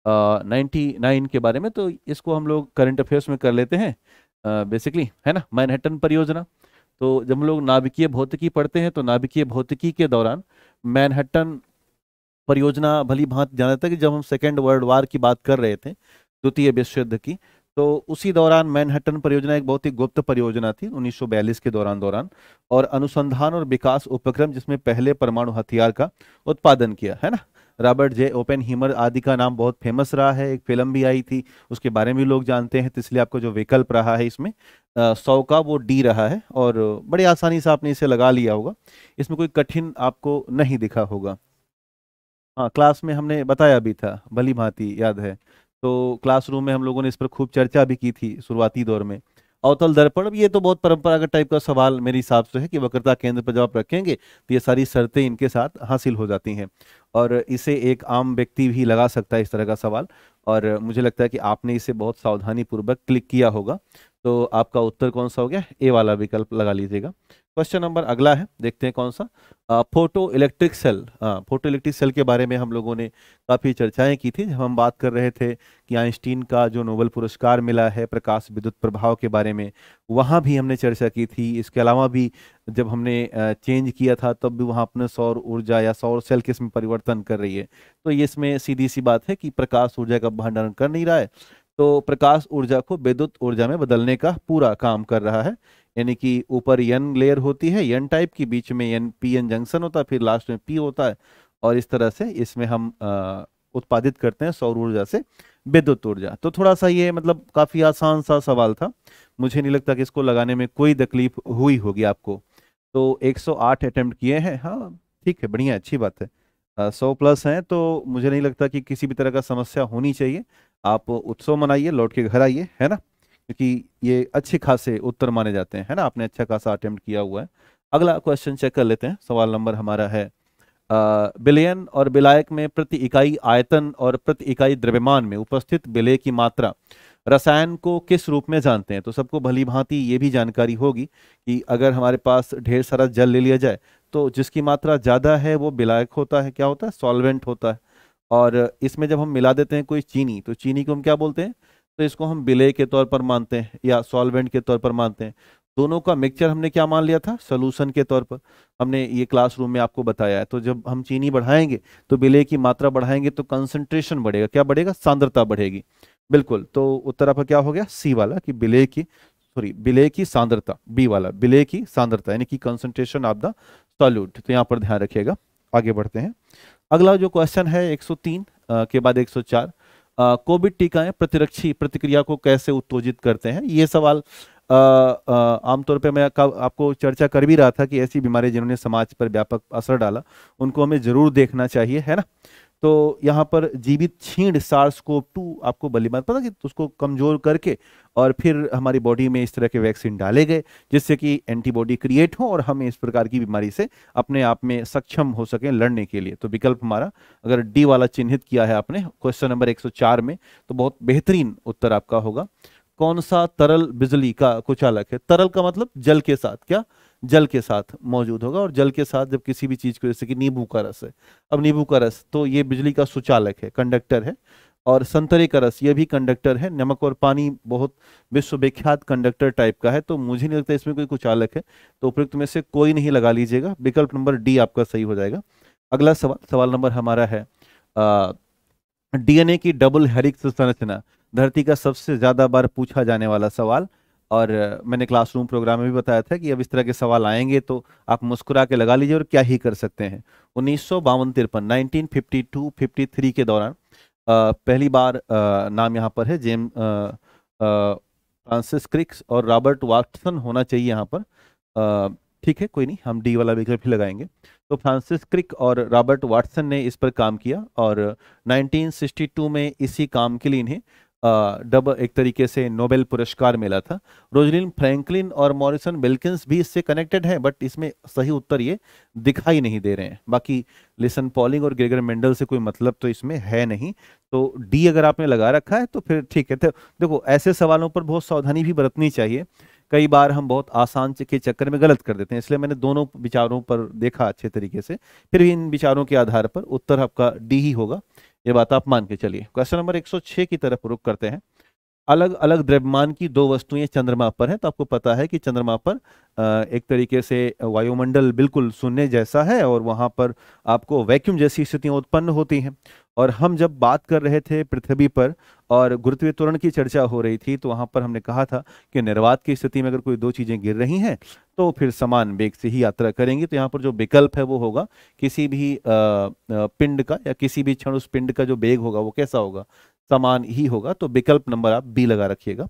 नाइन्टी नाइन के बारे में तो इसको हम लोग करंट अफेयर्स में कर लेते हैं बेसिकली है ना मैनहट्टन परियोजना तो जब हम लोग नाभिकीय भौतिकी पढ़ते हैं तो नाभिकीय भौतिकी के दौरान मैनहट्टन परियोजना भली भांत जाना था कि जब हम सेकेंड वर्ल्ड वार की बात कर रहे थे द्वितीय विश्व युद्ध की तो उसी दौरान मैनहट्टन परियोजना एक बहुत ही गुप्त परियोजना थी उन्नीस के दौरान दौरान और अनुसंधान और विकास उपक्रम जिसमें पहले परमाणु हथियार का उत्पादन किया है ना रॉबर्ट जे ओपन हीमर आदि का नाम बहुत फेमस रहा है एक फिल्म भी आई थी उसके बारे में भी लोग जानते हैं तो इसलिए आपका जो विकल्प रहा है इसमें सौ का वो डी रहा है और बड़ी आसानी से आपने इसे लगा लिया होगा इसमें कोई कठिन आपको नहीं दिखा होगा हाँ क्लास में हमने बताया भी था भली भांति याद है तो क्लासरूम में हम लोगों ने इस पर खूब चर्चा भी की थी शुरुआती दौर में अवतल दर्पण ये तो बहुत परंपरागत टाइप का सवाल मेरे हिसाब से है कि वक्रता केंद्र पर जब आप रखेंगे तो ये सारी शर्तें इनके साथ हासिल हो जाती हैं और इसे एक आम व्यक्ति भी लगा सकता है इस तरह का सवाल और मुझे लगता है कि आपने इसे बहुत सावधानी पूर्वक क्लिक किया होगा तो आपका उत्तर कौन सा हो गया ए वाला विकल्प लगा लीजिएगा क्वेश्चन नंबर अगला है देखते हैं कौन सा photoelectric cell photoelectric cell के बारे में हम लोगों ने काफ़ी चर्चाएं की थी जब हम बात कर रहे थे कि आइंस्टीन का जो नोबल पुरस्कार मिला है प्रकाश विद्युत प्रभाव के बारे में वहाँ भी हमने चर्चा की थी इसके अलावा भी जब हमने चेंज किया था तब भी वहां अपने सौर ऊर्जा या सौर सेल के इसमें परिवर्तन कर रही है तो ये इसमें सीधी सी बात है कि प्रकाश ऊर्जा का भंडारण कर नहीं रहा है तो प्रकाश ऊर्जा को विद्युत ऊर्जा में बदलने का पूरा काम कर रहा है यानी कि ऊपर यन लेयर होती है यन टाइप की बीच में यन पी एन जंक्शन होता है फिर लास्ट में पी होता है और इस तरह से इसमें हम आ, उत्पादित करते हैं सौर ऊर्जा से विद्युत ऊर्जा तो थोड़ा सा ये मतलब काफ़ी आसान सा सवाल था मुझे नहीं लगता कि इसको लगाने में कोई तकलीफ हुई होगी आपको तो 108 अटेम्प्ट किए हैं हाँ ठीक है बढ़िया अच्छी बात है सौ प्लस हैं तो मुझे नहीं लगता कि किसी भी तरह का समस्या होनी चाहिए आप उत्सव मनाइए लौट के घर आइए है ना क्योंकि ये अच्छे खासे उत्तर माने जाते हैं है ना आपने अच्छा खासा अटेम्प्ट किया हुआ है अगला क्वेश्चन चेक कर लेते हैं सवाल नंबर हमारा है बिलियन और बिलायक में प्रति इकाई आयतन और प्रति इकाई द्रव्यमान में उपस्थित बिलय की मात्रा रसायन को किस रूप में जानते हैं तो सबको भली भांति ये भी जानकारी होगी कि अगर हमारे पास ढेर सारा जल ले लिया जाए तो जिसकी मात्रा ज़्यादा है वो बिलायक होता है क्या होता है सॉल्वेंट होता है और इसमें जब हम मिला देते हैं कोई चीनी तो चीनी को हम क्या बोलते हैं तो इसको हम विलय के तौर पर मानते हैं या सॉल्वेंट के तौर पर मानते हैं दोनों का मिक्सचर हमने क्या मान लिया था सोलूशन के तौर पर हमने ये क्लासरूम में आपको बताया है तो जब हम चीनी बढ़ाएंगे तो विलय की मात्रा बढ़ाएंगे तो कंसंट्रेशन बढ़ेगा क्या बढ़ेगा सांद्रता बढ़ेगी बिल्कुल तो उत्तर आपका क्या हो गया सी वाला कि विलय की सॉरी विलय की सांद्रता बी वाला विलय की सांद्रता यानी कि कंसंट्रेशन ऑफ द सॉल्यूट तो यहाँ पर ध्यान रखिएगा आगे बढ़ते हैं अगला जो क्वेश्चन है 103 के बाद 104 कोविड टीकाएं प्रतिरक्षी प्रतिक्रिया को कैसे उत्तेजित करते हैं ये सवाल आमतौर पे मैं आपको चर्चा कर भी रहा था कि ऐसी बीमारी जिन्होंने समाज पर व्यापक असर डाला उनको हमें जरूर देखना चाहिए है ना तो यहाँ पर जीवित छीण सार्स टू आपको बल्लीबाज पता कि तो उसको कमज़ोर करके और फिर हमारी बॉडी में इस तरह के वैक्सीन डाले गए जिससे कि एंटीबॉडी क्रिएट हो और हम इस प्रकार की बीमारी से अपने आप में सक्षम हो सकें लड़ने के लिए तो विकल्प हमारा अगर डी वाला चिन्हित किया है आपने क्वेश्चन नंबर एक में तो बहुत बेहतरीन उत्तर आपका होगा कौन सा तरल बिजली का कुछ अलग है तरल का मतलब जल के साथ क्या जल के साथ मौजूद होगा और जल के साथ जब किसी भी चीज़ को जैसे कि नींबू का रस है अब नींबू का रस तो ये बिजली का सुचालक है कंडक्टर है और संतरे का रस ये भी कंडक्टर है नमक और पानी बहुत विश्वविख्यात कंडक्टर टाइप का है तो मुझे नहीं लगता इसमें कोई कुचालक है तो उपयुक्त में से कोई नहीं लगा लीजिएगा विकल्प नंबर डी आपका सही हो जाएगा अगला सवाल सवाल नंबर हमारा है डीएनए की डबल हेरिक्स संरचना धरती का सबसे ज़्यादा बार पूछा जाने वाला सवाल और मैंने क्लासरूम प्रोग्राम में भी बताया था कि अब इस तरह के सवाल आएंगे तो आप मुस्कुरा के लगा लीजिए और क्या ही कर सकते हैं उन्नीस सौ बावन तिरपन nineteen fifty two fifty three के दौरान पहली बार नाम यहाँ पर है जेम फ्रांसिस क्रिक्स और रॉबर्ट वाटसन होना चाहिए यहाँ पर ठीक है कोई नहीं हम डी वाला विकल्प ही लगाएंगे तो फ्रांसिस क्रिक और रॉबर्ट वाटसन ने इस पर काम किया और 1962 में इसी काम के लिए इन्हें डब एक तरीके से नोबेल पुरस्कार मिला था रोजलिन फ्रैंकलिन और मॉरिसन विल्किंस भी इससे कनेक्टेड है बट इसमें सही उत्तर ये दिखाई नहीं दे रहे हैं बाकी लिसन पॉलिंग और ग्रेगर मेंडल से कोई मतलब तो इसमें है नहीं तो डी अगर आपने लगा रखा है तो फिर ठीक है तो देखो ऐसे सवालों पर बहुत सावधानी भी बरतनी चाहिए कई बार हम बहुत आसान के चक्कर में गलत कर देते हैं इसलिए मैंने दोनों विचारों पर देखा अच्छे तरीके से फिर भी इन विचारों के आधार पर उत्तर आपका डी ही होगा ये बात आप मान के चलिए क्वेश्चन नंबर 106 की तरफ रुक करते हैं अलग अलग द्रव्यमान की दो वस्तुएं चंद्रमा पर हैं तो आपको पता है कि चंद्रमा पर एक तरीके से वायुमंडल बिल्कुल शून्य जैसा है और वहां पर आपको वैक्यूम जैसी स्थितियां उत्पन्न होती हैं और हम जब बात कर रहे थे पृथ्वी पर और गुरुत्वीय त्वरण की चर्चा हो रही थी तो वहां पर हमने कहा था कि निर्वात की स्थिति में अगर कोई दो चीज़ें गिर रही हैं तो फिर समान वेग से ही यात्रा करेंगी तो यहाँ पर जो विकल्प है वो होगा किसी भी पिंड का या किसी भी क्षण उस पिंड का जो वेग होगा वो कैसा होगा समान ही होगा तो विकल्प नंबर आप बी लगा रखिएगा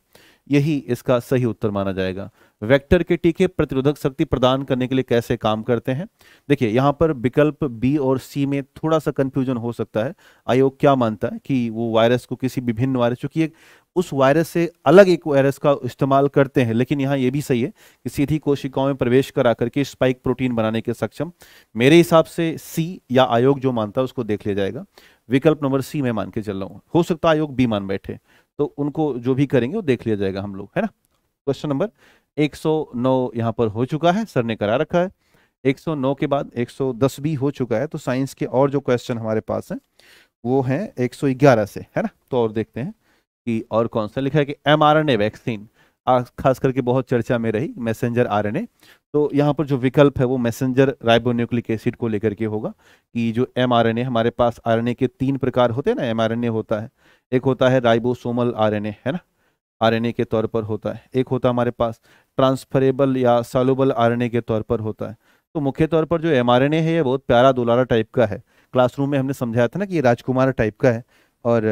यही इसका सही उत्तर माना जाएगा वेक्टर के टीके प्रतिरोधक शक्ति प्रदान करने के लिए कैसे काम करते हैं देखिए यहाँ पर विकल्प बी और सी में थोड़ा सा कंफ्यूजन हो सकता है आयोग क्या मानता है कि वो वायरस को किसी विभिन्न वायरस चूंकि उस वायरस से अलग एक वायरस का इस्तेमाल करते हैं लेकिन यहाँ ये भी सही है कि सीधी कोशिकाओं में प्रवेश करा करके स्पाइक प्रोटीन बनाने के सक्षम मेरे हिसाब से सी या आयोग जो मानता है उसको देख लिया जाएगा विकल्प नंबर सी में मान के चल रहा हूँ हो सकता है आयोग बी मान बैठे तो उनको जो भी करेंगे वो देख लिया जाएगा हम लोग है ना क्वेश्चन नंबर 109 यहाँ पर हो चुका है सर ने करा रखा है 109 के बाद 110 भी हो चुका है तो साइंस के और जो क्वेश्चन हमारे पास हैं वो हैं 111 से है ना तो और देखते हैं कि और कौन सा लिखा है कि एम वैक्सीन खास करके बहुत चर्चा में रही मैसेंजर आरएनए तो यहाँ पर जो विकल्प है वो मैसेंजर राइबोन्यूक्लिक एसिड को लेकर के होगा कि जो एमआरएनए हमारे पास आरएनए के तीन प्रकार होते हैं ना एमआरएनए होता है एक होता है राइबोसोमल आरएनए है ना आरएनए के तौर पर होता है एक होता है हमारे पास ट्रांसफरेबल या सालोबल आर के तौर पर होता है तो मुख्य तौर पर जो एम है ये बहुत प्यारा दुलारा टाइप का है क्लासरूम में हमने समझाया था ना कि ये राजकुमार टाइप का है और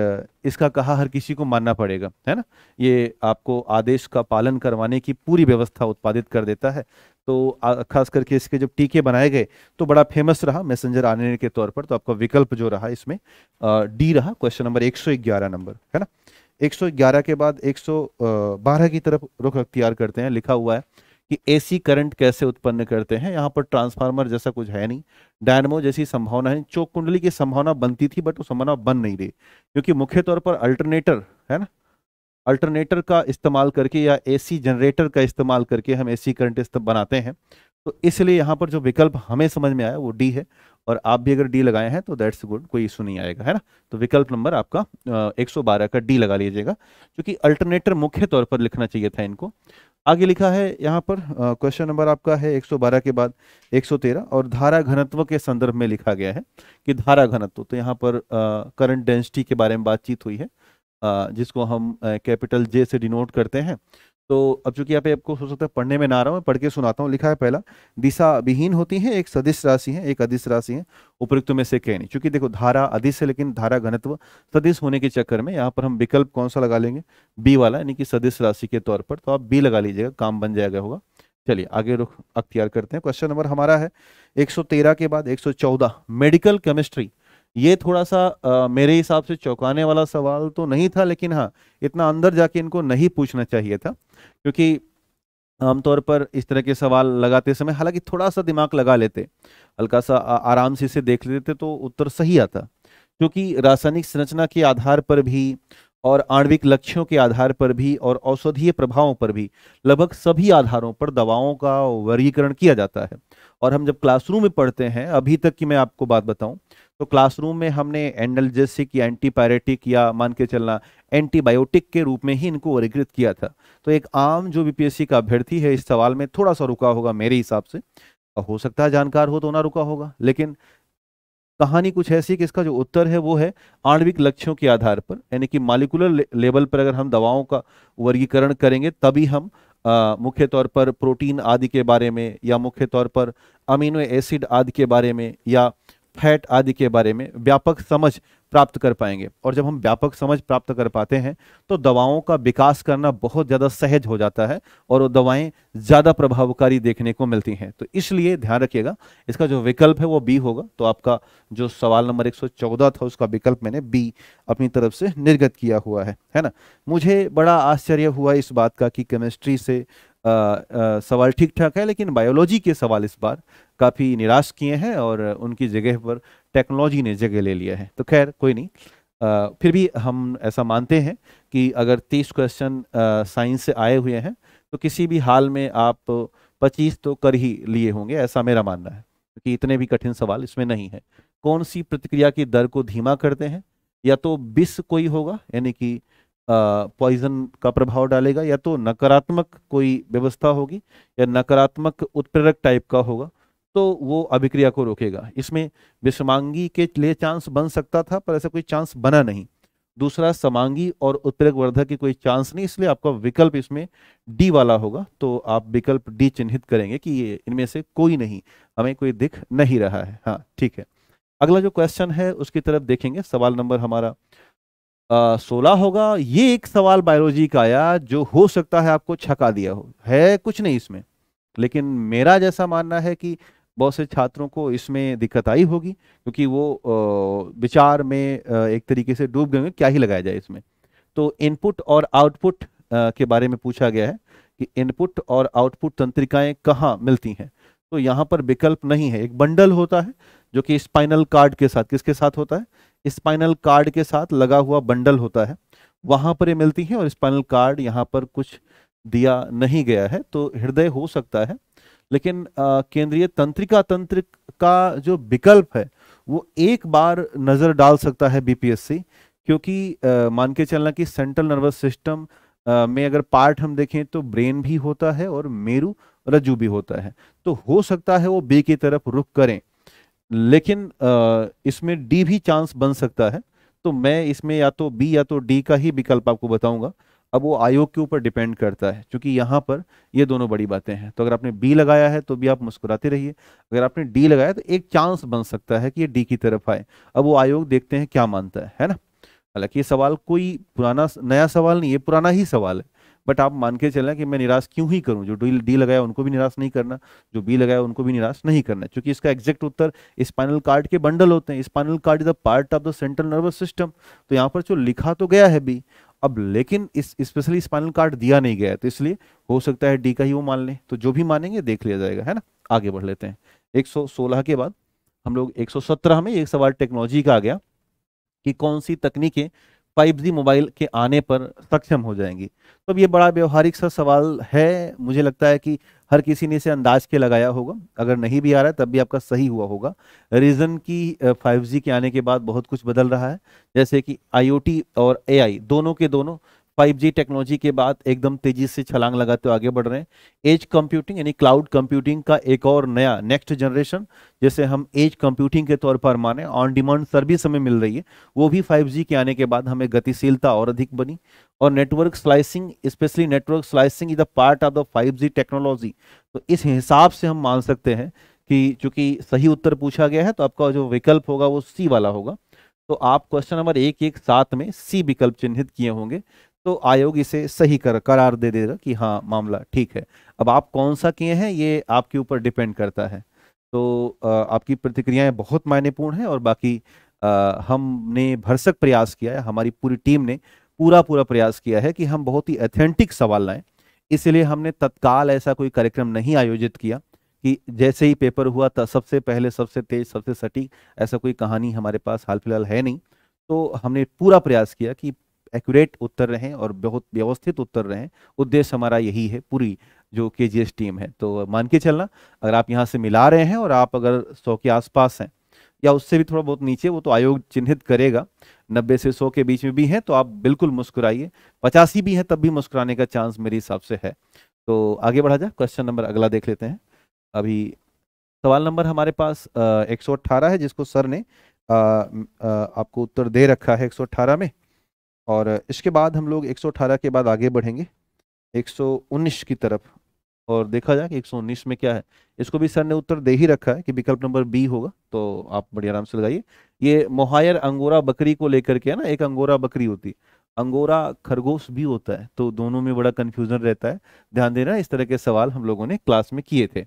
इसका कहा हर किसी को मानना पड़ेगा है ना ये आपको आदेश का पालन करवाने की पूरी व्यवस्था उत्पादित कर देता है तो खास करके इसके जब टीके बनाए गए तो बड़ा फेमस रहा मैसेंजर आने के तौर पर तो आपका विकल्प जो रहा इसमें डी रहा क्वेश्चन नंबर 111 नंबर है ना 111 के बाद 112 की तरफ रुख अख्तियार करते हैं लिखा हुआ है कि एसी करंट कैसे उत्पन्न करते हैं यहाँ पर ट्रांसफार्मर जैसा कुछ है नहीं डायनमो जैसी संभावना है चौक कुंडली की संभावना बनती थी बट वो संभावना बन नहीं रही क्योंकि मुख्य तौर पर अल्टरनेटर है ना अल्टरनेटर का इस्तेमाल करके या एसी जनरेटर का इस्तेमाल करके हम एसी करंट बनाते हैं तो इसलिए यहाँ पर जो विकल्प हमें समझ में आया वो डी है और आप भी अगर डी लगाए हैं तो दैट्स गुड कोई इशू नहीं आएगा है ना तो विकल्प नंबर आपका 112 का डी लगा लीजिएगा क्योंकि अल्टरनेटर मुख्य तौर पर लिखना चाहिए था इनको आगे लिखा है यहाँ पर क्वेश्चन नंबर आपका है 112 के बाद 113 और धारा घनत्व के संदर्भ में लिखा गया है कि धारा घनत्व तो यहाँ पर करंट डेंसिटी के बारे में बातचीत हुई है आ, जिसको हम कैपिटल जे से डिनोट करते हैं तो अब चूंकि यहाँ पे आपको हो सकता है पढ़ने में ना आ रहा हूँ पढ़ के सुनाता हूँ लिखा है पहला दिशा विहीन होती है एक सदिश राशि है एक अधिस राशि है उपयुक्त में से कहनी चूंकि देखो धारा अधिस है लेकिन धारा घनत्व सदिश होने के चक्कर में यहाँ पर हम विकल्प कौन सा लगा लेंगे बी वाला यानी कि सदिश राशि के तौर पर तो आप बी लगा लीजिएगा काम बन जाएगा होगा चलिए आगे रुख अख्तियार करते हैं क्वेश्चन नंबर हमारा है एक के बाद एक मेडिकल केमिस्ट्री ये थोड़ा सा आ, मेरे हिसाब से चौंकाने वाला सवाल तो नहीं था लेकिन हाँ इतना अंदर जाके इनको नहीं पूछना चाहिए था क्योंकि आमतौर पर इस तरह के सवाल लगाते समय हालांकि थोड़ा सा दिमाग लगा लेते हल्का सा आराम से इसे देख लेते तो उत्तर सही आता क्योंकि रासायनिक संरचना के आधार पर भी और आणविक लक्ष्यों के आधार पर भी और औषधीय प्रभावों पर भी लगभग सभी आधारों पर दवाओं का वर्गीकरण किया जाता है और हम जब क्लासरूम में पढ़ते हैं अभी तक की मैं आपको बात बताऊं तो क्लासरूम में हमने एंडलजेसिक या एंटीपायरेटिक या मान के चलना एंटीबायोटिक के रूप में ही इनको वर्गीकृत किया था तो एक आम जो बीपीएससी का अभ्यर्थी है इस सवाल में थोड़ा सा रुका होगा मेरे हिसाब से हो सकता है जानकार हो तो ना रुका होगा लेकिन कहानी कुछ ऐसी कि इसका जो उत्तर है वो है आणविक लक्ष्यों के आधार पर यानी कि मालिकुलर लेवल पर अगर हम दवाओं का वर्गीकरण करेंगे तभी हम मुख्य तौर पर प्रोटीन आदि के बारे में या मुख्य तौर पर अमीनो एसिड आदि के बारे में या फैट आदि के बारे में व्यापक समझ प्राप्त कर पाएंगे और जब हम व्यापक समझ प्राप्त कर पाते हैं तो दवाओं का विकास करना बहुत ज़्यादा सहज हो जाता है और वो दवाएं ज़्यादा प्रभावकारी देखने को मिलती हैं तो इसलिए ध्यान रखिएगा इसका जो विकल्प है वो बी होगा तो आपका जो सवाल नंबर 114 था उसका विकल्प मैंने बी अपनी तरफ से निर्गत किया हुआ है है ना मुझे बड़ा आश्चर्य हुआ इस बात का कि केमिस्ट्री से सवाल ठीक ठाक है लेकिन बायोलॉजी के सवाल इस बार काफ़ी निराश किए हैं और उनकी जगह पर टेक्नोलॉजी ने जगह ले लिया है तो खैर कोई नहीं आ, फिर भी हम ऐसा मानते हैं कि अगर तीस क्वेश्चन साइंस से आए हुए हैं तो किसी भी हाल में आप पच्चीस तो कर ही लिए होंगे ऐसा मेरा मानना है क्योंकि तो इतने भी कठिन सवाल इसमें नहीं है कौन सी प्रतिक्रिया की दर को धीमा करते हैं या तो बिस कोई होगा यानी कि पॉइजन का प्रभाव डालेगा या तो नकारात्मक कोई व्यवस्था होगी या नकारात्मक उत्प्रेरक टाइप का होगा तो वो अभिक्रिया को रोकेगा इसमें विषमांगी के लिए चांस बन सकता था पर ऐसा कोई चांस बना नहीं दूसरा समांगी और उत्प्रेरक वर्धक की कोई चांस नहीं इसलिए आपका विकल्प इसमें डी वाला होगा तो आप विकल्प डी चिन्हित करेंगे कि ये इनमें से कोई नहीं हमें कोई दिख नहीं रहा है हाँ ठीक है अगला जो क्वेश्चन है उसकी तरफ देखेंगे सवाल नंबर हमारा सोलह होगा ये एक सवाल बायोलॉजी का आया जो हो सकता है आपको छका दिया हो है कुछ नहीं इसमें लेकिन मेरा जैसा मानना है कि बहुत से छात्रों को इसमें दिक्कत आई होगी क्योंकि वो विचार में एक तरीके से डूब गए क्या ही लगाया जाए इसमें तो इनपुट और आउटपुट के बारे में पूछा गया है कि इनपुट और आउटपुट तंत्रिकाएं कहाँ मिलती हैं तो यहाँ पर विकल्प नहीं है एक बंडल होता है जो कि स्पाइनल कार्ड के साथ किसके साथ होता है स्पाइनल कार्ड के साथ लगा हुआ बंडल होता है वहां पर ये मिलती हैं और स्पाइनल कार्ड यहाँ पर कुछ दिया नहीं गया है तो हृदय हो सकता है लेकिन केंद्रीय तंत्रिका तंत्र का जो विकल्प है वो एक बार नज़र डाल सकता है बीपीएससी क्योंकि मान के चलना कि सेंट्रल नर्वस सिस्टम में अगर पार्ट हम देखें तो ब्रेन भी होता है और मेरू रज्जू भी होता है तो हो सकता है वो बी की तरफ रुख करें लेकिन इसमें डी भी चांस बन सकता है तो मैं इसमें या तो बी या तो डी का ही विकल्प आपको बताऊंगा अब वो आयोग के ऊपर डिपेंड करता है क्योंकि यहाँ पर ये दोनों बड़ी बातें हैं तो अगर आपने बी लगाया है तो भी आप मुस्कुराते रहिए अगर आपने डी लगाया तो एक चांस बन सकता है कि ये डी की तरफ आए अब वो आयोग देखते हैं क्या मानता है है ना हालांकि ये सवाल कोई पुराना नया सवाल नहीं है पुराना ही सवाल है बट आप मान के चलें कि मैं निराश क्यों ही करूं जो डी डी लगाया उनको भी निराश नहीं करना जो बी लगाया उनको भी निराश नहीं करना क्योंकि इसका एग्जैक्ट उत्तर स्पाइनल कार्ड के बंडल होते हैं spinal cord is a part of the central nervous system तो यहाँ पर जो लिखा तो गया है बी अब लेकिन इस स्पेशली स्पाइनल कार्ड दिया नहीं गया तो इसलिए हो सकता है डी का ही वो मान लें तो जो भी मानेंगे देख लिया जाएगा है ना आगे बढ़ लेते हैं एक के बाद हम लोग एक में एक सवाल टेक्नोलॉजी का आ गया कि कौन सी तकनीकें जी मोबाइल के आने पर सक्षम हो जाएंगी तो अब ये बड़ा व्यवहारिक सा सवाल है मुझे लगता है कि हर किसी ने इसे अंदाज के लगाया होगा अगर नहीं भी आ रहा है तब भी आपका सही हुआ होगा रीज़न कि 5G के आने के बाद बहुत कुछ बदल रहा है जैसे कि आईओटी और एआई दोनों के दोनों 5G टेक्नोलॉजी के बाद एकदम तेजी से छलांग लगाते हुए आगे बढ़ रहे हैं एज कंप्यूटिंग यानी क्लाउड कंप्यूटिंग का एक और नया नेक्स्ट जनरेशन जैसे हम एज कंप्यूटिंग के तौर पर माने ऑन डिमांड सर्विस हमें मिल रही है वो भी 5G के आने के बाद हमें गतिशीलता और अधिक बनी और network slicing specially network slicing is the part of the G technology तो इस हिसाब से हम मान सकते हैं कि चूंकि सही उत्तर पूछा गया है तो आपका जो विकल्प होगा वो सी वाला होगा तो आप क्वेश्चन नंबर एक एक साथ में सी विकल्प चिन्हित किए होंगे तो आयोग इसे सही कर करार दे देगा कि हाँ मामला ठीक है अब आप कौन सा किए हैं ये आपके ऊपर डिपेंड करता है तो आपकी प्रतिक्रियाएं बहुत मायनेपूर्ण हैं और बाकी हमने भरसक प्रयास किया है हमारी पूरी टीम ने पूरा पूरा प्रयास किया है कि हम बहुत ही अथेंटिक सवाल लाएं इसलिए हमने तत्काल ऐसा कोई कार्यक्रम नहीं आयोजित किया कि जैसे ही पेपर हुआ था सबसे पहले सबसे तेज सबसे सटीक ऐसा कोई कहानी हमारे पास हाल फिलहाल है नहीं तो हमने पूरा प्रयास किया कि एक्यूरेट उत्तर रहें और बहुत व्यवस्थित उत्तर रहें उद्देश्य हमारा यही है पूरी जो के टीम है तो मान के चलना अगर आप यहाँ से मिला रहे हैं और आप अगर सौ के आसपास हैं या उससे भी थोड़ा बहुत नीचे वो तो आयोग चिन्हित करेगा नब्बे से सौ के बीच में भी हैं तो आप बिल्कुल मुस्कुराइए पचासी भी हैं तब भी मुस्कुराने का चांस मेरे हिसाब से है तो आगे बढ़ा जाए क्वेश्चन नंबर अगला देख लेते हैं अभी सवाल नंबर हमारे पास एक सौ अट्ठारह है जिसको सर ने आ, आ, आपको उत्तर दे रखा है एक सौ अट्ठारह में और इसके बाद हम लोग 118 के बाद आगे बढ़ेंगे 119 की तरफ और देखा जाए कि 119 में क्या है इसको भी सर ने उत्तर दे ही रखा है कि विकल्प नंबर बी होगा तो आप बड़ी आराम से लगाइए ये मोहायर अंगोरा बकरी को लेकर के है ना एक अंगोरा बकरी होती है अंगोरा खरगोश भी होता है तो दोनों में बड़ा कन्फ्यूजन रहता है ध्यान देना इस तरह के सवाल हम लोगों ने क्लास में किए थे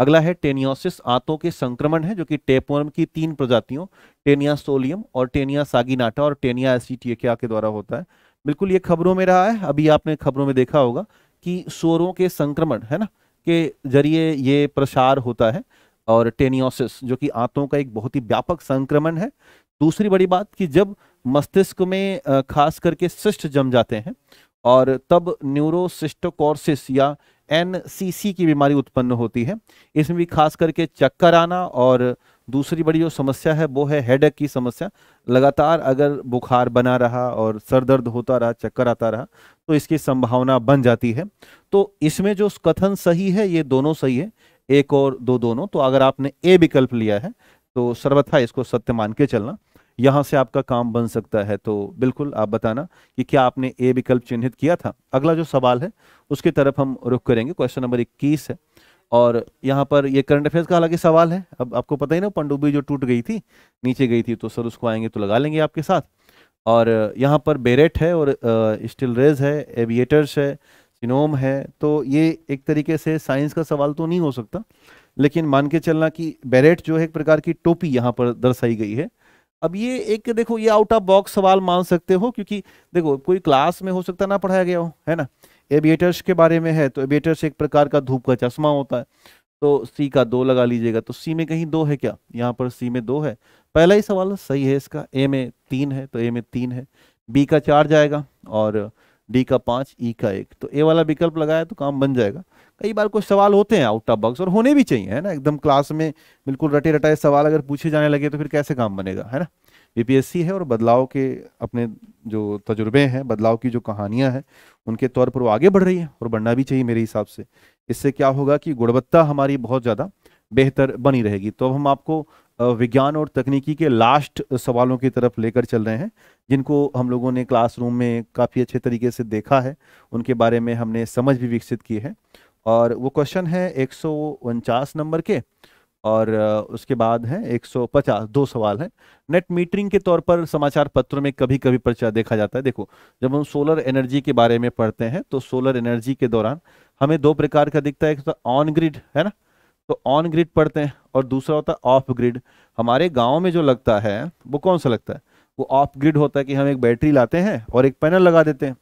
अगला है टेनियोसिस आंतों के संक्रमण है जो कि टेपवर्म की तीन प्रजातियों टेनिया सोलियम और टेनिया सागिनाटा और टेनिया एसिटिया के द्वारा होता है बिल्कुल ये खबरों में रहा है अभी आपने खबरों में देखा होगा कि शोरों के संक्रमण है ना के जरिए ये प्रसार होता है और टेनियोसिस जो कि आंतों का एक बहुत ही व्यापक संक्रमण है दूसरी बड़ी बात कि जब मस्तिष्क में खास करके सिस्ट जम जाते हैं और तब न्यूरोसिस्टोकोर्सिस या एनसीसी की बीमारी उत्पन्न होती है इसमें भी खास करके चक्कर आना और दूसरी बड़ी जो समस्या है वो है एक की समस्या लगातार अगर बुखार बना रहा और सर दर्द होता रहा चक्कर आता रहा तो इसकी संभावना बन जाती है तो इसमें जो कथन सही है ये दोनों सही है एक और दो दोनों तो अगर आपने ए विकल्प लिया है तो सर्वथा इसको सत्य मान के चलना यहाँ से आपका काम बन सकता है तो बिल्कुल आप बताना कि क्या आपने ए विकल्प चिन्हित किया था अगला जो सवाल है उसकी तरफ हम रुख करेंगे क्वेश्चन नंबर इक्कीस है और यहाँ पर ये करंट अफेयर्स का हालांकि सवाल है अब आपको पता ही ना पंडुबी जो टूट गई थी नीचे गई थी तो सर उसको आएंगे तो लगा लेंगे आपके साथ और यहाँ पर बेरेट है और स्टील रेज है एविएटर्स है सिनोम है तो ये एक तरीके से साइंस का सवाल तो नहीं हो सकता लेकिन मान के चलना कि बेरेट जो है एक प्रकार की टोपी यहाँ पर दर्शाई गई है अब ये एक देखो ये आउट ऑफ बॉक्स सवाल मान सकते हो क्योंकि देखो कोई क्लास में हो सकता ना पढ़ाया गया हो है ना एबिएटर्स के बारे में है तो एबिएटर्स एक प्रकार का धूप का चश्मा होता है तो सी का दो लगा लीजिएगा तो सी में कहीं दो है क्या यहाँ पर सी में दो है पहला ही सवाल सही है इसका ए में तीन है तो ए में तीन है बी का चार जाएगा और डी का पाँच ई e का एक तो ए वाला विकल्प लगाया तो काम बन जाएगा कई बार कुछ सवाल होते हैं आउट ऑफ बॉक्स और होने भी चाहिए है ना एकदम क्लास में बिल्कुल रटे रटाए सवाल अगर पूछे जाने लगे तो फिर कैसे काम बनेगा है ना बीपीएससी है और बदलाव के अपने जो तजुर्बे हैं बदलाव की जो कहानियां हैं उनके तौर पर वो आगे बढ़ रही है और बढ़ना भी चाहिए मेरे हिसाब से इससे क्या होगा कि गुणवत्ता हमारी बहुत ज़्यादा बेहतर बनी रहेगी तो अब हम आपको विज्ञान और तकनीकी के लास्ट सवालों की तरफ लेकर चल रहे हैं जिनको हम लोगों ने क्लासरूम में काफ़ी अच्छे तरीके से देखा है उनके बारे में हमने समझ भी विकसित की है और वो क्वेश्चन है एक नंबर के और उसके बाद है 150 दो सवाल हैं नेट मीटरिंग के तौर पर समाचार पत्रों में कभी कभी प्रचार देखा जाता है देखो जब हम सोलर एनर्जी के बारे में पढ़ते हैं तो सोलर एनर्जी के दौरान हमें दो प्रकार का दिखता है एक तो ऑन ग्रिड है ना तो ऑन ग्रिड पढ़ते हैं और दूसरा होता है ऑफ ग्रिड हमारे गाँव में जो लगता है वो कौन सा लगता है वो ऑफ ग्रिड होता है कि हम एक बैटरी लाते हैं और एक पैनल लगा देते हैं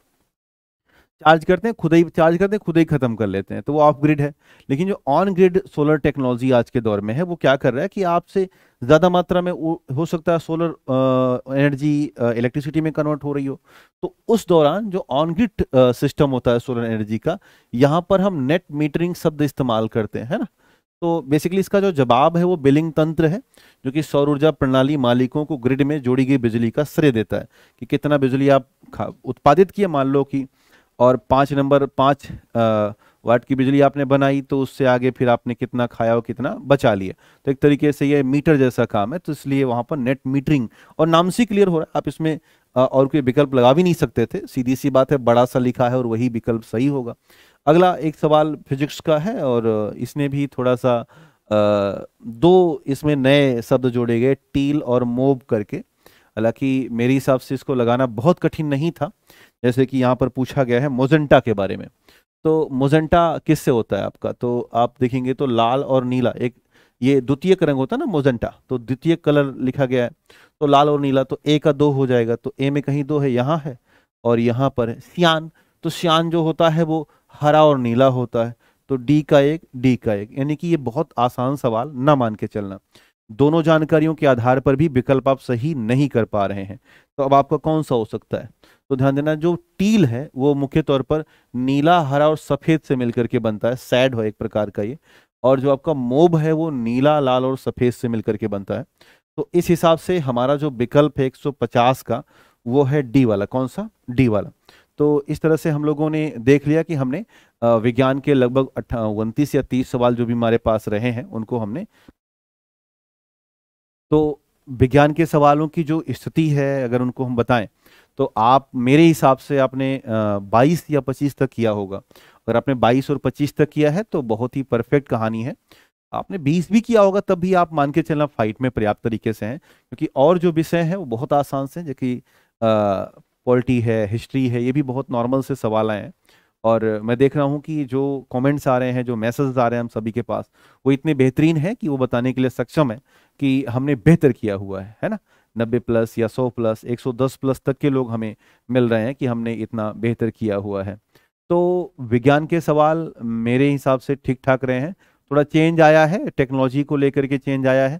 चार्ज करते हैं खुद ही चार्ज करते हैं खुद ही खत्म कर लेते हैं तो वो ऑफ ग्रिड है लेकिन जो ऑन ग्रिड सोलर टेक्नोलॉजी आज के दौर में है वो क्या कर रहा है कि आपसे ज़्यादा मात्रा में हो सकता है सोलर एनर्जी इलेक्ट्रिसिटी में कन्वर्ट हो रही हो तो उस दौरान जो ऑन ग्रिड सिस्टम होता है सोलर एनर्जी का यहाँ पर हम नेट मीटरिंग शब्द इस्तेमाल करते हैं है ना तो बेसिकली इसका जो जवाब है वो बिलिंग तंत्र है जो कि सौर ऊर्जा प्रणाली मालिकों को ग्रिड में जोड़ी गई बिजली का श्रेय देता है कि कितना बिजली आप उत्पादित किया मान लो कि और पाँच नंबर पाँच वाट की बिजली आपने बनाई तो उससे आगे फिर आपने कितना खाया और कितना बचा लिया तो एक तरीके से ये मीटर जैसा काम है तो इसलिए वहाँ पर नेट मीटरिंग और नाम से क्लियर हो रहा है आप इसमें और कोई विकल्प लगा भी नहीं सकते थे सीधी सी बात है बड़ा सा लिखा है और वही विकल्प सही होगा अगला एक सवाल फिजिक्स का है और इसने भी थोड़ा सा दो इसमें नए शब्द जोड़े गए टील और मोब करके हालांकि मेरे हिसाब से इसको लगाना बहुत कठिन नहीं था जैसे कि यहाँ पर पूछा गया है मोजेंटा के बारे में तो मोजेंटा किससे होता है आपका तो आप देखेंगे तो लाल और नीला एक ये द्वितीय रंग होता है ना मोजेंटा तो द्वितीय कलर लिखा गया है तो लाल और नीला तो ए का दो हो जाएगा तो ए में कहीं दो है यहाँ है और यहाँ पर है सियान तो सियान जो होता है वो हरा और नीला होता है तो डी का एक डी का एक यानी कि ये बहुत आसान सवाल ना मान के चलना दोनों जानकारियों के आधार पर भी विकल्प आप सही नहीं कर पा रहे हैं तो अब आपका कौन सा हो सकता है तो ध्यान देना जो टील है वो मुख्य तौर पर नीला हरा और सफेद से मिलकर के बनता है सैड हो एक प्रकार का ये और जो आपका मोब है वो नीला लाल और सफेद से मिलकर के बनता है तो इस हिसाब से हमारा जो विकल्प है एक का वो है डी वाला कौन सा डी वाला तो इस तरह से हम लोगों ने देख लिया कि हमने विज्ञान के लगभग उनतीस या तीस सवाल जो भी हमारे पास रहे हैं उनको हमने तो विज्ञान के सवालों की जो स्थिति है अगर उनको हम बताएं तो आप मेरे हिसाब से आपने बाईस या पच्चीस तक किया होगा अगर आपने बाईस और पच्चीस तक किया है तो बहुत ही परफेक्ट कहानी है आपने 20 भी किया होगा तब भी आप मान के चलना फाइट में पर्याप्त तरीके से हैं क्योंकि और जो विषय हैं वो बहुत आसान से जबकि पॉलिटी है हिस्ट्री है ये भी बहुत नॉर्मल से सवाल आए हैं और मैं देख रहा हूँ कि जो कमेंट्स आ रहे हैं जो मैसेज आ रहे हैं हम सभी के पास वो इतने बेहतरीन है कि वो बताने के लिए सक्षम है कि हमने बेहतर किया हुआ है है ना नब्बे प्लस या सौ प्लस एक सौ दस प्लस तक के लोग हमें मिल रहे हैं कि हमने इतना बेहतर किया हुआ है तो विज्ञान के सवाल मेरे हिसाब से ठीक ठाक रहे हैं थोड़ा चेंज आया है टेक्नोलॉजी को लेकर के चेंज आया है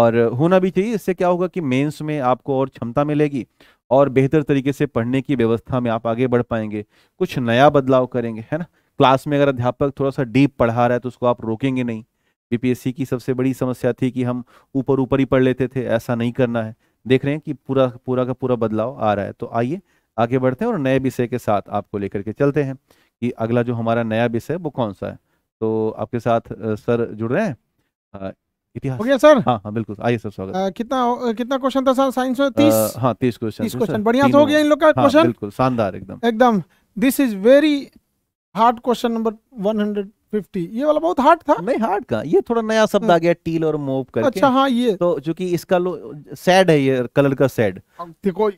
और होना भी चाहिए इससे क्या होगा कि मेंस में आपको और क्षमता मिलेगी और बेहतर तरीके से पढ़ने की व्यवस्था में आप आगे बढ़ पाएंगे कुछ नया बदलाव करेंगे है ना क्लास में अगर अध्यापक थोड़ा सा डीप पढ़ा रहा है तो उसको आप रोकेंगे नहीं बीपीएससी की सबसे बड़ी समस्या थी कि हम ऊपर ऊपर ही पढ़ लेते थे ऐसा नहीं करना है देख रहे हैं कि पूरा पूरा का पूरा बदलाव आ रहा है तो आइए आगे बढ़ते हैं और नए विषय के साथ आपको लेकर के चलते हैं कि अगला जो हमारा नया विषय वो कौन सा है तो आपके साथ सर जुड़ रहे हैं इतिहास हो गया सर हाँ हाँ बिल्कुल आइए सर स्वागत कितना कितना क्वेश्चन था सर साइंस में तीस हाँ तीस क्वेश्चन तीस क्वेश्चन बढ़िया तो हो गया इन लोग का क्वेश्चन हाँ, बिल्कुल शानदार एकदम एकदम this is very hard question number one hundred fifty ये वाला बहुत हार्ड था नहीं हार्ड का ये थोड़ा नया शब्द आ हाँ। गया टील और मोव करके अच्छा हाँ ये तो जो कि इसका लो सैड है ये कलर का सैड देखो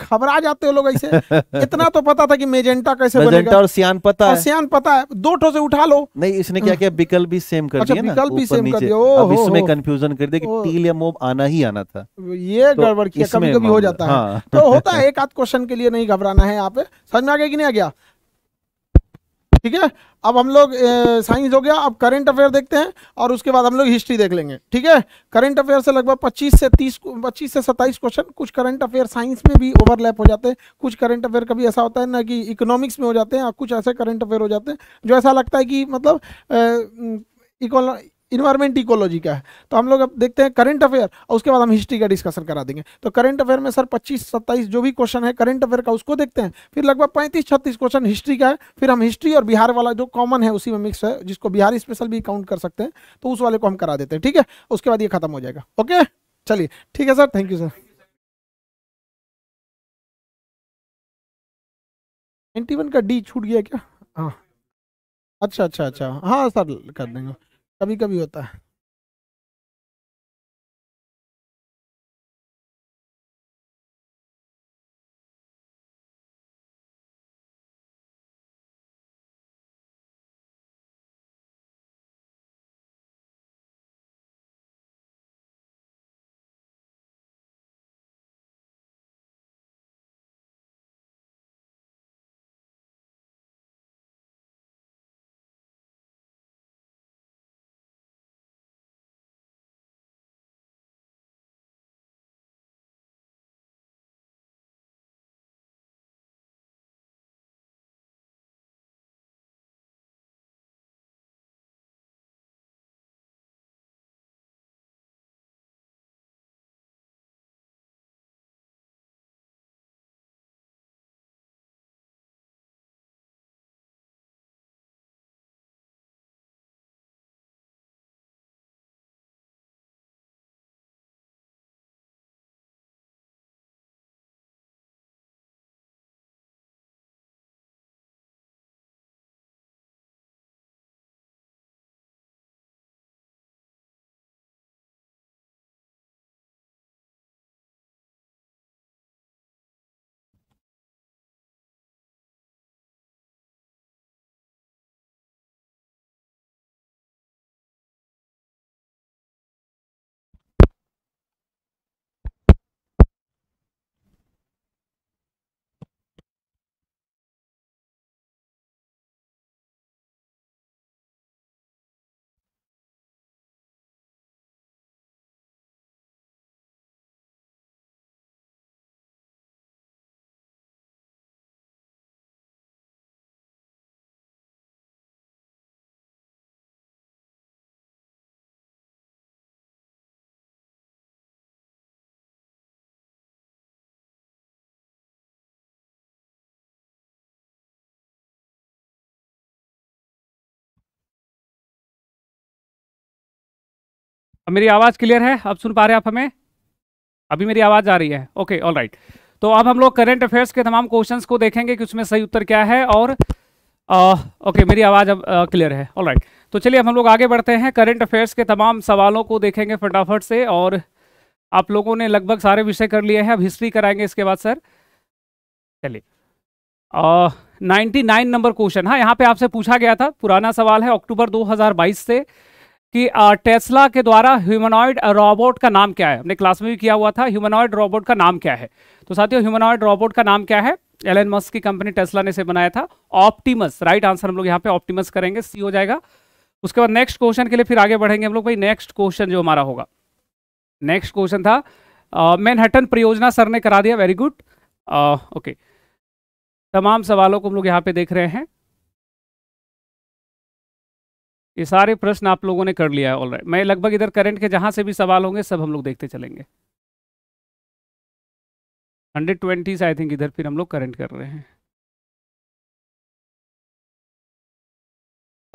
घबरा जाते हो लोग ऐसे इतना तो पता था कि मेजेंटा कैसे मेजेंटा बनेगा और सियान पता है सियान पता है दो ठो से उठा लो नहीं इसने क्या हम्म। किया विकल्प भी सेम कर अच्छा, दिया विकल्प भी सेम कर दिया अब इसमें कंफ्यूजन कर दिया कि टील या मोब आना ही आना था ये तो गड़बड़ किया कभी कभी हो जाता है हाँ। तो होता है एक आध क्वेश्चन के लिए नहीं घबराना है यहाँ पे समझ में आ गया कि नहीं आ गया ठीक है अब हम लोग साइंस हो गया अब करंट अफेयर देखते हैं और उसके बाद हम लोग हिस्ट्री देख लेंगे ठीक है करंट अफेयर से लगभग 25 से 30 25 से 27 क्वेश्चन कुछ करंट अफेयर साइंस में भी ओवरलैप हो जाते हैं कुछ करंट अफेयर कभी ऐसा होता है ना कि इकोनॉमिक्स में हो जाते हैं और कुछ ऐसे करंट अफेयर हो जाते हैं जो ऐसा लगता है कि मतलब इकोनॉ इन्वायरमेंट इकोलॉजी का है तो हम लोग अब देखते हैं करंट अफेयर और उसके बाद हम हिस्ट्री का डिस्कशन करा देंगे तो करंट अफेयर में सर 25 27 जो भी क्वेश्चन है करंट अफेयर का उसको देखते हैं फिर लगभग 35 36 क्वेश्चन हिस्ट्री का है फिर हम हिस्ट्री और बिहार वाला जो कॉमन है उसी में मिक्स है जिसको बिहार स्पेशल भी काउंट कर सकते हैं तो उस वाले को हम करा देते हैं ठीक है उसके बाद ये खत्म हो जाएगा ओके चलिए ठीक है sir thank you sir ninety one का डी छूट गया क्या हाँ अच्छा अच्छा अच्छा हाँ सर कर देंगे कभी कभी होता है अब मेरी आवाज़ क्लियर है अब सुन पा रहे आप हमें अभी मेरी आवाज़ आ रही है ओके ऑल राइट तो अब हम लोग करेंट अफेयर्स के तमाम क्वेश्चन को देखेंगे कि उसमें सही उत्तर क्या है और आ, ओके मेरी आवाज़ अब क्लियर है ऑल राइट तो चलिए अब हम लोग आगे बढ़ते हैं करंट अफेयर्स के तमाम सवालों को देखेंगे फटाफट से और आप लोगों ने लगभग सारे विषय कर लिए हैं अब हिस्ट्री कराएंगे इसके बाद सर चलिए नाइन्टी नाइन नंबर क्वेश्चन हाँ यहाँ पे आपसे पूछा गया था पुराना सवाल है अक्टूबर 2022 से कि टेस्ला के द्वारा ह्यूमनॉइड रोबोट का नाम क्या है हमने क्लास में भी किया हुआ था ह्यूमनॉइड रोबोट का नाम क्या है तो साथियों ह्यूमनॉइड रोबोट का नाम क्या है एलन मस्क की कंपनी टेस्ला ने इसे बनाया था ऑप्टिमस राइट आंसर हम लोग यहाँ पे ऑप्टिमस करेंगे सी हो जाएगा उसके बाद नेक्स्ट क्वेश्चन के लिए फिर आगे बढ़ेंगे हम लोग भाई नेक्स्ट क्वेश्चन जो हमारा होगा नेक्स्ट क्वेश्चन था मैनहटन परियोजना सर ने करा दिया वेरी गुड ओके तमाम सवालों को हम लोग यहाँ पे देख रहे हैं ये सारे प्रश्न आप लोगों ने कर लिया है ऑलराइट मैं लगभग इधर करंट के जहां से भी सवाल होंगे सब हम लोग देखते चलेंगे हंड्रेड ट्वेंटी आई थिंक इधर फिर हम लोग करंट कर रहे हैं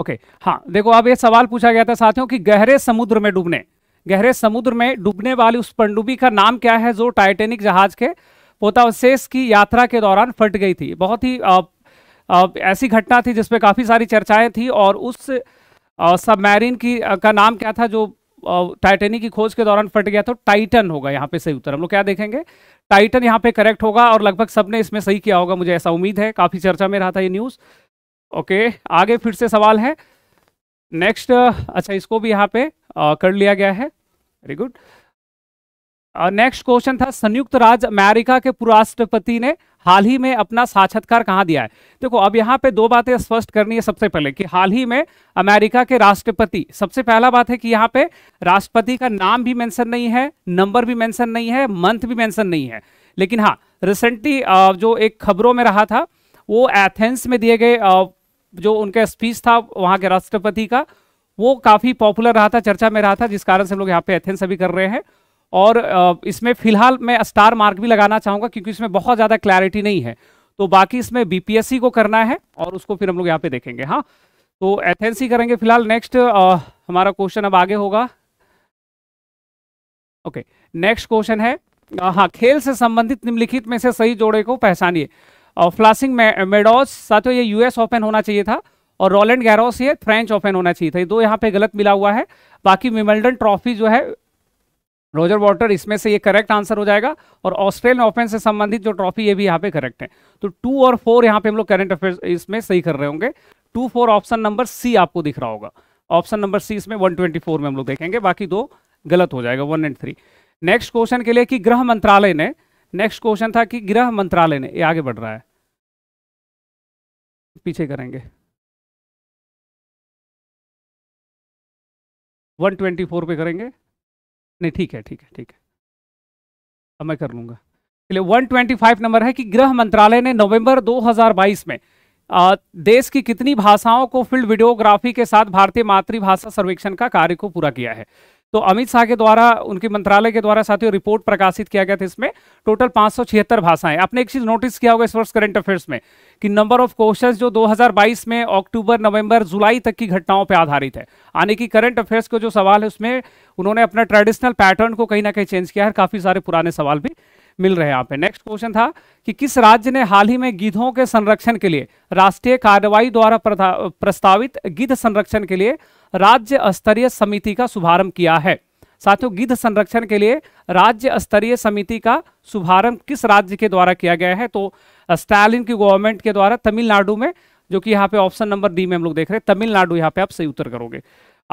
ओके okay, हाँ देखो अब ये सवाल पूछा गया था साथियों कि गहरे समुद्र में डूबने गहरे समुद्र में डूबने वाली उस पंडुबी का नाम क्या है जो टाइटेनिक जहाज के पोतावशेष की यात्रा के दौरान फट गई थी बहुत ही आ, आ, ऐसी घटना थी जिसपे काफ़ी सारी चर्चाएं थी और उस सबमैरिन की का नाम क्या था जो टाइटेनिक की खोज के दौरान फट गया था टाइटन होगा यहाँ पे सही उत्तर हम लोग क्या देखेंगे टाइटन यहाँ पे करेक्ट होगा और लगभग सबने इसमें सही किया होगा मुझे ऐसा उम्मीद है काफ़ी चर्चा में रहा था ये न्यूज़ ओके आगे फिर से सवाल है नेक्स्ट अच्छा इसको भी यहाँ पे आ, कर लिया गया है वेरी गुड और नेक्स्ट क्वेश्चन था संयुक्त राज्य अमेरिका के पूर्व राष्ट्रपति ने हाल ही में अपना साक्षात्कार कहाँ दिया है देखो अब यहाँ पे दो बातें स्पष्ट करनी है सबसे पहले कि हाल ही में अमेरिका के राष्ट्रपति सबसे पहला बात है कि यहाँ पे राष्ट्रपति का नाम भी मेंशन नहीं है नंबर भी मेंशन नहीं है मंथ भी मेंशन नहीं है लेकिन हाँ रिसेंटली जो एक खबरों में रहा था वो एथेंस में दिए गए जो उनका स्पीच था वहाँ के राष्ट्रपति का वो काफ़ी पॉपुलर रहा था चर्चा में रहा था जिस कारण से लोग यहाँ पे एथेंस अभी कर रहे हैं और इसमें फ़िलहाल मैं स्टार मार्क भी लगाना चाहूँगा क्योंकि इसमें बहुत ज़्यादा क्लैरिटी नहीं है तो बाकी इसमें बीपीएससी को करना है और उसको फिर हम लोग यहाँ पे देखेंगे हाँ तो एथेंसी करेंगे फिलहाल नेक्स्ट हमारा क्वेश्चन अब आगे होगा ओके नेक्स्ट क्वेश्चन है हाँ खेल से संबंधित निम्नलिखित में से सही जोड़े को पहचानिए फ्लासिंग मे, मेडोस साथियों ये यूएस ओपन होना चाहिए था और रोलैंड गैरोस ये फ्रेंच ओपन होना चाहिए था ये दो यहाँ पे गलत मिला हुआ है बाकी विमल्डन ट्रॉफी जो है रोजर वॉटर इसमें से ये करेक्ट आंसर हो जाएगा और ऑस्ट्रेलियन ओपन से संबंधित जो ट्रॉफी ये भी यहाँ पे करेक्ट है तो टू और फोर यहाँ पे हम लोग करंट अफेयर इसमें सही कर रहे होंगे two four option number C आपको दिख रहा होगा ऑप्शन नंबर सी इसमें फोर में हम लोग देखेंगे बाकी दो गलत हो जाएगा one and three next question के लिए कि गृह मंत्रालय ने नेक्स्ट क्वेश्चन था कि गृह मंत्रालय ने ये आगे बढ़ रहा है पीछे करेंगे 124 पे करेंगे नहीं ठीक है ठीक है ठीक है अब मैं कर वन ट्वेंटी 125 नंबर है कि गृह मंत्रालय ने नवंबर 2022 में आ, देश की कितनी भाषाओं को फील्ड वीडियोग्राफी के साथ भारतीय मातृभाषा सर्वेक्षण का कार्य को पूरा किया है तो अमित शाह के द्वारा उनके मंत्रालय के द्वारा साथियों रिपोर्ट प्रकाशित किया गया था इसमें टोटल पाँच भाषाएं आपने एक चीज नोटिस किया होगा इस वर्ष करंट अफेयर्स में कि नंबर ऑफ क्वेश्चंस जो 2022 में अक्टूबर नवंबर जुलाई तक की घटनाओं पर आधारित है यानी कि करंट अफेयर्स का जो सवाल है उसमें उन्होंने अपना ट्रेडिशनल पैटर्न को कहीं ना कहीं चेंज किया है काफी सारे पुराने सवाल भी मिल रहे हैं यहाँ पे नेक्स्ट क्वेश्चन था कि किस राज्य ने हाल ही में गिधों के संरक्षण के लिए राष्ट्रीय कार्रवाई द्वारा प्रस्तावित गिध संरक्षण के लिए राज्य स्तरीय समिति का शुभारंभ किया है साथियों गिध संरक्षण के लिए राज्य स्तरीय समिति का शुभारंभ किस राज्य के द्वारा किया गया है तो स्टालिन की गवर्नमेंट के द्वारा तमिलनाडु में जो कि यहाँ पे ऑप्शन नंबर डी में हम लोग देख रहे हैं तमिलनाडु यहाँ पे आप सही उत्तर करोगे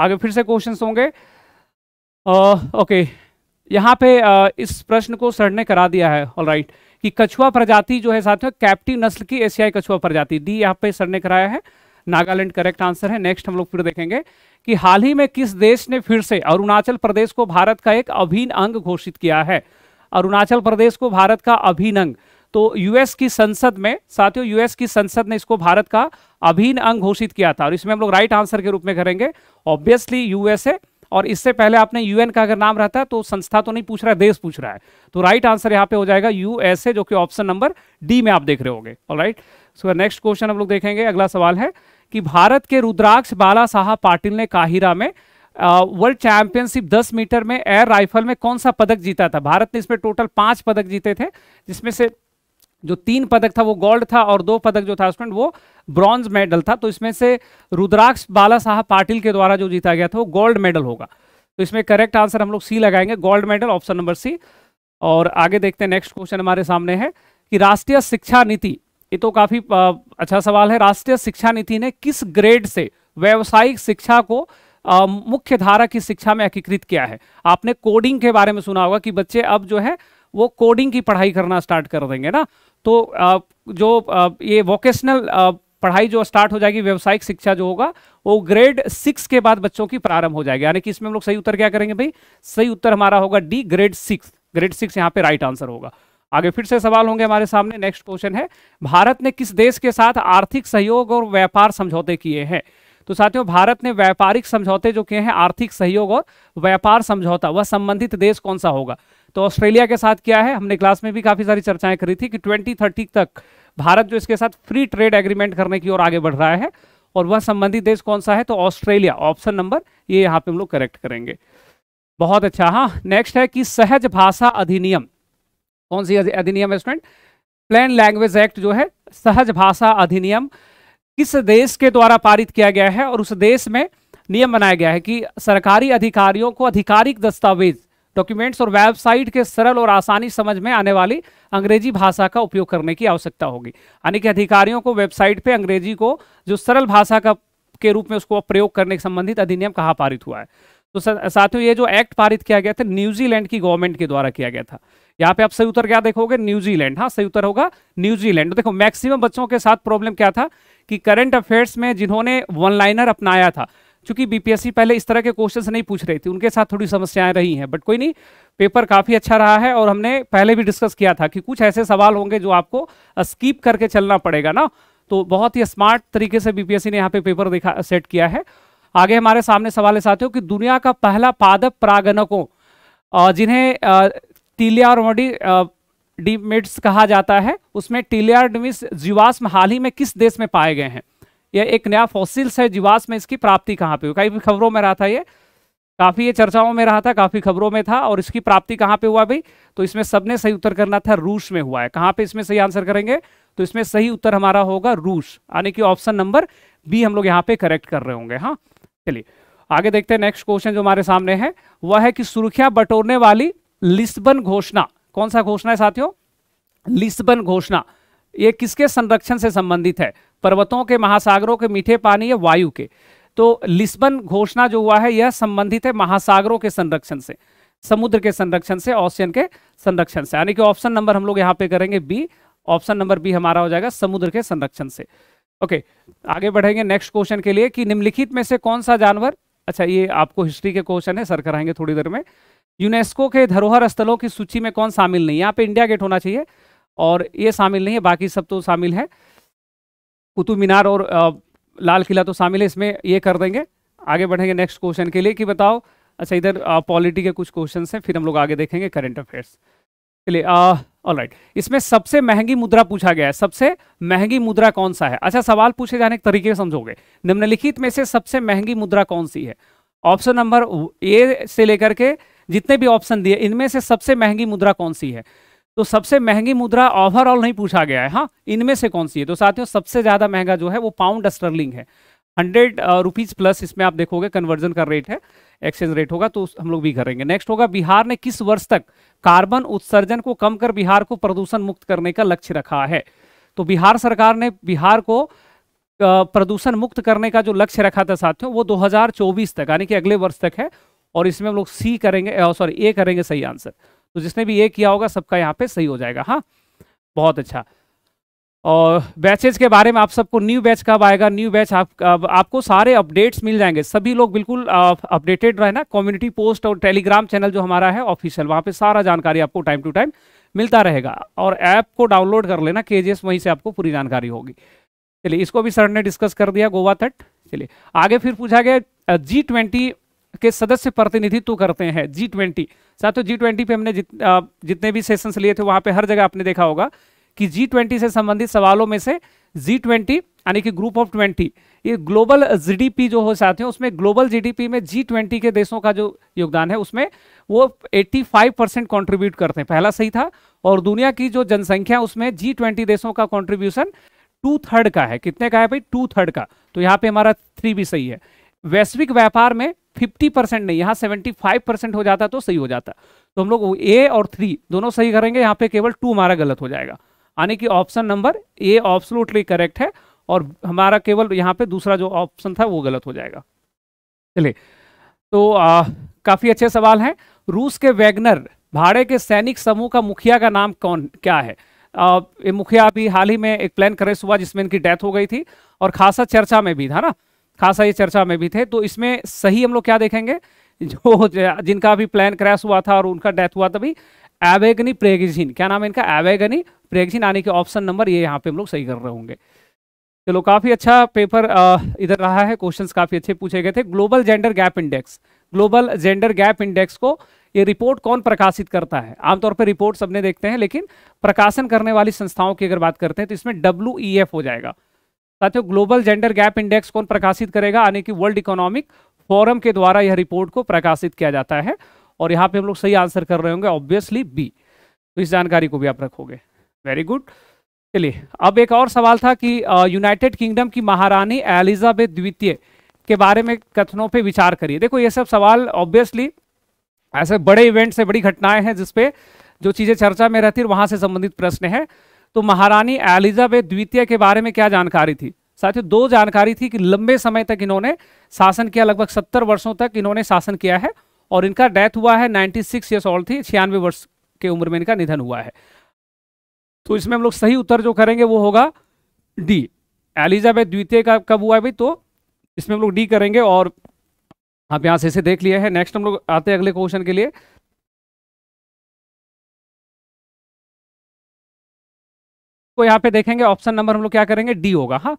आगे फिर से क्वेश्चन होंगे ओके uh, okay. यहाँ पे इस प्रश्न को सर ने करा दिया है ऑल राइट कि कछुआ प्रजाति जो है साथियों कैप्टिव नस्ल की एशियाई कछुआ प्रजाति डी यहाँ पे सर ने कराया है नागालैंड करेक्ट आंसर है नेक्स्ट हम लोग फिर देखेंगे कि हाल ही में किस देश ने फिर से अरुणाचल प्रदेश को भारत का एक अभिन्न अंग घोषित किया है अरुणाचल प्रदेश को भारत का अभिन्न अंग तो यूएस की संसद में साथियों यूएस की संसद ने इसको भारत का अभिन्न अंग घोषित किया था और इसमें हम लोग राइट आंसर के रूप में करेंगे ऑब्वियसली यूएसए और इससे पहले आपने यूएन का अगर नाम रहता है तो संस्था तो नहीं पूछ रहा है देश पूछ रहा है तो राइट आंसर यहां पे हो जाएगा यूएसए जो कि ऑप्शन नंबर डी में आप देख रहे होंगे राइट सो नेक्स्ट क्वेश्चन हम लोग देखेंगे अगला सवाल है कि भारत के रुद्राक्ष बाला साहब पाटिल ने काहिरा में वर्ल्ड चैंपियनशिप 10 मीटर में एयर राइफल में कौन सा पदक जीता था भारत ने इसमें टोटल पांच पदक जीते थे जिसमें से जो तीन पदक था वो गोल्ड था और दो पदक जो था स्टूडेंट वो ब्रॉन्ज मेडल था तो इसमें से रुद्राक्ष बाला साहब पाटिल के द्वारा जो जीता गया था वो गोल्ड मेडल होगा तो इसमें करेक्ट आंसर हम लोग सी लगाएंगे gold medal option number C और आगे देखते हैं नेक्स्ट क्वेश्चन हमारे सामने है कि राष्ट्रीय शिक्षा नीति ये तो काफी अच्छा सवाल है राष्ट्रीय शिक्षा नीति ने किस ग्रेड से व्यवसायिक शिक्षा को मुख्य धारा की शिक्षा में एकीकृत किया है आपने कोडिंग के बारे में सुना होगा कि बच्चे अब जो है वो कोडिंग की पढ़ाई करना स्टार्ट कर देंगे ना तो जो ये वोकेशनल पढ़ाई जो स्टार्ट हो जाएगी व्यवसायिक शिक्षा जो होगा वो ग्रेड सिक्स के बाद बच्चों की प्रारंभ हो जाएगी यानी कि इसमें हम लोग सही उत्तर क्या करेंगे भाई सही उत्तर हमारा होगा D grade six grade six यहाँ पे राइट आंसर होगा आगे फिर से सवाल होंगे हमारे सामने नेक्स्ट क्वेश्चन है भारत ने किस देश के साथ आर्थिक सहयोग और व्यापार समझौते किए हैं तो साथियों भारत ने व्यापारिक समझौते जो किए हैं आर्थिक सहयोग और व्यापार समझौता वह संबंधित देश कौन सा होगा तो ऑस्ट्रेलिया के साथ क्या है हमने क्लास में भी काफ़ी सारी चर्चाएं करी थी कि ट्वेंटी थर्टी तक भारत जो इसके साथ फ्री ट्रेड एग्रीमेंट करने की ओर आगे बढ़ रहा है और वह संबंधित देश कौन सा है तो ऑस्ट्रेलिया ऑप्शन नंबर ये यहाँ पे हम लोग करेक्ट करेंगे बहुत अच्छा हाँ नेक्स्ट है कि सहज भाषा अधिनियम कौन सी अधिनियम है स्टूडेंट प्लेन लैंग्वेज एक्ट जो है सहज भाषा अधिनियम किस देश के द्वारा पारित किया गया है और उस देश में नियम बनाया गया है कि सरकारी अधिकारियों को आधिकारिक दस्तावेज डॉक्यूमेंट्स और वेबसाइट के सरल और आसानी समझ में आने वाली अंग्रेजी भाषा का उपयोग करने की आवश्यकता होगी यानी कि अधिकारियों को वेबसाइट पर अंग्रेजी को जो सरल भाषा का के रूप में उसको प्रयोग करने के संबंधित अधिनियम कहा पारित हुआ है तो साथियों ये जो एक्ट पारित किया गया था न्यूजीलैंड की गवर्नमेंट के द्वारा किया गया था यहाँ पे आप सही उत्तर क्या देखोगे न्यूजीलैंड हाँ सही उत्तर होगा न्यूजीलैंड तो देखो मैक्सिमम बच्चों के साथ प्रॉब्लम क्या था कि करंट अफेयर्स में जिन्होंने वन लाइनर अपनाया था चूंकि बीपीएससी पहले इस तरह के क्वेश्चन नहीं पूछ रही थी उनके साथ थोड़ी समस्याएं रही हैं बट कोई नहीं पेपर काफ़ी अच्छा रहा है और हमने पहले भी डिस्कस किया था कि कुछ ऐसे सवाल होंगे जो आपको स्कीप करके चलना पड़ेगा ना तो बहुत ही स्मार्ट तरीके से बीपीएससी ने यहाँ पे पेपर दिखा सेट किया है आगे हमारे सामने सवाल ऐसा हो कि दुनिया का पहला पादप प्रागनकों जिन्हें टीलिया और मोडी डीमिट्स कहा जाता है उसमें टीलियाडमिस जीवाश्म हाल ही में किस देश में पाए गए हैं या एक नया फॉसिल्स है जीवाश्म में इसकी प्राप्ति कहाँ पे हुई खबरों में रहा था ये काफ़ी ये चर्चाओं में रहा था काफ़ी खबरों में था और इसकी प्राप्ति कहाँ पे हुआ भाई तो इसमें सबने सही उत्तर करना था रूस में हुआ है कहाँ पे इसमें सही आंसर करेंगे तो इसमें सही उत्तर हमारा होगा रूस यानी कि ऑप्शन नंबर बी हम लोग यहाँ पे करेक्ट कर रहे होंगे हाँ चलिए आगे देखते हैं नेक्स्ट क्वेश्चन जो हमारे सामने है वह है कि सुर्खियां बटोरने वाली लिस्बन घोषणा कौन सा घोषणा है साथियों लिस्बन घोषणा ये किसके संरक्षण से संबंधित है पर्वतों के महासागरों के मीठे पानी या वायु के तो लिस्बन घोषणा जो हुआ है यह संबंधित है महासागरों के संरक्षण से समुद्र के संरक्षण से ऑसियन के संरक्षण से यानी कि ऑप्शन नंबर हम लोग यहाँ पे करेंगे बी ऑप्शन नंबर बी हमारा हो जाएगा समुद्र के संरक्षण से ओके आगे बढ़ेंगे नेक्स्ट क्वेश्चन के लिए कि निम्नलिखित में से कौन सा जानवर अच्छा ये आपको हिस्ट्री के क्वेश्चन है सर कराएंगे थोड़ी देर में यूनेस्को के धरोहर स्थलों की सूची में कौन शामिल नहीं यहाँ पे इंडिया गेट होना चाहिए और ये शामिल नहीं है बाकी सब तो शामिल है कुतुब मीनार और लाल किला तो शामिल है इसमें ये कर देंगे आगे बढ़ेंगे नेक्स्ट क्वेश्चन के लिए कि बताओ अच्छा इधर पॉलिटी के कुछ क्वेश्चन हैं फिर हम लोग आगे देखेंगे करंट अफेयर्स चलिए ऑल राइट इसमें सबसे महंगी मुद्रा पूछा गया है सबसे महंगी मुद्रा कौन सा है अच्छा सवाल पूछे जाने के तरीके समझोगे निम्नलिखित में से सबसे महंगी मुद्रा कौन सी है ऑप्शन नंबर ए से लेकर के जितने भी ऑप्शन दिए इनमें से सबसे महंगी मुद्रा कौन सी है तो सबसे महंगी मुद्रा ओवरऑल नहीं पूछा गया है हाँ इनमें से कौन सी है तो साथियों सबसे ज़्यादा महंगा जो है वो पाउंड स्टर्लिंग है हंड्रेड रुपीज़ प्लस इसमें आप देखोगे कन्वर्जन का रेट है एक्सचेंज रेट होगा तो हम लोग भी करेंगे नेक्स्ट होगा बिहार ने किस वर्ष तक कार्बन उत्सर्जन को कम कर बिहार को प्रदूषण मुक्त करने का लक्ष्य रखा है तो बिहार सरकार ने बिहार को प्रदूषण मुक्त करने का जो लक्ष्य रखा था साथियों वो 2024 तक यानी कि अगले वर्ष तक है और इसमें हम लोग सी करेंगे सॉरी ए करेंगे सही आंसर तो जिसने भी ये किया होगा सबका यहाँ पे सही हो जाएगा हाँ बहुत अच्छा और बैचेज के बारे में आप सबको न्यू बैच कब आएगा न्यू बैच आप, आप आपको सारे अपडेट्स मिल जाएंगे सभी लोग बिल्कुल अपडेटेड रहना कम्युनिटी पोस्ट और टेलीग्राम चैनल जो हमारा है ऑफिशियल वहाँ पे सारा जानकारी आपको टाइम टू टाइम मिलता रहेगा और ऐप को डाउनलोड कर लेना के वहीं से आपको पूरी जानकारी होगी चलिए इसको भी सर ने डिस्कस कर दिया गोवा तट चलिए आगे फिर पूछा गया जी के सदस्य प्रतिनिधित्व करते हैं जी ट्वेंटी साथियों जी ट्वेंटी पे हमने जित, आ, जितने भी सेशंस लिए थे वहां पे हर जगह आपने देखा होगा कि जी ट्वेंटी से संबंधित सवालों में से जी ट्वेंटी यानी कि ग्रुप ऑफ ट्वेंटी ये ग्लोबल जीडीपी जो हो साथियों उसमें ग्लोबल जीडीपी में जी ट्वेंटी के देशों का जो योगदान है उसमें वो 85 परसेंट कॉन्ट्रीब्यूट करते हैं पहला सही था और दुनिया की जो जनसंख्या उसमें जी ट्वेंटी देशों का कॉन्ट्रीब्यूशन टू थर्ड का है कितने का है भाई टू थर्ड का तो यहाँ पे हमारा थ्री भी सही है वैश्विक व्यापार में 50 परसेंट नहीं यहाँ 75 परसेंट हो जाता तो सही हो जाता तो हम लोग ए और थ्री दोनों सही करेंगे यहाँ पे केवल टू हमारा गलत हो जाएगा यानी कि option number A absolutely correct है और हमारा केवल यहाँ पे दूसरा जो ऑप्शन था वो गलत हो जाएगा चलिए तो आ, काफी अच्छे सवाल हैं रूस के वैगनर भाड़े के सैनिक समूह का मुखिया का नाम कौन क्या है ये मुखिया अभी हाल ही में एक प्लान क्रैश हुआ जिसमें इनकी डेथ हो गई थी और खासा चर्चा में भी था ना खासा ये चर्चा में भी थे तो इसमें सही हम लोग क्या देखेंगे जो जिनका भी प्लान क्रैश हुआ था और उनका डेथ हुआ था भी एवेगनी प्रेगजिन क्या नाम है इनका एवेगनी प्रेगजिन आने के ऑप्शन नंबर ये यहाँ पे हम लोग सही कर रहे होंगे चलो काफ़ी अच्छा पेपर इधर रहा है क्वेश्चंस काफ़ी अच्छे पूछे गए थे global gender gap index global gender gap index को ये रिपोर्ट कौन प्रकाशित करता है आमतौर पर रिपोर्ट सबने देखते हैं लेकिन प्रकाशन करने वाली संस्थाओं की अगर बात करते हैं तो इसमें डब्ल्यू e हो जाएगा साथियों ग्लोबल जेंडर गैप इंडेक्स कौन प्रकाशित करेगा यानी कि वर्ल्ड इकोनॉमिक फोरम के द्वारा यह रिपोर्ट को प्रकाशित किया जाता है और यहाँ पे हम लोग सही आंसर कर रहे होंगे ऑब्वियसली बी तो इस जानकारी को भी आप रखोगे वेरी गुड चलिए अब एक और सवाल था कि यूनाइटेड किंगडम की महारानी एलिजाबेथ द्वितीय के बारे में कथनों पे विचार करिए देखो ये सब सवाल ऑब्वियसली ऐसे बड़े इवेंट से बड़ी घटनाएं हैं जिसपे जो चीज़ें चर्चा में रहती है वहां से संबंधित प्रश्न है तो महारानी एलिजाबेथ द्वितीय के बारे में क्या जानकारी थी साथियों दो जानकारी थी कि लंबे समय तक इन्होंने शासन किया लगभग सत्तर वर्षों तक इन्होंने शासन किया है और इनका डेथ हुआ है 96 सिक्स ईयर्स ओल्ड थी छियानवे वर्ष के उम्र में इनका निधन हुआ है तो इसमें हम लोग सही उत्तर जो करेंगे वो होगा डी एलिजाबेथ द्वितीय का कब हुआ है भाई तो इसमें हम लोग डी करेंगे और आप यहाँ से इसे देख लिए हैं नेक्स्ट हम लोग आते हैं अगले क्वेश्चन के लिए तो यहाँ पे देखेंगे ऑप्शन नंबर हम लोग क्या करेंगे डी होगा हाँ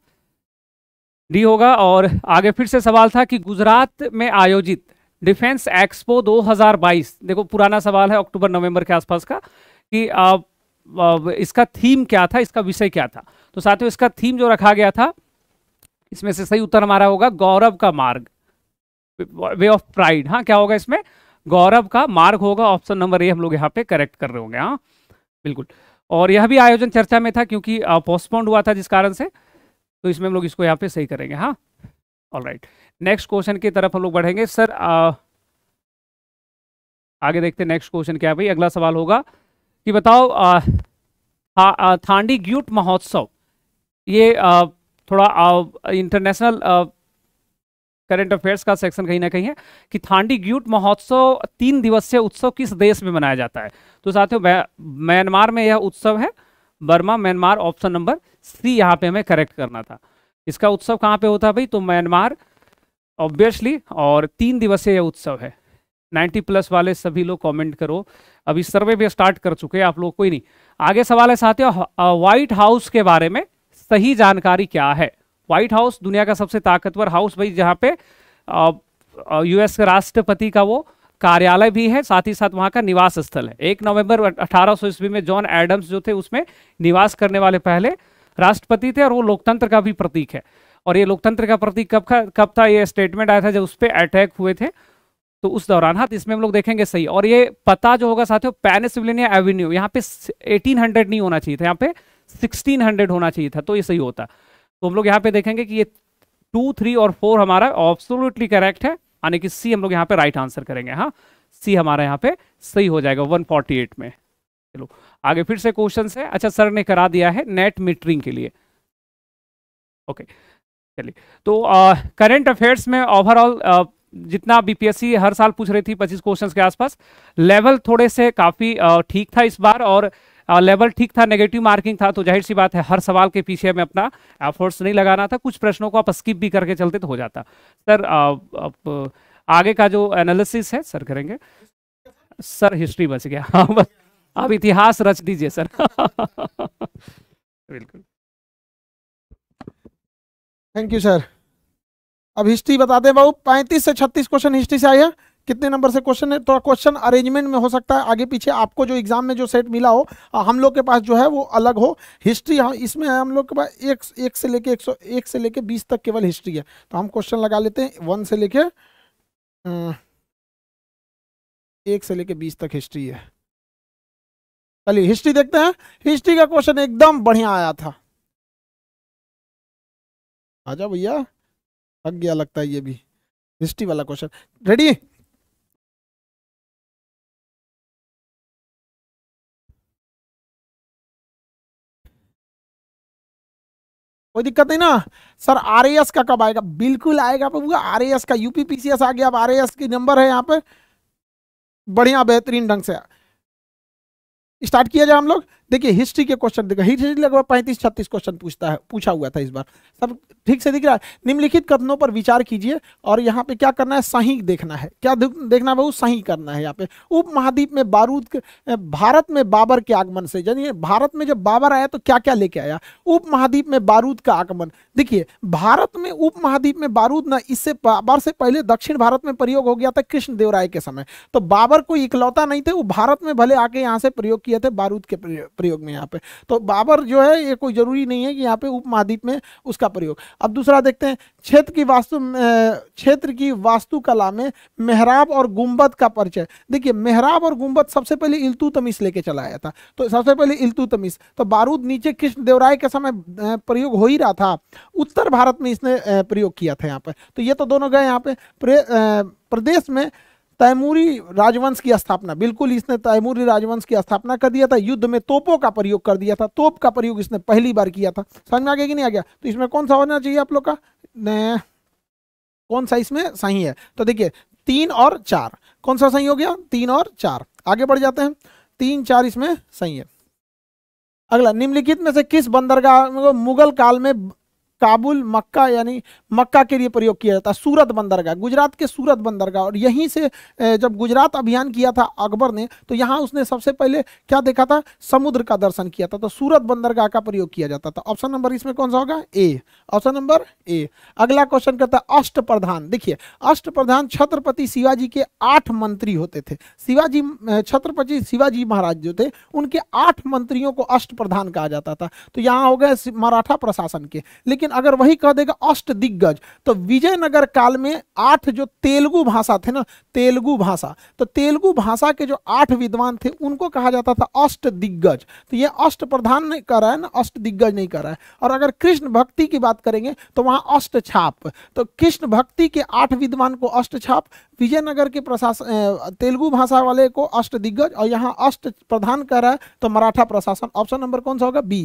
डी होगा और आगे फिर से सवाल था कि गुजरात में आयोजित डिफेंस एक्सपो 2022 देखो पुराना सवाल है अक्टूबर नवंबर के आसपास का कि आप इसका थीम क्या था इसका विषय क्या था तो साथियों इसका थीम जो रखा गया था इसमें से सही उत्तर हमारा होगा गौरव का मार्ग वे ऑफ प्राइड हाँ क्या होगा इसमें गौरव का मार्ग होगा ऑप्शन नंबर ए हम लोग यहाँ पे करेक्ट कर रहे होंगे हाँ बिल्कुल और यह भी आयोजन चर्चा में था क्योंकि पोस्टपोन्ड हुआ था जिस कारण से तो इसमें हम लोग इसको यहाँ पे सही करेंगे हाँ ऑल राइट नेक्स्ट क्वेश्चन की तरफ हम लोग बढ़ेंगे सर आ, आगे देखते हैं नेक्स्ट क्वेश्चन क्या भाई अगला सवाल होगा कि बताओ आ, आ, आ, थांडी ग्यूट महोत्सव ये आ, थोड़ा इंटरनेशनल करंट अफेयर्स का सेक्शन कहीं ना कहीं है कि थांडी ग्यूट महोत्सव तीन दिवसीय उत्सव किस देश में मनाया जाता है तो साथियों म्यांमार में यह उत्सव है Burma Myanmar option number C यहाँ पे हमें करेक्ट करना था इसका उत्सव कहाँ पे होता है भाई तो म्यांमार ऑब्वियसली और तीन दिवसीय यह उत्सव है नाइन्टी प्लस वाले सभी लोग कॉमेंट करो अभी सर्वे भी स्टार्ट कर चुके हैं आप लोग कोई नहीं आगे सवाल है साथियों व्हाइट हाउस के बारे में सही जानकारी क्या है व्हाइट हाउस दुनिया का सबसे ताकतवर हाउस भाई जहाँ पे यूएस के राष्ट्रपति का वो कार्यालय भी है साथ ही साथ वहाँ का निवास स्थल है एक नवंबर 1800 ईस्वी में जॉन एडम्स जो थे उसमें निवास करने वाले पहले राष्ट्रपति थे और वो लोकतंत्र का भी प्रतीक है और ये लोकतंत्र का प्रतीक कब का कब था ये स्टेटमेंट आया था जब उस पर अटैक हुए थे तो उस दौरान हाथ तो इसमें हम लोग देखेंगे सही और ये पता जो होगा साथियों पेनिसिविलिनिया एवेन्यू यहाँ पे 1800 नहीं होना चाहिए था यहाँ पे 1600 होना चाहिए था तो ये सही होता तो हम लोग यहाँ पे देखेंगे कि ये टू थ्री और फोर हमारा ऑब्सोलूटली करेक्ट है यानी कि सी हम लोग यहाँ पे राइट आंसर करेंगे हाँ सी हमारा यहाँ पे सही हो जाएगा वन फोर्टी एट में चलो आगे फिर से क्वेश्चन है अच्छा सर ने करा दिया है नेट मीटरिंग के लिए ओके चलिए तो करेंट अफेयर्स में ओवरऑल जितना बीपीएससी हर साल पूछ रही थी 25 क्वेश्चंस के आसपास लेवल थोड़े से काफ़ी ठीक था इस बार और लेवल ठीक था नेगेटिव मार्किंग था तो जाहिर सी बात है हर सवाल के पीछे हमें अपना एफर्ट्स नहीं लगाना था कुछ प्रश्नों को आप स्किप भी करके चलते तो हो जाता सर आप आगे का जो एनालिसिस है सर करेंगे सर हिस्ट्री बच गया हाँ बस आप इतिहास रच दीजिए सर बिल्कुल थैंक यू सर अब हिस्ट्री बता दे बाबू पैंतीस से छत्तीस क्वेश्चन हिस्ट्री से आया कितने नंबर से क्वेश्चन है थोड़ा क्वेश्चन अरेंजमेंट में हो सकता है आगे पीछे आपको जो एग्जाम में जो सेट मिला हो हम लोग के पास जो है वो अलग हो हिस्ट्री हम हाँ, इसमें है हम लोग के पास एक एक से लेके एक सौ एक से लेके बीस तक केवल हिस्ट्री है तो हम क्वेश्चन लगा लेते हैं वन से लेके हम्म, एक से लेके बीस तक हिस्ट्री है चलिए हिस्ट्री देखते हैं हिस्ट्री का क्वेश्चन एकदम बढ़िया आया था आजा भैया लग गया लगता है ये भी हिस्ट्री वाला क्वेश्चन रेडी कोई दिक्कत नहीं ना सर आर का कब आएगा बिल्कुल आएगा प्रभु आर का यूपीपीसीएस आ गया अब आर की नंबर है यहाँ पर बढ़िया बेहतरीन ढंग से स्टार्ट किया जाए हम लोग देखिए हिस्ट्री के क्वेश्चन देखो हिस्ट्री लगभग पैंतीस छत्तीस क्वेश्चन पूछता है पूछा हुआ था इस बार सब ठीक से दिख रहा है निम्नलिखित कथनों पर विचार कीजिए और यहाँ पे क्या करना है सही देखना है क्या देखना बहुत सही करना है यहाँ पे उप महाद्वीप में बारूद भारत में बाबर के आगमन से यानी भारत में जब बाबर आया तो क्या क्या लेके आया उप महाद्वीप में बारूद का आगमन देखिए भारत में उप महाद्वीप में बारूद ना इससे बाबर से पहले दक्षिण भारत में प्रयोग हो गया था कृष्णदेव राय के समय तो बाबर कोई इकलौता नहीं थे वो भारत में भले आके यहाँ से प्रयोग किए थे बारूद के प्रयोग प्रयोग में यहाँ पे तो बाबर जो है ये कोई ज़रूरी नहीं है कि यहाँ पे उपमहाद्वीप में उसका प्रयोग अब दूसरा देखते हैं क्षेत्र की वास्तु क्षेत्र की वास्तुकला में मेहराब और गुम्बद का परिचय देखिए मेहराब और गुम्बद सबसे पहले इल्तु तमीस लेके चला आया था तो सबसे पहले इल्तु तमीस तो बारूद नीचे कृष्ण देवराय के समय प्रयोग हो ही रहा था उत्तर भारत में इसने प्रयोग किया था यहाँ पर तो ये तो दोनों गए यहाँ पे प्रदेश में तैमूरी राजवंश की स्थापना बिल्कुल इसने तैमूरी राजवंश की स्थापना कर दिया था युद्ध में तोपों का प्रयोग कर दिया था तोप का प्रयोग इसने पहली बार किया था समझ में आ गया कि नहीं आ गया तो इसमें कौन सा होना चाहिए आप लोग का कौन सा इसमें सही है तो देखिए तीन और चार कौन सा सही हो गया तीन और चार आगे बढ़ जाते हैं तीन चार इसमें सही है अगला निम्नलिखित में से किस बंदरगाह मुगल काल में काबुल मक्का यानी मक्का के लिए प्रयोग किया जाता है सूरत बंदरगाह गुजरात के सूरत बंदरगाह और यहीं से जब गुजरात अभियान किया था अकबर ने तो यहाँ उसने सबसे पहले क्या देखा था समुद्र का दर्शन किया था तो सूरत बंदरगाह का प्रयोग किया जाता था ऑप्शन नंबर इसमें कौन सा होगा ए ऑप्शन नंबर ए अगला क्वेश्चन कहता है अष्ट प्रधान देखिए अष्ट प्रधान छत्रपति शिवाजी के आठ मंत्री होते थे शिवाजी छत्रपति शिवाजी महाराज जो थे उनके आठ मंत्रियों को अष्ट प्रधान कहा जाता था तो यहाँ हो गए मराठा प्रशासन के लेकिन लेकिन अगर वही कह देगा अष्ट दिग्गज तो विजयनगर काल में आठ जो तेलुगु भाषा थे ना तेलुगु भाषा तो तेलुगु भाषा के जो आठ विद्वान थे उनको कहा जाता था अष्ट दिग्गज तो ये अष्ट प्रधान नहीं कर रहा है ना अष्ट दिग्गज नहीं कर रहा है और अगर कृष्ण भक्ति की बात करेंगे तो वहाँ अष्ट छाप तो कृष्ण भक्ति के आठ विद्वान को अष्ट छाप विजयनगर के प्रशासन तेलुगु भाषा वाले को अष्ट दिग्गज और यहाँ अष्ट प्रधान कर रहा है तो मराठा प्रशासन ऑप्शन नंबर कौन सा होगा बी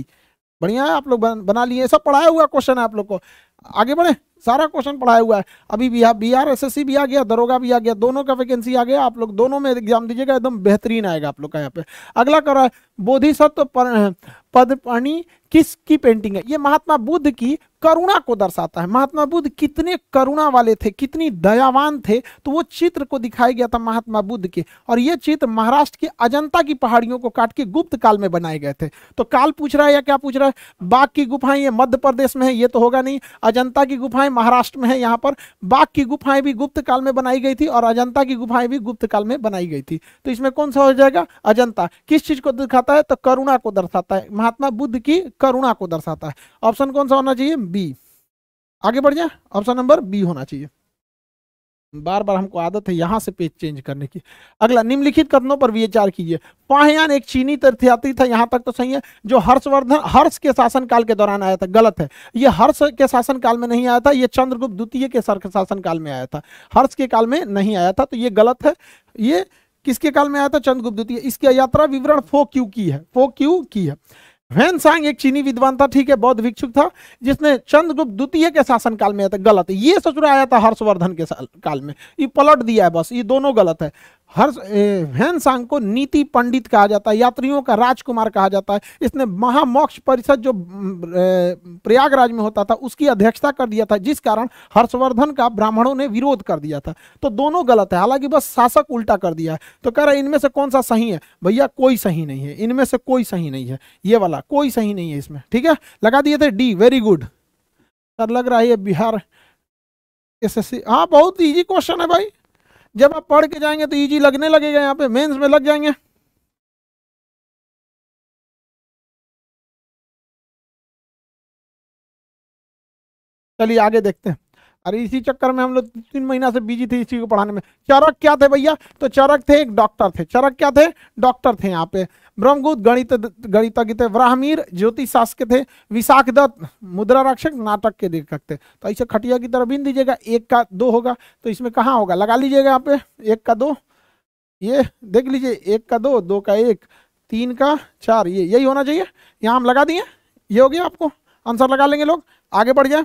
बढ़िया है आप लोग बना लिए सब पढ़ाया हुआ क्वेश्चन है आप लोग को आगे बढ़े सारा क्वेश्चन पढ़ाया हुआ है अभी भी B R S S C भी आ गया दरोगा भी आ गया दोनों का वैकेंसी आ गया आप लोग दोनों में एग्जाम दीजिएगा एकदम बेहतरीन आएगा आप लोग का यहाँ पे अगला कर रहा है बोधिसत्व पदपर्णी किसकी पेंटिंग है ये महात्मा बुद्ध की करुणा को दर्शाता है महात्मा बुद्ध कितने करुणा वाले थे कितनी दयावान थे तो वो चित्र को दिखाया गया था महात्मा बुद्ध के और ये चित्र महाराष्ट्र के अजंता की पहाड़ियों को काट के गुप्त काल में बनाए गए थे तो काल पूछ रहा है या क्या पूछ रहा है बाघ की गुफाएं ये मध्य प्रदेश में है ये तो होगा नहीं अजंता की गुफाएं महाराष्ट्र में है यहाँ पर बाघ की गुफाएं भी गुप्त काल में बनाई गई थी और अजंता की गुफाएं भी गुप्त काल में बनाई गई थी तो इसमें कौन सा हो जाएगा अजंता किस चीज को दिखाता है तो करुणा को दर्शाता है महात्मा बुद्ध की करुणा को दर्शाता है ऑप्शन कौन सा होना चाहिए बी आगे बढ़ जाए ऑप्शन नंबर बी होना चाहिए बार बार हमको आदत है यहाँ से पेज चेंज करने की अगला निम्नलिखित कथनों पर विचार कीजिए पाहयान एक चीनी तीर्थयात्री था यहाँ तक तो सही है जो हर्षवर्धन हर्ष के शासनकाल के दौरान आया था गलत है ये हर्ष के शासनकाल में नहीं आया था ये चंद्रगुप्त द्वितीय के शासनकाल में आया था हर्ष के काल में नहीं आया था तो ये गलत है ये किसके काल में आया था चंद्रगुप्त द्वितीय इसकी यात्रा विवरण फो क्यू की है फो क्यू की है वेन सांग एक चीनी विद्वान था ठीक है बौद्ध भिक्षुक था जिसने चंद्रगुप्त द्वितीय के शासनकाल में आया था गलत है ये ससुर आया था हर्षवर्धन के काल में ये पलट दिया है बस ये दोनों गलत है हर्ष वेन सांग को नीति पंडित कहा जाता है यात्रियों का राजकुमार कहा जाता है इसने महामोक्ष परिषद जो प्रयागराज में होता था उसकी अध्यक्षता कर दिया था जिस कारण हर्षवर्धन का ब्राह्मणों ने विरोध कर दिया था तो दोनों गलत है हालांकि बस शासक उल्टा कर दिया है तो कह रहे इनमें से कौन सा सही है भैया कोई सही नहीं है इनमें से कोई सही नहीं है ये वाला होगा कोई सही नहीं है इसमें ठीक है लगा दिए थे डी वेरी गुड सर लग रहा है बिहार एस एस सी हाँ बहुत ईजी क्वेश्चन है भाई जब आप पढ़ के जाएंगे तो ईजी लगने लगेगा यहाँ पे मेंस में लग जाएंगे चलिए आगे देखते हैं अरे इसी चक्कर में हम लोग तीन महीना से बिजी थे इसी को पढ़ाने में चरक क्या थे भैया तो चरक थे एक डॉक्टर थे चरक क्या थे डॉक्टर थे यहाँ पे ब्रह्मगुप्त गणित गणितज्ञ थे ब्राह्मीर ज्योतिष शास्त्र के थे दत्त मुद्रा रक्षक नाटक के लेखक थे तो ऐसे खटिया की तरह बीन दीजिएगा एक का दो होगा तो इसमें कहाँ होगा लगा लीजिएगा यहाँ पे एक का दो ये देख लीजिए एक का दो दो का एक तीन का चार ये यही होना चाहिए यहाँ हम लगा दिए ये हो गया आपको आंसर लगा लेंगे लोग आगे बढ़ जाए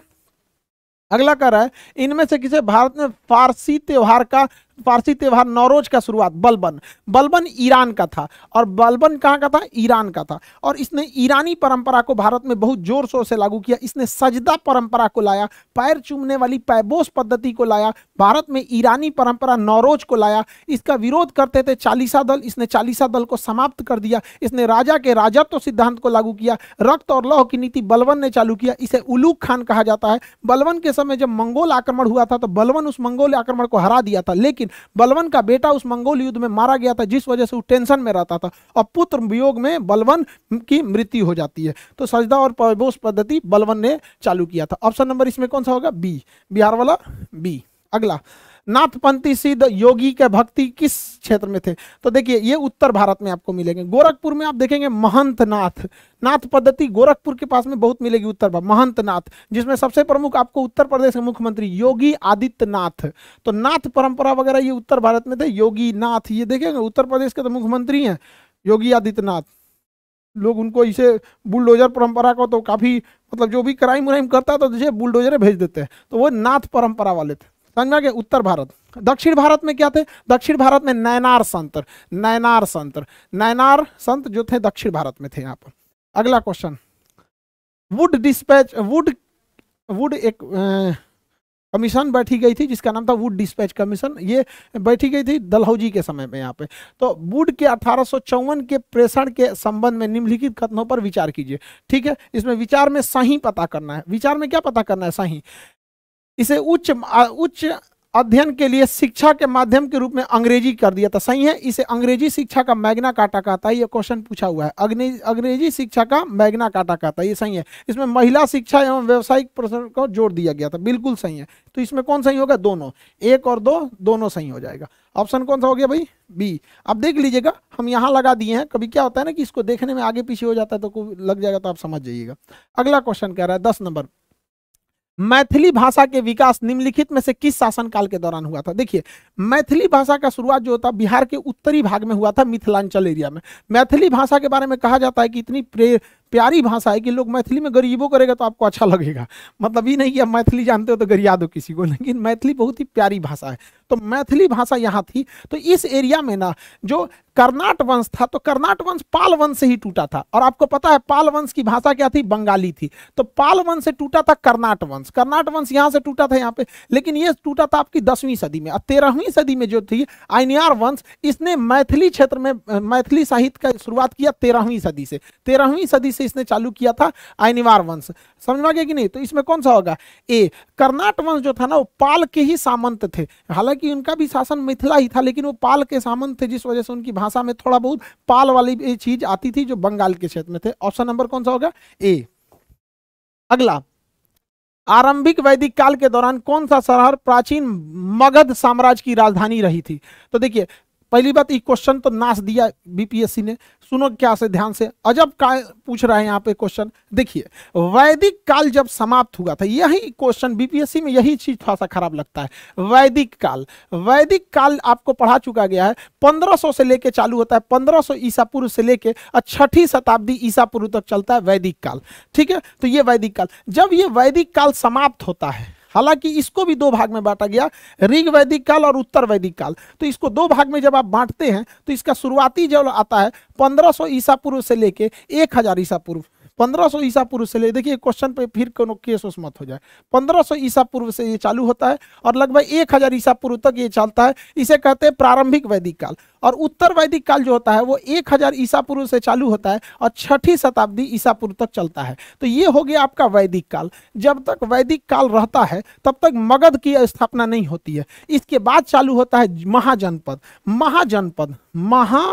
अगला कह रहा है इनमें से किसे भारत में फारसी त्यौहार का फारसी त्यौहार नौरोज का शुरुआत बलबन बलबन ईरान का था और बलबन कहाँ का था ईरान का था और इसने ईरानी परंपरा को भारत में बहुत जोर शोर से लागू किया इसने सजदा परंपरा को लाया पैर चूमने वाली पैबोस पद्धति को लाया भारत में ईरानी परंपरा नौरोज को लाया इसका विरोध करते थे चालीसा दल इसने चालीसा दल को समाप्त कर दिया इसने राजा के राजत्व सिद्धांत को लागू किया रक्त और लौह की नीति बलवन ने चालू किया इसे उलूक खान कहा जाता है बलवन के समय जब मंगोल आक्रमण हुआ था तो बलवन उस मंगोल आक्रमण को हरा दिया था लेकिन लेकिन बलवन का बेटा उस मंगोल युद्ध में मारा गया था जिस वजह से वो टेंशन में रहता था और पुत्र वियोग में बलवन की मृत्यु हो जाती है तो सजदा और पवोश पद्धति बलवन ने चालू किया था ऑप्शन नंबर इसमें कौन सा होगा बी बिहार वाला बी अगला नाथपंथी सिद्ध योगी के भक्ति किस क्षेत्र में थे तो देखिए ये उत्तर भारत में आपको मिलेंगे गोरखपुर में आप देखेंगे महंत नाथ नाथ पद्धति गोरखपुर के पास में बहुत मिलेगी उत्तर भारत महंत नाथ जिसमें सबसे प्रमुख आपको उत्तर प्रदेश के मुख्यमंत्री योगी आदित्यनाथ तो नाथ परंपरा वगैरह ये उत्तर भारत में थे योगी नाथ ये देखेंगे उत्तर प्रदेश के तो मुख्यमंत्री हैं योगी आदित्यनाथ लोग उनको इसे बुलडोजर परंपरा को तो काफ़ी मतलब जो भी क्राइम व्राइम करता है तो जैसे बुलडोजर भेज देते हैं तो वो नाथ परंपरा वाले थे गंगा के उत्तर भारत दक्षिण भारत में क्या थे दक्षिण भारत में नैनार संत नैनार संत नैनार संत जो थे दक्षिण भारत में थे यहाँ पर अगला question wood dispatch wood wood एक कमीशन बैठी गई थी जिसका नाम था वुड डिस्पैच कमीशन ये बैठी गई थी दलहौजी के समय में यहाँ पे तो वुड के अठारह के प्रेषण के संबंध में निम्नलिखित कथनों पर विचार कीजिए ठीक है इसमें विचार में सही पता करना है विचार में क्या पता करना है सही इसे उच्च उच्च अध्ययन के लिए शिक्षा के माध्यम के रूप में अंग्रेजी कर दिया था सही है इसे अंग्रेजी शिक्षा का मैग्ना काटा कहता है यह क्वेश्चन पूछा हुआ है अंग्रेजी शिक्षा का मैग्ना काटा कहता है ये सही है इसमें महिला शिक्षा एवं व्यवसायिक प्रश्न को जोड़ दिया गया था बिल्कुल सही है तो इसमें कौन सही होगा दोनों एक और दो दोनों सही हो जाएगा ऑप्शन कौन सा हो गया भाई बी आप देख लीजिएगा हम यहाँ लगा दिए हैं कभी क्या होता है ना कि इसको देखने में आगे पीछे हो जाता है तो लग जाएगा तो आप समझ जाइएगा अगला क्वेश्चन कह रहा है दस नंबर मैथिली भाषा के विकास निम्नलिखित में से किस शासनकाल के दौरान हुआ था देखिए मैथिली भाषा का शुरुआत जो होता बिहार के उत्तरी भाग में हुआ था मिथिलांचल एरिया में मैथिली भाषा के बारे में कहा जाता है कि इतनी प्यारी भाषा है कि लोग मैथिली में गरीबों करेगा तो आपको अच्छा लगेगा मतलब ये नहीं कि आप मैथिली जानते हो तो गरिया दो किसी को लेकिन मैथिली बहुत ही प्यारी भाषा है तो मैथिली भाषा यहाँ थी तो इस एरिया में ना जो कर्नाट वंश था तो कर्नाट वंश पाल वंश से ही टूटा था और आपको पता है पाल वंश की भाषा क्या थी बंगाली थी तो पाल वंश से टूटा था कर्नाट वंश कर्नाट वंश यहाँ से टूटा था यहाँ पे लेकिन ये टूटा था आपकी दसवीं सदी में और तेरहवीं सदी में जो थी आइनियार वंश इसने मैथिली क्षेत्र में मैथिली साहित्य का शुरुआत किया तेरहवीं सदी से तेरहवीं सदी से इसने चालू किया था आइनिवार वंश समझ में आ गया कि नहीं तो इसमें कौन सा होगा ए कर्नाट वंश जो था ना वो पाल के ही सामंत थे हालांकि उनका भी शासन मिथिला ही था लेकिन वो पाल के सामंत थे जिस वजह से उनकी भाषा भाषा में थोड़ा बहुत पाल वाली चीज आती थी जो बंगाल के क्षेत्र में थे ऑप्शन नंबर कौन सा होगा ए अगला आरंभिक वैदिक काल के दौरान कौन सा शहर प्राचीन मगध साम्राज्य की राजधानी रही थी तो देखिए पहली बात ये क्वेश्चन तो नाश दिया बीपीएससी ने सुनो क्या से ध्यान से अजब का पूछ रहा है यहाँ पे क्वेश्चन देखिए वैदिक काल जब समाप्त हुआ था यही क्वेश्चन बीपीएससी में यही चीज थोड़ा सा खराब लगता है वैदिक काल वैदिक काल आपको पढ़ा चुका गया है 1500 से लेके चालू होता है 1500 सौ ईसा पूर्व से लेके छठी शताब्दी ईसा पूर्व तक चलता है वैदिक काल ठीक है तो ये वैदिक काल जब ये वैदिक काल समाप्त होता है हालांकि इसको भी दो भाग में बांटा गया ऋग वैदिक काल और उत्तर वैदिक काल तो इसको दो भाग में जब आप बांटते हैं तो इसका शुरुआती जल आता है पंद्रह ईसा पूर्व से लेके एक ईसा पूर्व पंद्रह सौ ईसा पूर्व से ले देखिए क्वेश्चन पे फिर कोनो केस उस मत हो जाए पंद्रह सौ ईसा पूर्व से ये चालू होता है और लगभग एक हजार ईसा पूर्व तक ये चलता है इसे कहते हैं प्रारंभिक वैदिक काल और उत्तर वैदिक काल जो होता है वो एक हजार ईसा पूर्व से चालू होता है और छठी शताब्दी ईसा पूर्व तक चलता है तो ये हो गया आपका वैदिक काल जब तक वैदिक काल रहता है तब तक मगध की स्थापना नहीं होती है इसके बाद चालू होता है महाजनपद महाजनपद महा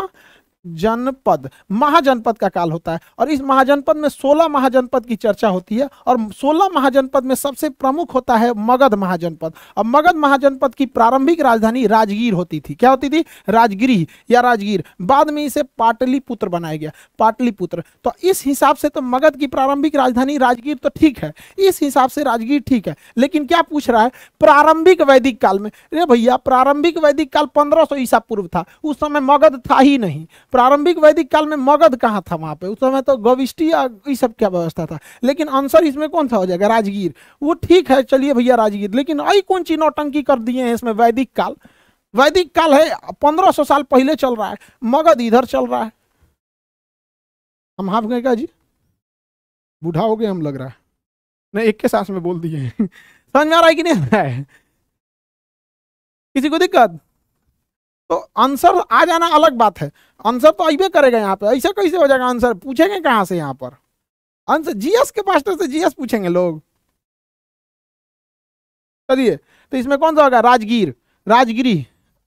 जनपद महाजनपद का काल होता है और इस महाजनपद में 16 महाजनपद की चर्चा होती है और 16 महाजनपद में सबसे प्रमुख होता है मगध महाजनपद और मगध महाजनपद की प्रारंभिक राजधानी राजगीर होती थी क्या होती थी राजगिरी या राजगीर बाद में इसे पाटलिपुत्र बनाया गया पाटलिपुत्र तो इस हिसाब से तो मगध की प्रारंभिक राजधानी राजगीर तो ठीक है इस हिसाब से राजगीर ठीक है लेकिन क्या पूछ रहा है प्रारंभिक वैदिक काल में अरे भैया प्रारंभिक वैदिक काल पंद्रह ईसा पूर्व था उस समय मगध था ही नहीं प्रारंभिक वैदिक काल में मगध कहाँ था वहां पे उस समय तो गविष्टी ये सब क्या व्यवस्था था लेकिन आंसर इसमें कौन सा हो जाएगा राजगीर वो ठीक है चलिए भैया राजगीर लेकिन आई कौन चीज नौटंकी कर दिए हैं इसमें वैदिक काल वैदिक काल है पंद्रह सौ साल पहले चल रहा है मगध इधर चल रहा है हम हाफ गए क्या जी बूढ़ा हो गए हम लग रहा है नहीं एक के सांस में बोल दिए समझ में आ रहा है कि नहीं आ रहा है किसी को दिक्कत तो आंसर आ जाना अलग बात है आंसर तो अबे करेगा यहाँ पे ऐसा कैसे हो जाएगा आंसर पूछेंगे कहाँ से यहाँ पर आंसर जीएस के मास्टर तो से जीएस पूछेंगे लोग चलिए तो इसमें कौन सा होगा राजगीर राजगिरी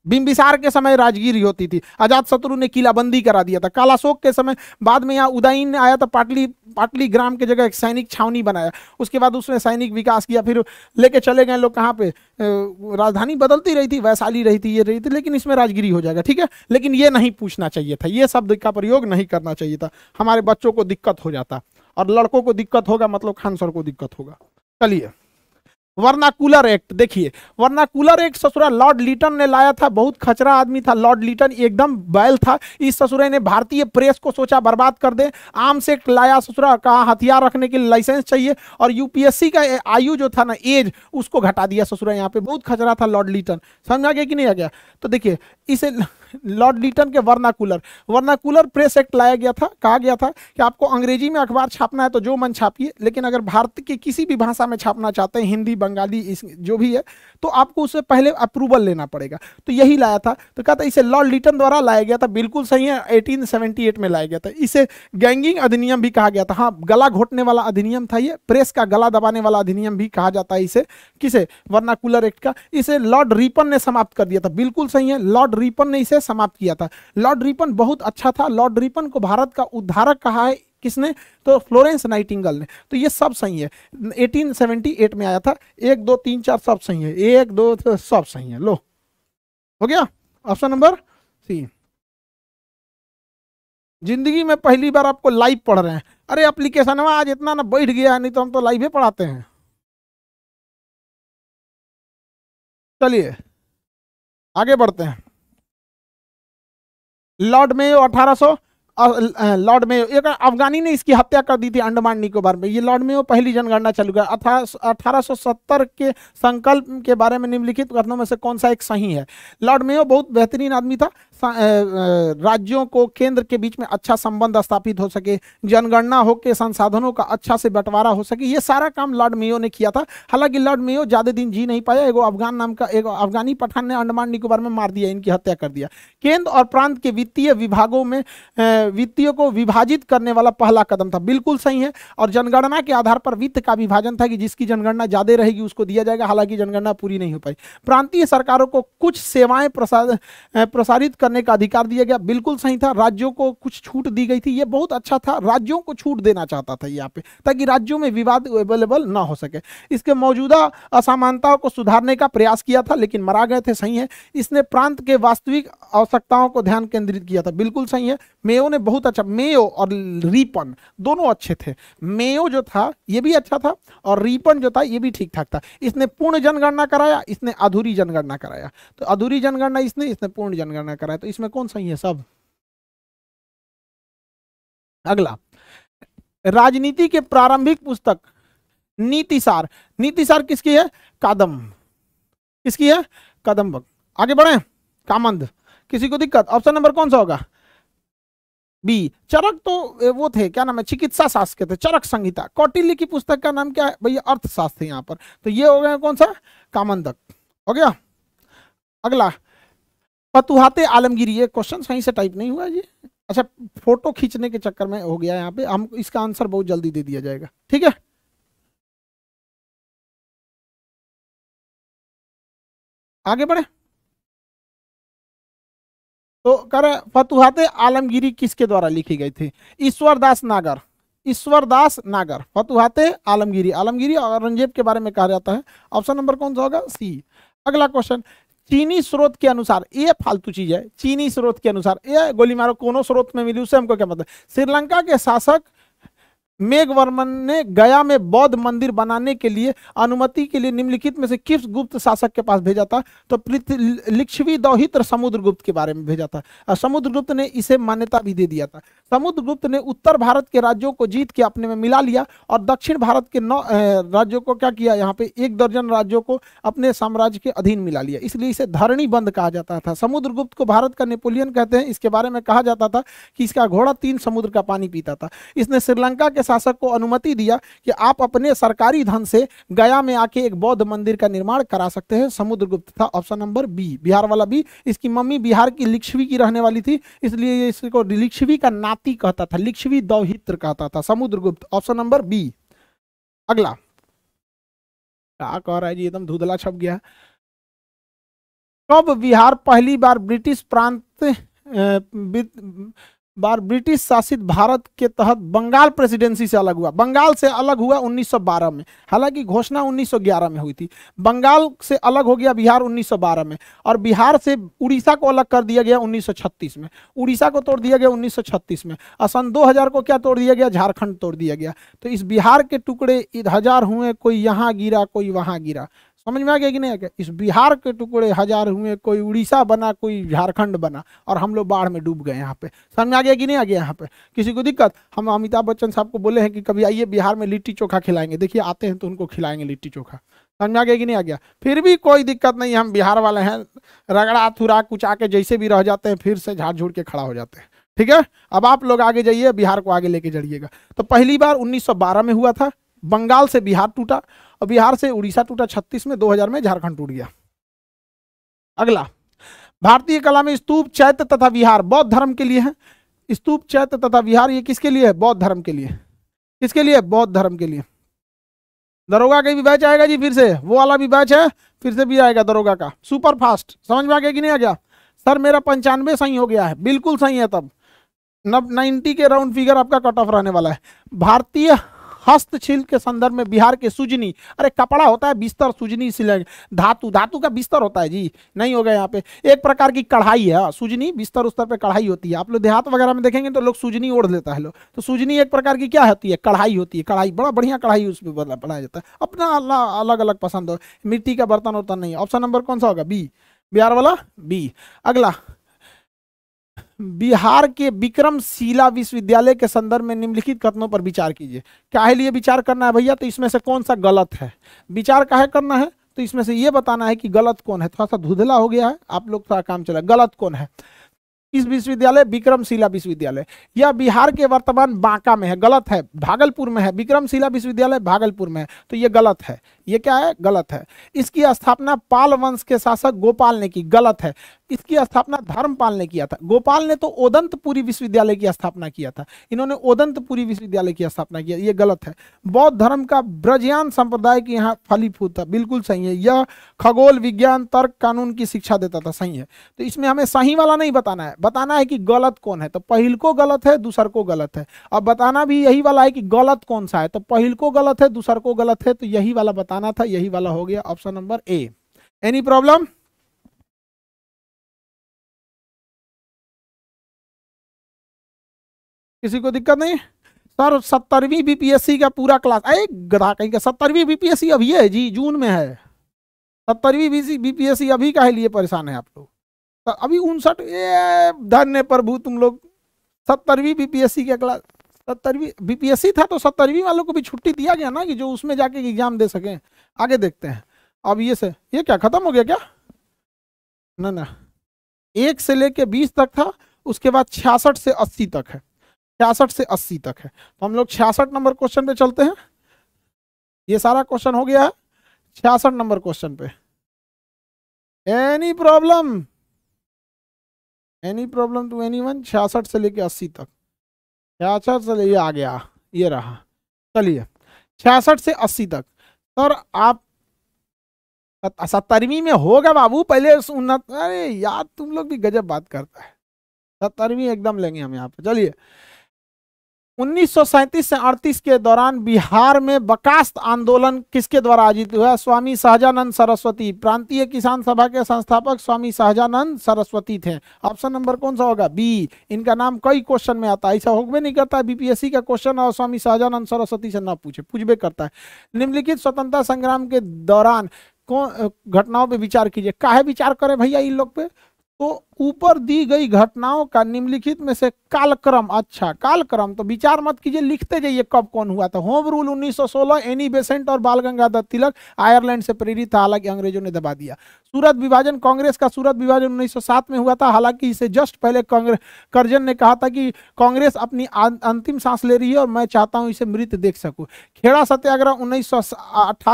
बिंबिसार के समय राजगिरी होती थी आजाद शत्रु ने किलाबंदी करा दिया था कालाशोक के समय बाद में यहाँ उदयन आया था पाटली पाटली ग्राम के जगह एक सैनिक छावनी बनाया उसके बाद उसने सैनिक विकास किया फिर लेके चले गए लोग कहाँ पे राजधानी बदलती रही थी वैशाली रही थी ये रही थी लेकिन इसमें राजगिरी हो जाएगा ठीक है लेकिन ये नहीं पूछना चाहिए था ये शब्द का प्रयोग नहीं करना चाहिए था हमारे बच्चों को दिक्कत हो जाता और लड़कों को दिक्कत होगा मतलब खान सर को दिक्कत होगा चलिए वर्नाकुलर एक्ट देखिए वर्नाकुलर एक्ट ससुरा लॉर्ड लिटन ने लाया था बहुत खचरा आदमी था लॉर्ड लिटन एकदम बैल था इस ससुरे ने भारतीय प्रेस को सोचा बर्बाद कर दे आर्म्स एक्ट लाया ससुरा कहा हथियार रखने के लाइसेंस चाहिए और यूपीएससी का आयु जो था ना एज उसको घटा दिया ससुरा यहाँ पे बहुत खचरा था लॉर्ड लिटन समझ आ गया कि नहीं आ गया तो देखिए इसे लॉर्ड लिटन के वर्नाकुलर वर्नाकुलर प्रेस एक्ट लाया गया था कहा गया था कि आपको अंग्रेजी में अखबार छापना है तो जो मन छापिए लेकिन अगर भारत की किसी भी भाषा में छापना चाहते हैं हिंदी बंगाली इस जो भी है तो आपको उससे पहले अप्रूवल लेना पड़ेगा तो यही लाया था तो कहा था इसे लॉर्ड लिटन द्वारा लाया गया था बिल्कुल सही है एटीन में लाया गया था इसे गैंगिंग अधिनियम भी कहा गया था हाँ गला घोटने वाला अधिनियम था ये प्रेस का गला दबाने वाला अधिनियम भी कहा जाता है इसे किसे वर्नाकुलर एक्ट का इसे लॉर्ड रिपन ने समाप्त कर दिया था बिल्कुल सही है लॉर्ड रिपन ने इसे से समाप्त किया था लॉर्ड रिपन बहुत अच्छा था लॉर्ड रिपन को भारत का उद्धारक कहा है किसने तो फ्लोरेंस नाइटिंगल ने तो ये सब सही है 1878 में आया था एक दो तीन चार सब सही है एक दो तो सब सही है लो हो गया ऑप्शन नंबर सी जिंदगी में पहली बार आपको लाइव पढ़ रहे हैं अरे एप्लीकेशन में आज इतना ना बैठ गया है नहीं तो हम तो लाइव ही पढ़ाते हैं चलिए आगे बढ़ते हैं लॉर्ड मेयो अठारह सौ लॉर्ड मेयो एक अफगानी ने इसकी हत्या कर दी थी अंडमान निकोबार में ये लॉर्ड मेयो पहली जनगणना चालू किया अठारह के संकल्प के बारे में निम्नलिखित कथनों में से कौन सा एक सही है लॉर्ड मेयो बहुत बेहतरीन आदमी था राज्यों को केंद्र के बीच में अच्छा संबंध स्थापित हो सके जनगणना हो के संसाधनों का अच्छा से बंटवारा हो सके ये सारा काम लॉर्ड मेयो ने किया था हालांकि लॉर्ड मेयो ज़्यादा दिन जी नहीं पाया एगो अफगान नाम का एगो अफगानी पठान ने अंडमान निकोबार में मार दिया इनकी हत्या कर दिया केंद्र और प्रांत के वित्तीय विभागों में वित्तीय को विभाजित करने वाला पहला कदम था बिल्कुल सही है और जनगणना के आधार पर वित्त का विभाजन था कि जिसकी जनगणना ज्यादा रहेगी उसको दिया जाएगा हालांकि जनगणना पूरी नहीं हो पाई प्रांतीय सरकारों को कुछ सेवाएं प्रसारित करने का अधिकार दिया गया बिल्कुल सही था राज्यों को कुछ छूट दी गई थी ये बहुत अच्छा था राज्यों को छूट देना चाहता था यहाँ पे ताकि राज्यों में विवाद अवेलेबल ना हो सके इसके मौजूदा असमानताओं को सुधारने का प्रयास किया था लेकिन मरा गए थे सही है इसने प्रांत के वास्तविक आवश्यकताओं को ध्यान केंद्रित किया था बिल्कुल सही है मेयो ने ने बहुत अच्छा मेयो और रिपन दोनों अच्छे थे मेयो जो था ये भी अच्छा था और रिपन जो था ये भी ठीक ठाक था इसने पूर्ण जनगणना कराया इसने अधूरी जनगणना कराया तो अधूरी जनगणना इसने इसने पूर्ण जनगणना कराया तो इसमें कौन सही है सब अगला राजनीति के प्रारंभिक पुस्तक नीतिसार नीतिसार किसकी है कादम किसकी है कदम आगे बढ़े कामंद किसी को दिक्कत ऑप्शन नंबर कौन सा होगा बी चरक तो वो थे क्या नाम है चिकित्सा शास्त्र के थे चरक संहिता कौटिल्य की पुस्तक का नाम क्या है भैया अर्थशास्त्र यहाँ पर तो ये हो गए कौन सा कामंदक हो गया अगला पतुहाते आलमगिरी ये क्वेश्चन सही से टाइप नहीं हुआ ये अच्छा फोटो खींचने के चक्कर में हो गया यहाँ पे हम इसका आंसर बहुत जल्दी दे दिया जाएगा ठीक है आगे बढ़े तो कर फतुहात आलमगिरी किसके द्वारा लिखी गई थी ईश्वरदास नागर ईश्वरदास नागर फतुहात आलमगिरी आलमगिरी औरंगजेब के बारे में कहा जाता है ऑप्शन नंबर कौन सा होगा सी अगला क्वेश्चन चीनी स्रोत के अनुसार ये फालतू चीज है चीनी स्रोत के अनुसार ये गोली मारो कोनो स्रोत में मिली उसे हमको क्या मतलब श्रीलंका के शासक मेघवर्मन ने गया में बौद्ध मंदिर बनाने के लिए अनुमति के लिए निम्नलिखित में से किस गुप्त शासक के पास भेजा था तो लिक्षवी दौहित्र समुद्रगुप्त के बारे में भेजा था समुद्रगुप्त ने इसे मान्यता भी दे दिया था समुद्रगुप्त ने उत्तर भारत के राज्यों को जीत के अपने में मिला लिया और दक्षिण भारत के नौ राज्यों को क्या किया यहाँ पे एक दर्जन राज्यों को अपने साम्राज्य के अधीन मिला लिया इसलिए इसे धरणी बंद कहा जाता था समुद्रगुप्त को भारत का नेपोलियन कहते हैं इसके बारे में कहा जाता था कि इसका घोड़ा तीन समुद्र का पानी पीता था इसने श्रीलंका के शासक को अनुमति दिया कि आप अपने सरकारी धन से गया में आके एक बौद्ध मंदिर का निर्माण करा सकते हैं समुद्रगुप्त था ऑप्शन नंबर बी बिहार वाला बी इसकी मम्मी बिहार की लिच्छवी की रहने वाली थी इसलिए इसको लिच्छवी का नाती कहता था लिच्छवी दौहित्र कहता था समुद्रगुप्त ऑप्शन नंबर बी अगला क्या कह रहा है जी एकदम धुधला छप गया कब बिहार पहली बार ब्रिटिश प्रांत बार ब्रिटिश शासित भारत के तहत बंगाल प्रेसिडेंसी से अलग हुआ बंगाल से अलग हुआ 1912 में हालांकि घोषणा 1911 में हुई थी बंगाल से अलग हो गया बिहार 1912 में और बिहार से उड़ीसा को अलग कर दिया गया 1936 में उड़ीसा को तोड़ दिया गया 1936 में और सन दो को क्या तोड़ दिया गया झारखंड तोड़ दिया गया तो इस बिहार के टुकड़े हजार हुए कोई यहाँ गिरा कोई वहाँ गिरा समझ में आ गया कि नहीं आ गया इस बिहार के टुकड़े हजार हुए कोई उड़ीसा बना कोई झारखंड बना और हम लोग बाढ़ में डूब गए यहाँ पे समझ में आ गया कि नहीं आ गया यहाँ पे किसी को दिक्कत हम अमिताभ बच्चन साहब को बोले हैं कि कभी आइए बिहार में लिट्टी चोखा खिलाएंगे देखिए आते हैं तो उनको खिलाएंगे लिट्टी चोखा समझ में आ गया कि नहीं आ गया फिर भी कोई दिक्कत नहीं हम बिहार वाले हैं रगड़ा थुरा कुचा के जैसे भी रह जाते हैं फिर से झाड़ झूड़ के खड़ा हो जाते हैं ठीक है अब आप लोग आगे जाइए बिहार को आगे लेके चलिएगा तो पहली बार उन्नीस में हुआ था बंगाल से बिहार टूटा और बिहार से उड़ीसा टूटा छत्तीस में दो में झारखंड टूट गया अगला भारतीय कला में स्तूप चैत्य तथा विहार बौद्ध धर्म के लिए है स्तूप चैत्य तथा विहार ये किसके लिए है बौद्ध धर्म के लिए किसके लिए बौद्ध धर्म के लिए दरोगा का भी बैच आएगा जी फिर से वो वाला भी बैच है फिर से भी आएगा दरोगा का सुपर फास्ट समझ में आ गया कि नहीं आ गया सर मेरा पंचानवे सही हो गया है बिल्कुल सही है तब नब नाइन्टी के राउंड फिगर आपका कट ऑफ रहने वाला है भारतीय हस्तशिल्प के संदर्भ में बिहार के सुजनी अरे कपड़ा होता है बिस्तर सुजनी सिलेंड धातु धातु का बिस्तर होता है जी नहीं होगा यहाँ पे एक प्रकार की कढ़ाई है हाँ, सुजनी बिस्तर उस्तर पे कढ़ाई होती है आप लोग देहात वगैरह में देखेंगे तो लोग सुजनी ओढ़ लेता है लोग तो सुजनी एक प्रकार की क्या होती है कढ़ाई होती है कढ़ाई बड़ा बढ़िया कढ़ाई उसमें बनाया जाता है अपना अलग अलग पसंद हो मिट्टी का बर्तन वर्तन नहीं ऑप्शन नंबर कौन सा होगा बी बिहार वाला बी अगला बिहार के विक्रमशिला विश्वविद्यालय के संदर्भ में निम्नलिखित कथनों पर विचार कीजिए काहे लिए विचार करना है भैया तो इसमें से कौन सा गलत है विचार काहे करना है तो इसमें से ये बताना है कि गलत कौन है थोड़ा सा धुधला हो गया है आप लोग थोड़ा काम चला गलत कौन है इस विश्वविद्यालय विक्रमशिला विश्वविद्यालय यह बिहार के वर्तमान बांका में है गलत है भागलपुर में है विक्रमशिला विश्वविद्यालय भागलपुर में है तो ये गलत है ये क्या है गलत है इसकी स्थापना पाल वंश के शासक गोपाल ने की गलत है इसकी स्थापना धर्मपाल ने किया था गोपाल ने तो ओदंतपुरी विश्वविद्यालय की स्थापना किया था इन्होंने ओदंतपुरी विश्वविद्यालय की स्थापना किया ये गलत है बौद्ध धर्म का ब्रजयान संप्रदाय की यहाँ फलीफूत था बिल्कुल सही है यह खगोल विज्ञान तर्क कानून की शिक्षा देता था सही है तो इसमें हमें सही वाला नहीं बताना है बताना है कि गलत कौन है तो पहल को गलत है दूसर को गलत है अब बताना भी यही वाला है कि गलत कौन सा है तो पहल को गलत है दूसर को गलत है तो यही वाला बताना था यही वाला हो गया option number A any problem किसी को दिक्कत नहीं सर सत्तरवीं बीपीएससी का पूरा क्लास अरे गधा कहीं का सत्तरवीं बीपीएससी अभी है जी जून में है सत्तरवीं बीपीएससी अभी का लिए परेशान है आप लोग तो अभी उनसठ ये धन्य प्रभु तुम लोग सत्तरवीं बीपीएससी के क्लास सत्तरवीं बीपीएससी था तो सत्तरवीं वालों को भी छुट्टी दिया गया ना कि जो उसमें जाके एग्जाम दे सकें आगे देखते हैं अब ये से ये क्या खत्म हो गया क्या ना ना एक से लेके बीस तक था उसके बाद छियासठ से अस्सी तक है छियासठ से अस्सी तक है तो हम लोग छियासठ नंबर क्वेश्चन पे चलते हैं ये सारा क्वेश्चन हो गया है छियासठ नंबर क्वेश्चन पे any problem any problem to anyone छियासठ से लेके अस्सी तक छियासठ से ये आ गया ये रहा चलिए छियासठ से अस्सी तक सर आप सत्तरवीं में होगा बाबू पहले उन्नत अरे यार तुम लोग भी गजब बात करता है सत्तरवीं एकदम लेंगे हम यहाँ पे चलिए उन्नीस से अड़तीस के दौरान बिहार में बकास्त आंदोलन किसके द्वारा आयोजित हुआ स्वामी सहजानंद सरस्वती प्रांतीय किसान सभा के संस्थापक स्वामी सहजानंद सरस्वती थे ऑप्शन नंबर कौन सा होगा बी इनका नाम कई क्वेश्चन में आता है ऐसा होगा नहीं करता बीपीएससी का क्वेश्चन और स्वामी सहजानंद सरस्वती से न पूछे पूछबे करता है निम्नलिखित स्वतंत्रता संग्राम के दौरान कौन घटनाओं पर विचार कीजिए काहे विचार करें भैया इन लोग पे तो ऊपर दी गई घटनाओं का निम्नलिखित में से कालक्रम अच्छा कालक्रम तो विचार मत कीजिए लिखते जाइए कब कौन हुआ था होम रूल 1916 एनी बेसेंट और बाल गंगाधर तिलक आयरलैंड से प्रेरित था हालांकि अंग्रेजों ने दबा दिया सूरत विभाजन कांग्रेस का सूरत विभाजन 1907 में हुआ था हालांकि इसे जस्ट पहले करजन ने कहा था कि कांग्रेस अपनी अंतिम सांस ले रही है और मैं चाहता हूँ इसे मृत देख सकूँ खेड़ा सत्याग्रह उन्नीस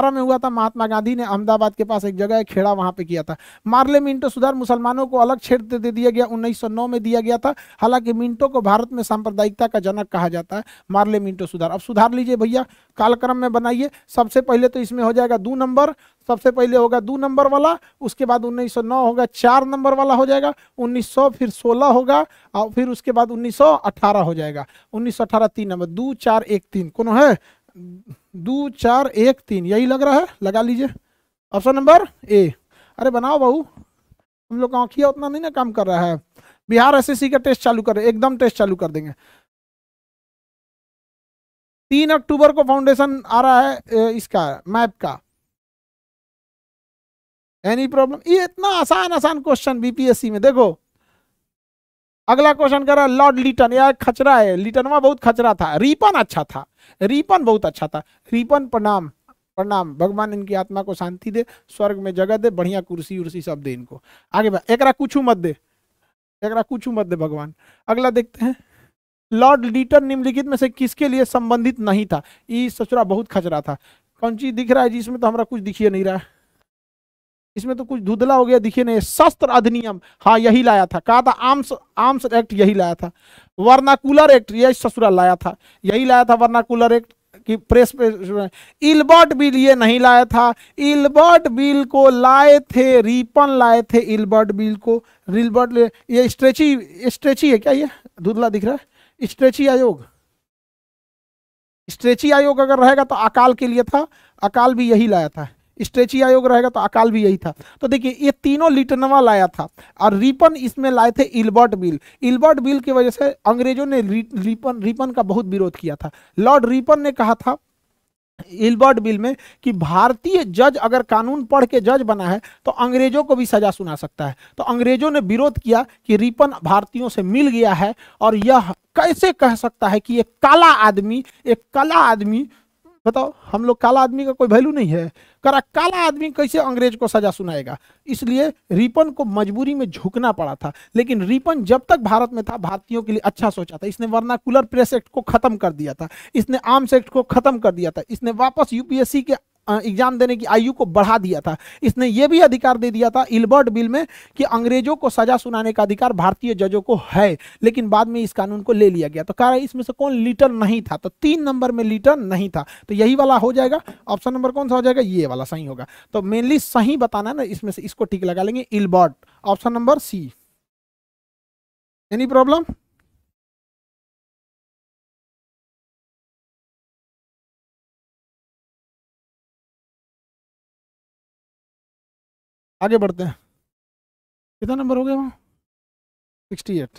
में हुआ था महात्मा गांधी ने अहमदाबाद के पास एक जगह है खेड़ा वहाँ पर किया था मार्ले मिंटो सुधार मुसलमानों को अलग क्षेत्र नेतृत्व दे दिया गया 1909 में दिया गया था हालांकि मिंटो को भारत में सांप्रदायिकता का जनक कहा जाता है मार्ले मिंटो सुधार अब सुधार लीजिए भैया कालक्रम में बनाइए सबसे पहले तो इसमें हो जाएगा दो नंबर सबसे पहले होगा दो नंबर वाला उसके बाद 1909 होगा चार नंबर वाला हो जाएगा 1900 फिर 16 होगा और फिर उसके बाद 1918 हो जाएगा 1918 तीन नंबर दो चार एक तीन कौन है दो चार एक तीन यही लग रहा है लगा लीजिए ऑप्शन नंबर ए अरे बनाओ बहू हम लोग का आँखिया उतना नहीं ना काम कर रहा है बिहार एस का टेस्ट चालू कर एकदम टेस्ट चालू कर देंगे तीन अक्टूबर को फाउंडेशन आ रहा है इसका मैप का एनी प्रॉब्लम ये इतना आसान आसान क्वेश्चन बीपीएससी में देखो अगला क्वेश्चन कर रहा है लॉर्ड लिटन यह खचरा है लिटनवा बहुत खचरा था रिपन अच्छा था रिपन बहुत अच्छा था रिपन प्रणाम प्रणाम भगवान इनकी आत्मा को शांति दे स्वर्ग में जगह दे बढ़िया कुर्सी उर्सी सब दे इनको आगे बा कुछ मत दे एक कुछ मत दे भगवान अगला देखते हैं लॉर्ड लीटर निम्नलिखित में से किसके लिए संबंधित नहीं था ये ससुरा बहुत खचरा था कौन चीज दिख रहा है जिसमें तो हमारा कुछ दिखिए नहीं रहा है इसमें तो कुछ धुधला हो गया दिखे नहीं शस्त्र अधिनियम हाँ यही लाया था कहा था आर्म्स आर्म्स एक्ट यही लाया था वर्नाकुलर एक्ट यही ससुरा लाया था यही लाया था वर्नाकुलर एक्ट कि प्रेस पे इलबर्ट बिल ये नहीं लाया था इलबर्ट बिल को लाए थे रिपन लाए थे इलबर्ट बिल को रिलबर्ट ये स्ट्रेची स्ट्रेची है क्या ये धुंधला दिख रहा है स्ट्रेची आयोग स्ट्रेची आयोग अगर रहेगा तो अकाल के लिए था अकाल भी यही लाया था स्ट्रेची आयोग रहेगा तो अकाल भी यही था तो देखिए ये तीनों लिटनवा लाया था और रिपन इसमें लाए थे इल्बर्ट बिल इल्बर्ट बिल की वजह से अंग्रेजों ने रिपन रिपन का बहुत विरोध किया था लॉर्ड रिपन ने कहा था इल्बर्ट बिल में कि भारतीय जज अगर कानून पढ़ के जज बना है तो अंग्रेजों को भी सजा सुना सकता है तो अंग्रेजों ने विरोध किया कि रिपन भारतीयों से मिल गया है और यह कैसे कह सकता है कि एक काला आदमी एक काला आदमी बताओ हम लोग काला आदमी का कोई वैल्यू नहीं है करा काला आदमी कैसे अंग्रेज को सजा सुनाएगा इसलिए रिपन को मजबूरी में झुकना पड़ा था लेकिन रिपन जब तक भारत में था भारतीयों के लिए अच्छा सोचा था इसने वर्नाकुलर प्रेस एक्ट को खत्म कर दिया था इसने आर्म्स एक्ट को खत्म कर दिया था इसने वापस यूपीएससी के एग्जाम देने की आयु को बढ़ा दिया था इसने यह भी अधिकार दे दिया था इल्बर्ट बिल में कि अंग्रेजों को सजा सुनाने का अधिकार भारतीय जजों को है लेकिन बाद में इस कानून को ले लिया गया तो कह रहा है इसमें से कौन लीटर नहीं था तो तीन नंबर में लीटर नहीं था तो यही वाला हो जाएगा ऑप्शन नंबर कौन सा हो जाएगा ये वाला सही होगा तो मेनली सही बताना ना इसमें से इसको टिक लगा लेंगे Ilbert option number C any problem आगे बढ़ते हैं कितना नंबर हो गया वहाँ सिक्सटी एट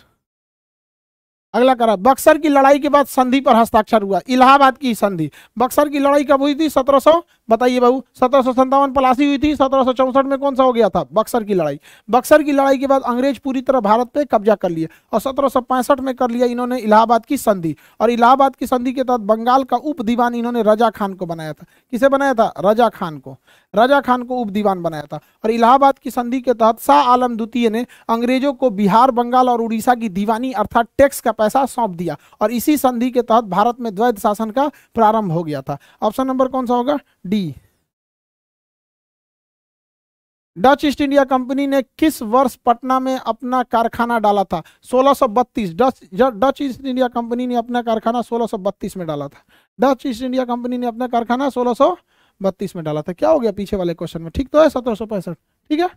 अगला करा बक्सर की लड़ाई के बाद संधि पर हस्ताक्षर हुआ इलाहाबाद की संधि बक्सर की लड़ाई कब हुई थी सत्रह सौ बताइए बाबू सत्रह सौ संतावन पलासी हुई थी सत्रह सौ चौसठ में कौन सा हो गया था बक्सर की लड़ाई बक्सर की लड़ाई के बाद अंग्रेज पूरी तरह भारत पे कब्जा कर लिए और सत्रह सौ पैंसठ में कर लिया इन्होंने इलाहाबाद की संधि और इलाहाबाद की संधि के तहत बंगाल का उप दीवान इन्होंने रजा खान को बनाया था किसे बनाया था रजा खान को रजा खान को उप दीवान बनाया था और इलाहाबाद की संधि के तहत शाह आलम द्वितीय ने अंग्रेजों को बिहार बंगाल और उड़ीसा की दीवानी अर्थात टैक्स का पैसा सौंप दिया और इसी संधि के तहत भारत में द्वैध शासन का प्रारंभ हो गया था ऑप्शन नंबर कौन सा होगा D Dutch East India company ने किस वर्ष पटना में अपना कारखाना डाला था 1632 डच ईस्ट इंडिया कंपनी ने अपना कारखाना 1632 में डाला था डच ईस्ट इंडिया कंपनी ने अपना कारखाना 1632 में डाला था क्या हो गया पीछे वाले क्वेश्चन में ठीक तो है सत्रह ठीक है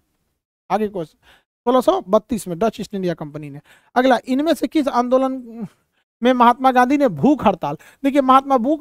आगे क्वेश्चन बत्तीस में डच ईस्ट इंडिया कंपनी ने अगला इनमें से किस आंदोलन में महात्मा गांधी ने भूख हड़ताल देखिए महात्मा भूख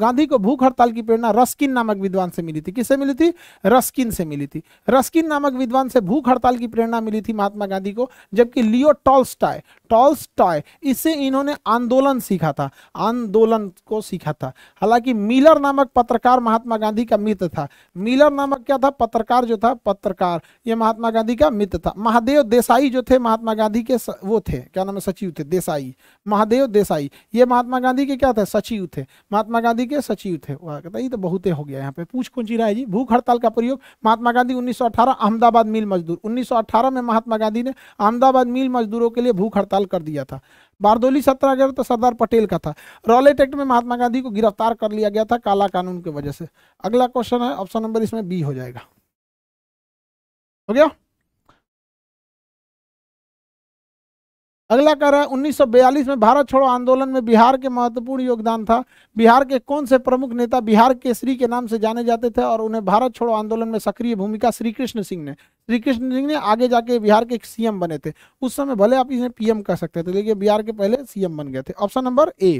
गांधी को भूख हड़ताल की प्रेरणा रस्किन नामक विद्वान से मिली थी किससे मिली थी रस्किन से मिली थी रस्किन नामक विद्वान से भूख हड़ताल की प्रेरणा मिली थी महात्मा गांधी को जबकि लियो टॉल्स्टाय टॉल्स्टॉय इसे इन्होंने आंदोलन सीखा था आंदोलन को सीखा था हालांकि मिलर नामक पत्रकार महात्मा गांधी का मित्र था मिलर नामक क्या था पत्रकार जो था पत्रकार ये महात्मा गांधी का मित्र था महादेव देसाई जो थे महात्मा गांधी के स... वो थे क्या नाम है सचिव थे देसाई महादेव देसाई ये महात्मा गांधी के क्या थे सचिव थे महात्मा गांधी के सचिव थे वह कहता ये तो बहुते हो गया यहाँ पे पूछ कौन जी जी भूख हड़ताल का प्रयोग महात्मा गांधी उन्नीस अहमदाबाद मिल मजदूर उन्नीस में महात्मा गांधी ने अहमदाबाद मिल मजदूरों के लिए भूख हड़ताल हड़ताल कर दिया था बारदोली सत्याग्रह तो सरदार पटेल का था रॉलेट एक्ट में महात्मा गांधी को गिरफ्तार कर लिया गया था काला कानून की वजह से अगला क्वेश्चन है ऑप्शन नंबर इसमें बी हो जाएगा हो गया अगला कह रहा है 1942 में भारत छोड़ो आंदोलन में बिहार के महत्वपूर्ण योगदान था बिहार के कौन से प्रमुख नेता बिहार केसरी के नाम से जाने जाते थे और उन्हें भारत छोड़ो आंदोलन में सक्रिय भूमिका श्री कृष्ण सिंह ने श्री कृष्ण सिंह ने आगे जाके बिहार के सीएम बने थे उस समय भले आप इसे पीएम कह सकते थे लेकिन बिहार के पहले सीएम बन गए थे ऑप्शन नंबर ए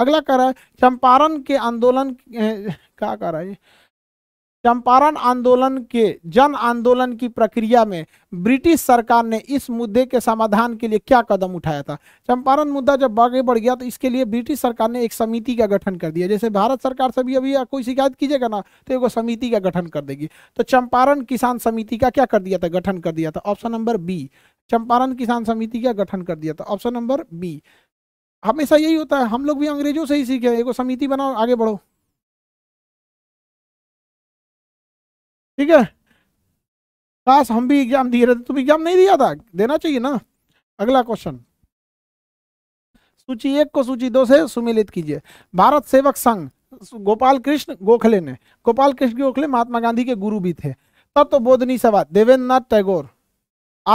अगला कह रहा है चंपारण के आंदोलन क्या कह रहा है चंपारण आंदोलन के जन आंदोलन की प्रक्रिया में ब्रिटिश सरकार ने इस मुद्दे के समाधान के लिए क्या कदम उठाया था चंपारण मुद्दा जब आगे बढ़ गया तो इसके लिए ब्रिटिश सरकार ने एक समिति का गठन कर दिया जैसे भारत सरकार से भी अभी कोई शिकायत कीजिएगा ना तो एगो समिति का गठन कर देगी तो चंपारण किसान समिति का क्या कर दिया था गठन कर दिया था ऑप्शन नंबर बी चंपारण किसान समिति का गठन कर दिया था ऑप्शन नंबर बी हमेशा यही होता है हम लोग भी अंग्रेजों से ही सीखे एगो समिति बनाओ आगे बढ़ो ठीक है काश हम भी एग्जाम दिए रहते तुम तो एग्जाम नहीं दिया था देना चाहिए ना अगला क्वेश्चन सूची एक को सूची दो से सुमिलित कीजिए भारत सेवक संघ गोपाल कृष्ण गोखले ने गोपाल कृष्ण गोखले महात्मा गांधी के गुरु भी थे तत्व बोधनी सभा देवेंद्र नाथ टैगोर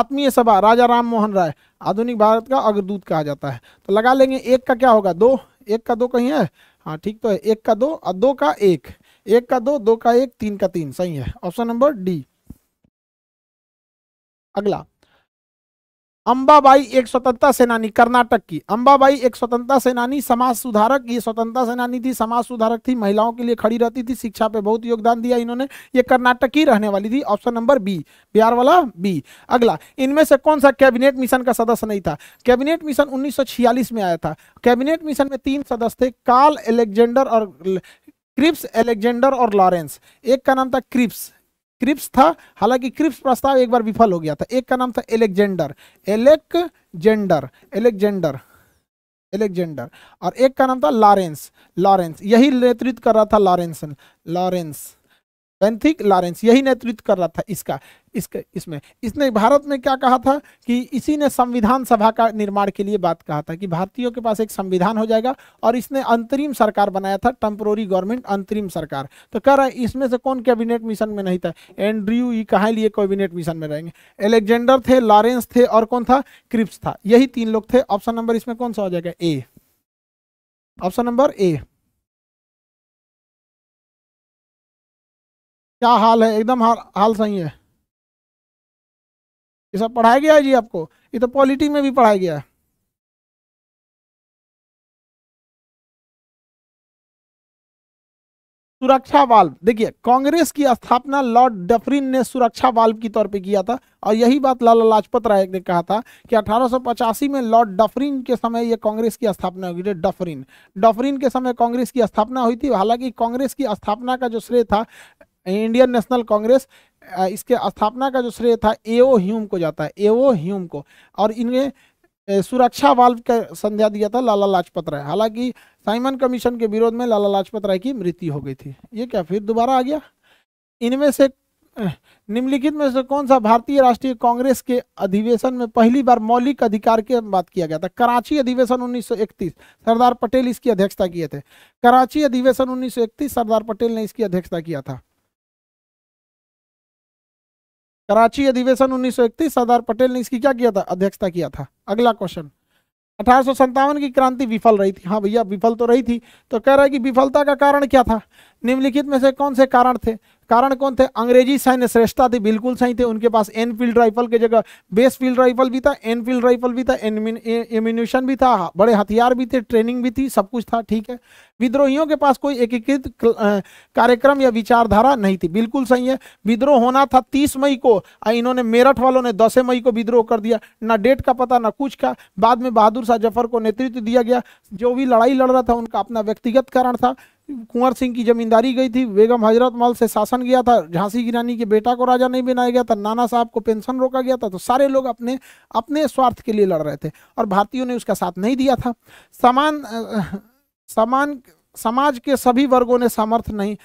आत्मीय सभा राजा राम मोहन राय आधुनिक भारत का अग्रदूत कहा जाता है तो लगा लेंगे एक का क्या होगा दो एक का दो कहीं है हाँ ठीक तो है एक का दो और दो का एक एक का दो दो का एक तीन का तीन सही है ऑप्शन नंबर डी अगला अंबाबाई एक स्वतंत्रता सेनानी कर्नाटक की अंबाबाई एक स्वतंत्रता सेनानी समाज सुधारक ये स्वतंत्रता सेनानी थी समाज सुधारक थी महिलाओं के लिए खड़ी रहती थी शिक्षा पे बहुत योगदान दिया इन्होंने ये कर्नाटक की रहने वाली थी ऑप्शन नंबर बी बिहार वाला बी अगला इनमें से कौन सा कैबिनेट मिशन का सदस्य नहीं था कैबिनेट मिशन उन्नीस में आया था कैबिनेट मिशन में तीन सदस्य थे कार्ल एलेक्जेंडर और क्रिप्स एलेक्जेंडर और लॉरेंस एक का नाम था क्रिप्स क्रिप्स था हालांकि क्रिप्स प्रस्ताव एक बार विफल हो गया था एक का नाम था एलेक्जेंडर एलेक्जेंडर एलेक्जेंडर एलेक्जेंडर और एक का नाम था लॉरेंस लॉरेंस यही नेतृत्व कर रहा था लॉरेंसन लॉरेंस पैंथिक लॉरेंस यही नेतृत्व कर रहा था इसका इसके इसमें इसने भारत में क्या कहा था कि इसी ने संविधान सभा का निर्माण के लिए बात कहा था कि भारतीयों के पास एक संविधान हो जाएगा और इसने अंतरिम सरकार बनाया था टेम्प्रोरी गवर्नमेंट अंतरिम सरकार तो कह रहा है इसमें से कौन कैबिनेट मिशन में नहीं था एंड्रयू ई कहा लिए कैबिनेट मिशन में रहेंगे एलेक्जेंडर थे लॉरेंस थे और कौन था क्रिप्स था यही तीन लोग थे ऑप्शन नंबर इसमें कौन सा हो जाएगा ए ऑप्शन नंबर ए क्या हाल है एकदम हाल हाल सही है ये सब पढ़ाया गया है जी आपको ये तो पॉलिटी में भी पढ़ाया गया है सुरक्षा वाल्व देखिए कांग्रेस की स्थापना लॉर्ड डफरिन ने सुरक्षा वाल्व की तौर पे किया था और यही बात लाला लाजपत राय ने कहा था कि अठारह में लॉर्ड डफरिन के समय ये कांग्रेस की स्थापना हुई डफरिन डफरिन के समय कांग्रेस की स्थापना हुई थी हालांकि कांग्रेस की स्थापना का जो श्रेय था इंडियन नेशनल कांग्रेस इसके स्थापना का जो श्रेय था एओ ह्यूम को जाता है एओ ह्यूम को और इन्हें सुरक्षा वाल्व का संध्या दिया था लाला लाजपत राय हालांकि साइमन कमीशन के विरोध में लाला लाजपत राय की मृत्यु हो गई थी ये क्या फिर दोबारा आ गया इनमें से निम्नलिखित में से कौन सा भारतीय राष्ट्रीय कांग्रेस के अधिवेशन में पहली बार मौलिक अधिकार के बात किया गया था कराची अधिवेशन 1931 सरदार पटेल इसकी अध्यक्षता किए थे कराची अधिवेशन 1931 सरदार पटेल ने इसकी अध्यक्षता किया था कराची अधिवेशन उन्नीस सरदार पटेल ने इसकी क्या किया था अध्यक्षता किया था अगला क्वेश्चन अठारह की क्रांति विफल रही थी हाँ भैया विफल तो रही थी तो कह रहा है कि विफलता का कारण क्या था निम्नलिखित में से कौन से कारण थे कारण कौन थे अंग्रेजी सैन्य श्रेष्ठता थी बिल्कुल सही थे उनके पास एनफील्ड राइफल के जगह बेस फील्ड राइफल भी था एनफील्ड राइफल भी था एम्यूनिशन भी था हाँ, बड़े हथियार भी थे ट्रेनिंग भी थी सब कुछ था ठीक है विद्रोहियों के पास कोई एकीकृत कार्यक्रम या विचारधारा नहीं थी बिल्कुल सही है विद्रोह होना था तीस मई को इन्होंने मेरठ वालों ने दस मई को विद्रोह कर दिया ना डेट का पता ना कुछ का बाद में बहादुर शाह जफर को नेतृत्व दिया गया जो भी लड़ाई लड़ रहा था उनका अपना व्यक्तिगत कारण था कुंवर सिंह की जमींदारी गई थी बेगम हजरत मल से शासन गया था झांसी की रानी के बेटा को राजा नहीं बनाया गया था नाना साहब को पेंशन रोका गया था तो सारे लोग अपने अपने स्वार्थ के लिए लड़ रहे थे और भारतीयों ने उसका साथ नहीं दिया था समान समान समाज के सभी वर्गों ने समर्थ नहीं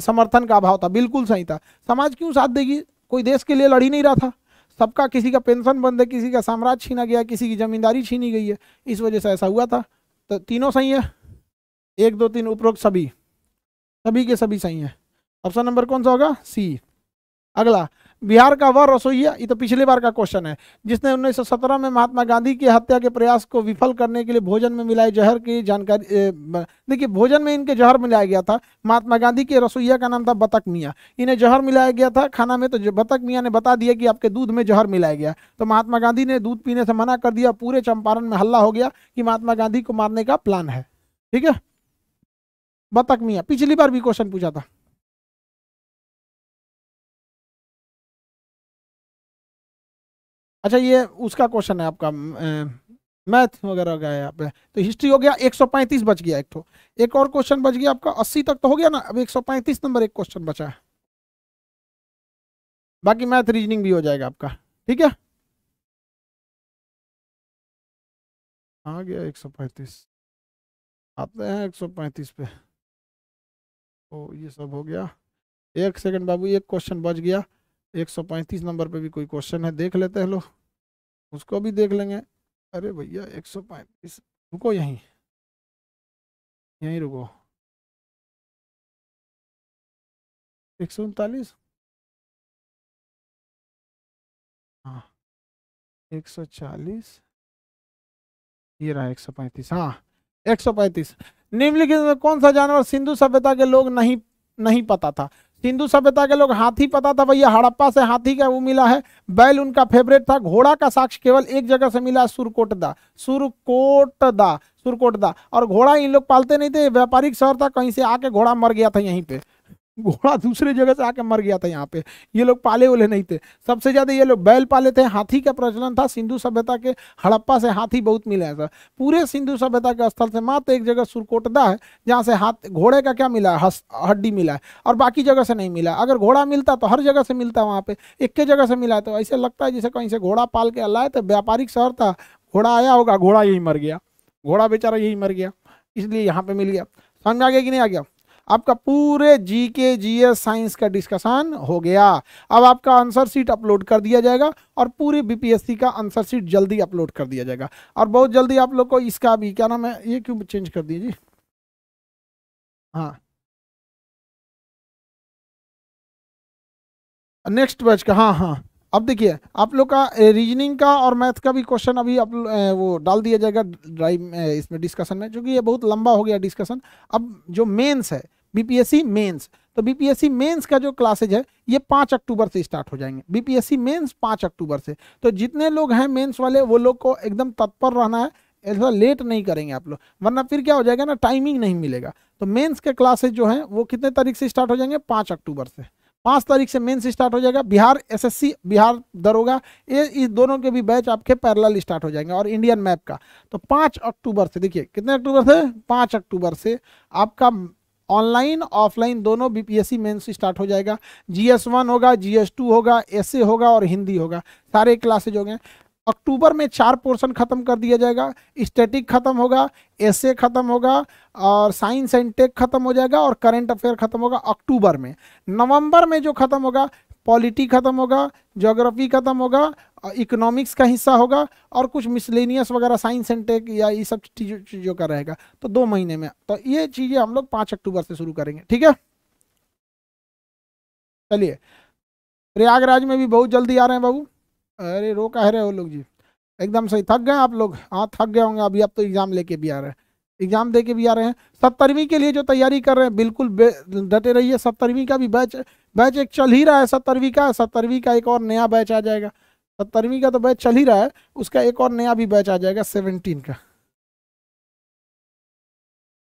समर्थन का अभाव था बिल्कुल सही था समाज क्यों साथ देगी कोई देश के लिए लड़ ही नहीं रहा था सबका किसी का पेंशन बंद है किसी का साम्राज्य छीना गया किसी की जमींदारी छीनी गई है इस वजह से ऐसा हुआ था तो तीनों सही है एक दो तीन उपरोक्त सभी सभी के सभी सही हैं ऑप्शन नंबर कौन सा होगा सी अगला बिहार का वह रसोईया ये तो पिछली बार का क्वेश्चन है जिसने 1917 में महात्मा गांधी की हत्या के प्रयास को विफल करने के लिए भोजन में मिलाए जहर की जानकारी देखिए भोजन में इनके जहर मिलाया गया था महात्मा गांधी के रसोईया का नाम था बतक मियाँ इन्हें जहर मिलाया गया था खाना में तो बतक मियाँ ने बता दिया कि आपके दूध में जहर मिलाया गया तो महात्मा गांधी ने दूध पीने से मना कर दिया पूरे चंपारण में हल्ला हो गया कि महात्मा गांधी को मारने का प्लान है ठीक है बतक मियाँ पिछली बार भी क्वेश्चन पूछा था अच्छा ये उसका क्वेश्चन है आपका मैथ वगैरह का है यहाँ पे तो हिस्ट्री हो गया 135 बच गया एक तो एक और क्वेश्चन बच गया आपका 80 तक तो हो गया ना अब 135 नंबर एक क्वेश्चन बचा है बाकी मैथ रीजनिंग भी हो जाएगा आपका ठीक है आ गया 135 आते हैं 135 पे ओ तो ये सब हो गया एक सेकंड बाबू एक क्वेश्चन बच गया पैंतीस नंबर पे भी कोई क्वेश्चन है देख लेते हैं लोग उसको भी देख लेंगे अरे भैया पैंतीस रुको यहीं यहीं रुको एक सौ उनतालीस हाँ एक सौ चालीस ये रहा एक सौ पैंतीस हाँ एक सौ पैंतीस निम्नलिखित में कौन सा जानवर सिंधु सभ्यता के लोग नहीं नहीं पता था सिंधु सभ्यता के लोग हाथी पता था भैया हड़प्पा से हाथी का वो मिला है बैल उनका फेवरेट था घोड़ा का साक्ष्य केवल एक जगह से मिला सुरकोटदा सुरकोटदा सुरकोटदा और घोड़ा इन लोग पालते नहीं थे व्यापारिक शहर था कहीं से आके घोड़ा मर गया था यहीं पर घोड़ा दूसरे जगह से आके मर गया था यहाँ पे ये लोग पाले वाले नहीं थे सबसे ज़्यादा ये लोग बैल पाले थे हाथी का प्रचलन था सिंधु सभ्यता के हड़प्पा से हाथी बहुत मिला है सर पूरे सिंधु सभ्यता के स्थल से मात्र एक जगह सुरकोटदा है जहाँ से हाथ घोड़े का क्या मिला है हड्डी मिला है और बाकी जगह से नहीं मिला अगर घोड़ा मिलता तो हर जगह से मिलता वहाँ पे एक के जगह से मिला है तो ऐसे लगता है जैसे कहीं से घोड़ा पाल के लाए तो व्यापारिक शहर था घोड़ा आया होगा घोड़ा यही मर गया घोड़ा बेचारा यही मर गया इसलिए यहाँ पे मिल गया समझ आ गया कि नहीं आ गया आपका पूरे G K G S science का डिस्कशन हो गया अब आपका आंसर सीट अपलोड कर दिया जाएगा और पूरी बीपीएससी का आंसर सीट जल्दी अपलोड कर दिया जाएगा और बहुत जल्दी आप लोग को इसका भी क्या नाम है ये क्यों चेंज कर दिए जी हाँ नेक्स्ट बैच का हाँ हाँ अब देखिए आप लोग का रीजनिंग का और मैथ का भी क्वेश्चन अभी आप वो डाल दिया जाएगा ड्राइव इसमें डिस्कशन में क्योंकि ये बहुत लंबा हो गया डिस्कशन अब जो मेंस है बीपीएससी मेंस तो बीपीएससी मेंस का जो क्लासेज है ये पाँच अक्टूबर से स्टार्ट हो जाएंगे बीपीएससी मेंस पाँच अक्टूबर से तो जितने लोग हैं मेन्स वाले वो लोग को एकदम तत्पर रहना है ऐसा लेट नहीं करेंगे आप लोग वरना फिर क्या हो जाएगा ना टाइमिंग नहीं मिलेगा तो मेन्स के क्लासेज जो हैं वो कितने तारीख से स्टार्ट हो जाएंगे पाँच अक्टूबर से पाँच तारीख से मेन्स स्टार्ट हो जाएगा बिहार एसएससी बिहार दरोगा ये इस दोनों के भी बैच आपके पैरेलल स्टार्ट हो जाएंगे और इंडियन मैप का तो पाँच अक्टूबर से देखिए कितने अक्टूबर से पाँच अक्टूबर से आपका ऑनलाइन ऑफलाइन दोनों B P S C mains start हो जाएगा जी एस वन होगा जी एस टू होगा एस होगा और हिंदी होगा सारे क्लासेज हो गए अक्टूबर में चार पोर्शन खत्म कर दिया जाएगा स्टैटिक खत्म होगा एस खत्म होगा और साइंस एंड टेक खत्म हो जाएगा और करंट अफेयर खत्म होगा अक्टूबर में नवंबर में जो खत्म होगा पॉलिटी खत्म होगा जोग्राफी खत्म होगा इकोनॉमिक्स का हिस्सा होगा और कुछ मिसलेनियस वगैरह साइंस एंड टेक या ये सब चीज़ों का रहेगा तो दो महीने में तो ये चीज़ें हम लोग पाँच अक्टूबर से शुरू करेंगे ठीक है चलिए प्रयागराज में भी बहुत जल्दी आ रहे हैं बाबू अरे रो कह रहे हो लोग जी एकदम सही थक गए आप लोग हाँ थक गए होंगे अभी आप तो एग्ज़ाम लेके भी आ रहे हैं एग्ज़ाम दे के भी आ रहे हैं सत्तरवीं के लिए जो तैयारी कर रहे हैं बिल्कुल डटे रहिए सत्तरवीं का भी बैच बैच एक चल ही रहा है सत्तरवीं का सत्तरवीं का एक और नया बैच आ जाएगा सत्तरवीं का तो बैच चल ही रहा है उसका एक और नया भी बैच आ जाएगा सेवनटीन का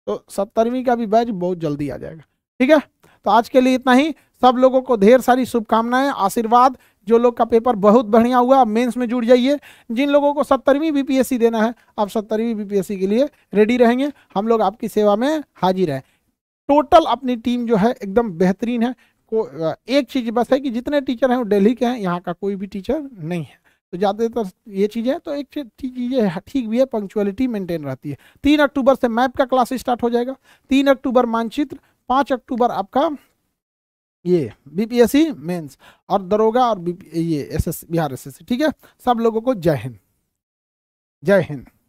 तो सत्तरवीं का भी बैच बहुत जल्दी आ जाएगा ठीक है तो आज के लिए इतना ही सब लोगों को ढेर सारी शुभकामनाएं आशीर्वाद जो लोग का पेपर बहुत बढ़िया हुआ आप मेंस में जुड़ जाइए जिन लोगों को सत्तरवीं बीपीएससी देना है आप सत्तरवीं बीपीएससी के लिए रेडी रहेंगे हम लोग आपकी सेवा में हाजिर हैं टोटल अपनी टीम जो है एकदम बेहतरीन है को एक चीज़ बस है कि जितने टीचर हैं वो डेली के हैं यहाँ का कोई भी टीचर नहीं है तो ज़्यादातर ये चीज़ें तो एक चीज़ें ठीक भी है पंक्चुअलिटी मेंटेन रहती है तीन अक्टूबर से मैप का क्लास स्टार्ट हो जाएगा तीन अक्टूबर मानचित्र पाँच अक्टूबर आपका ये बीपीएससी मेंस और दरोगा और बी ये S S Bihar S S ठीक है सब लोगों को जय हिंद जय हिंद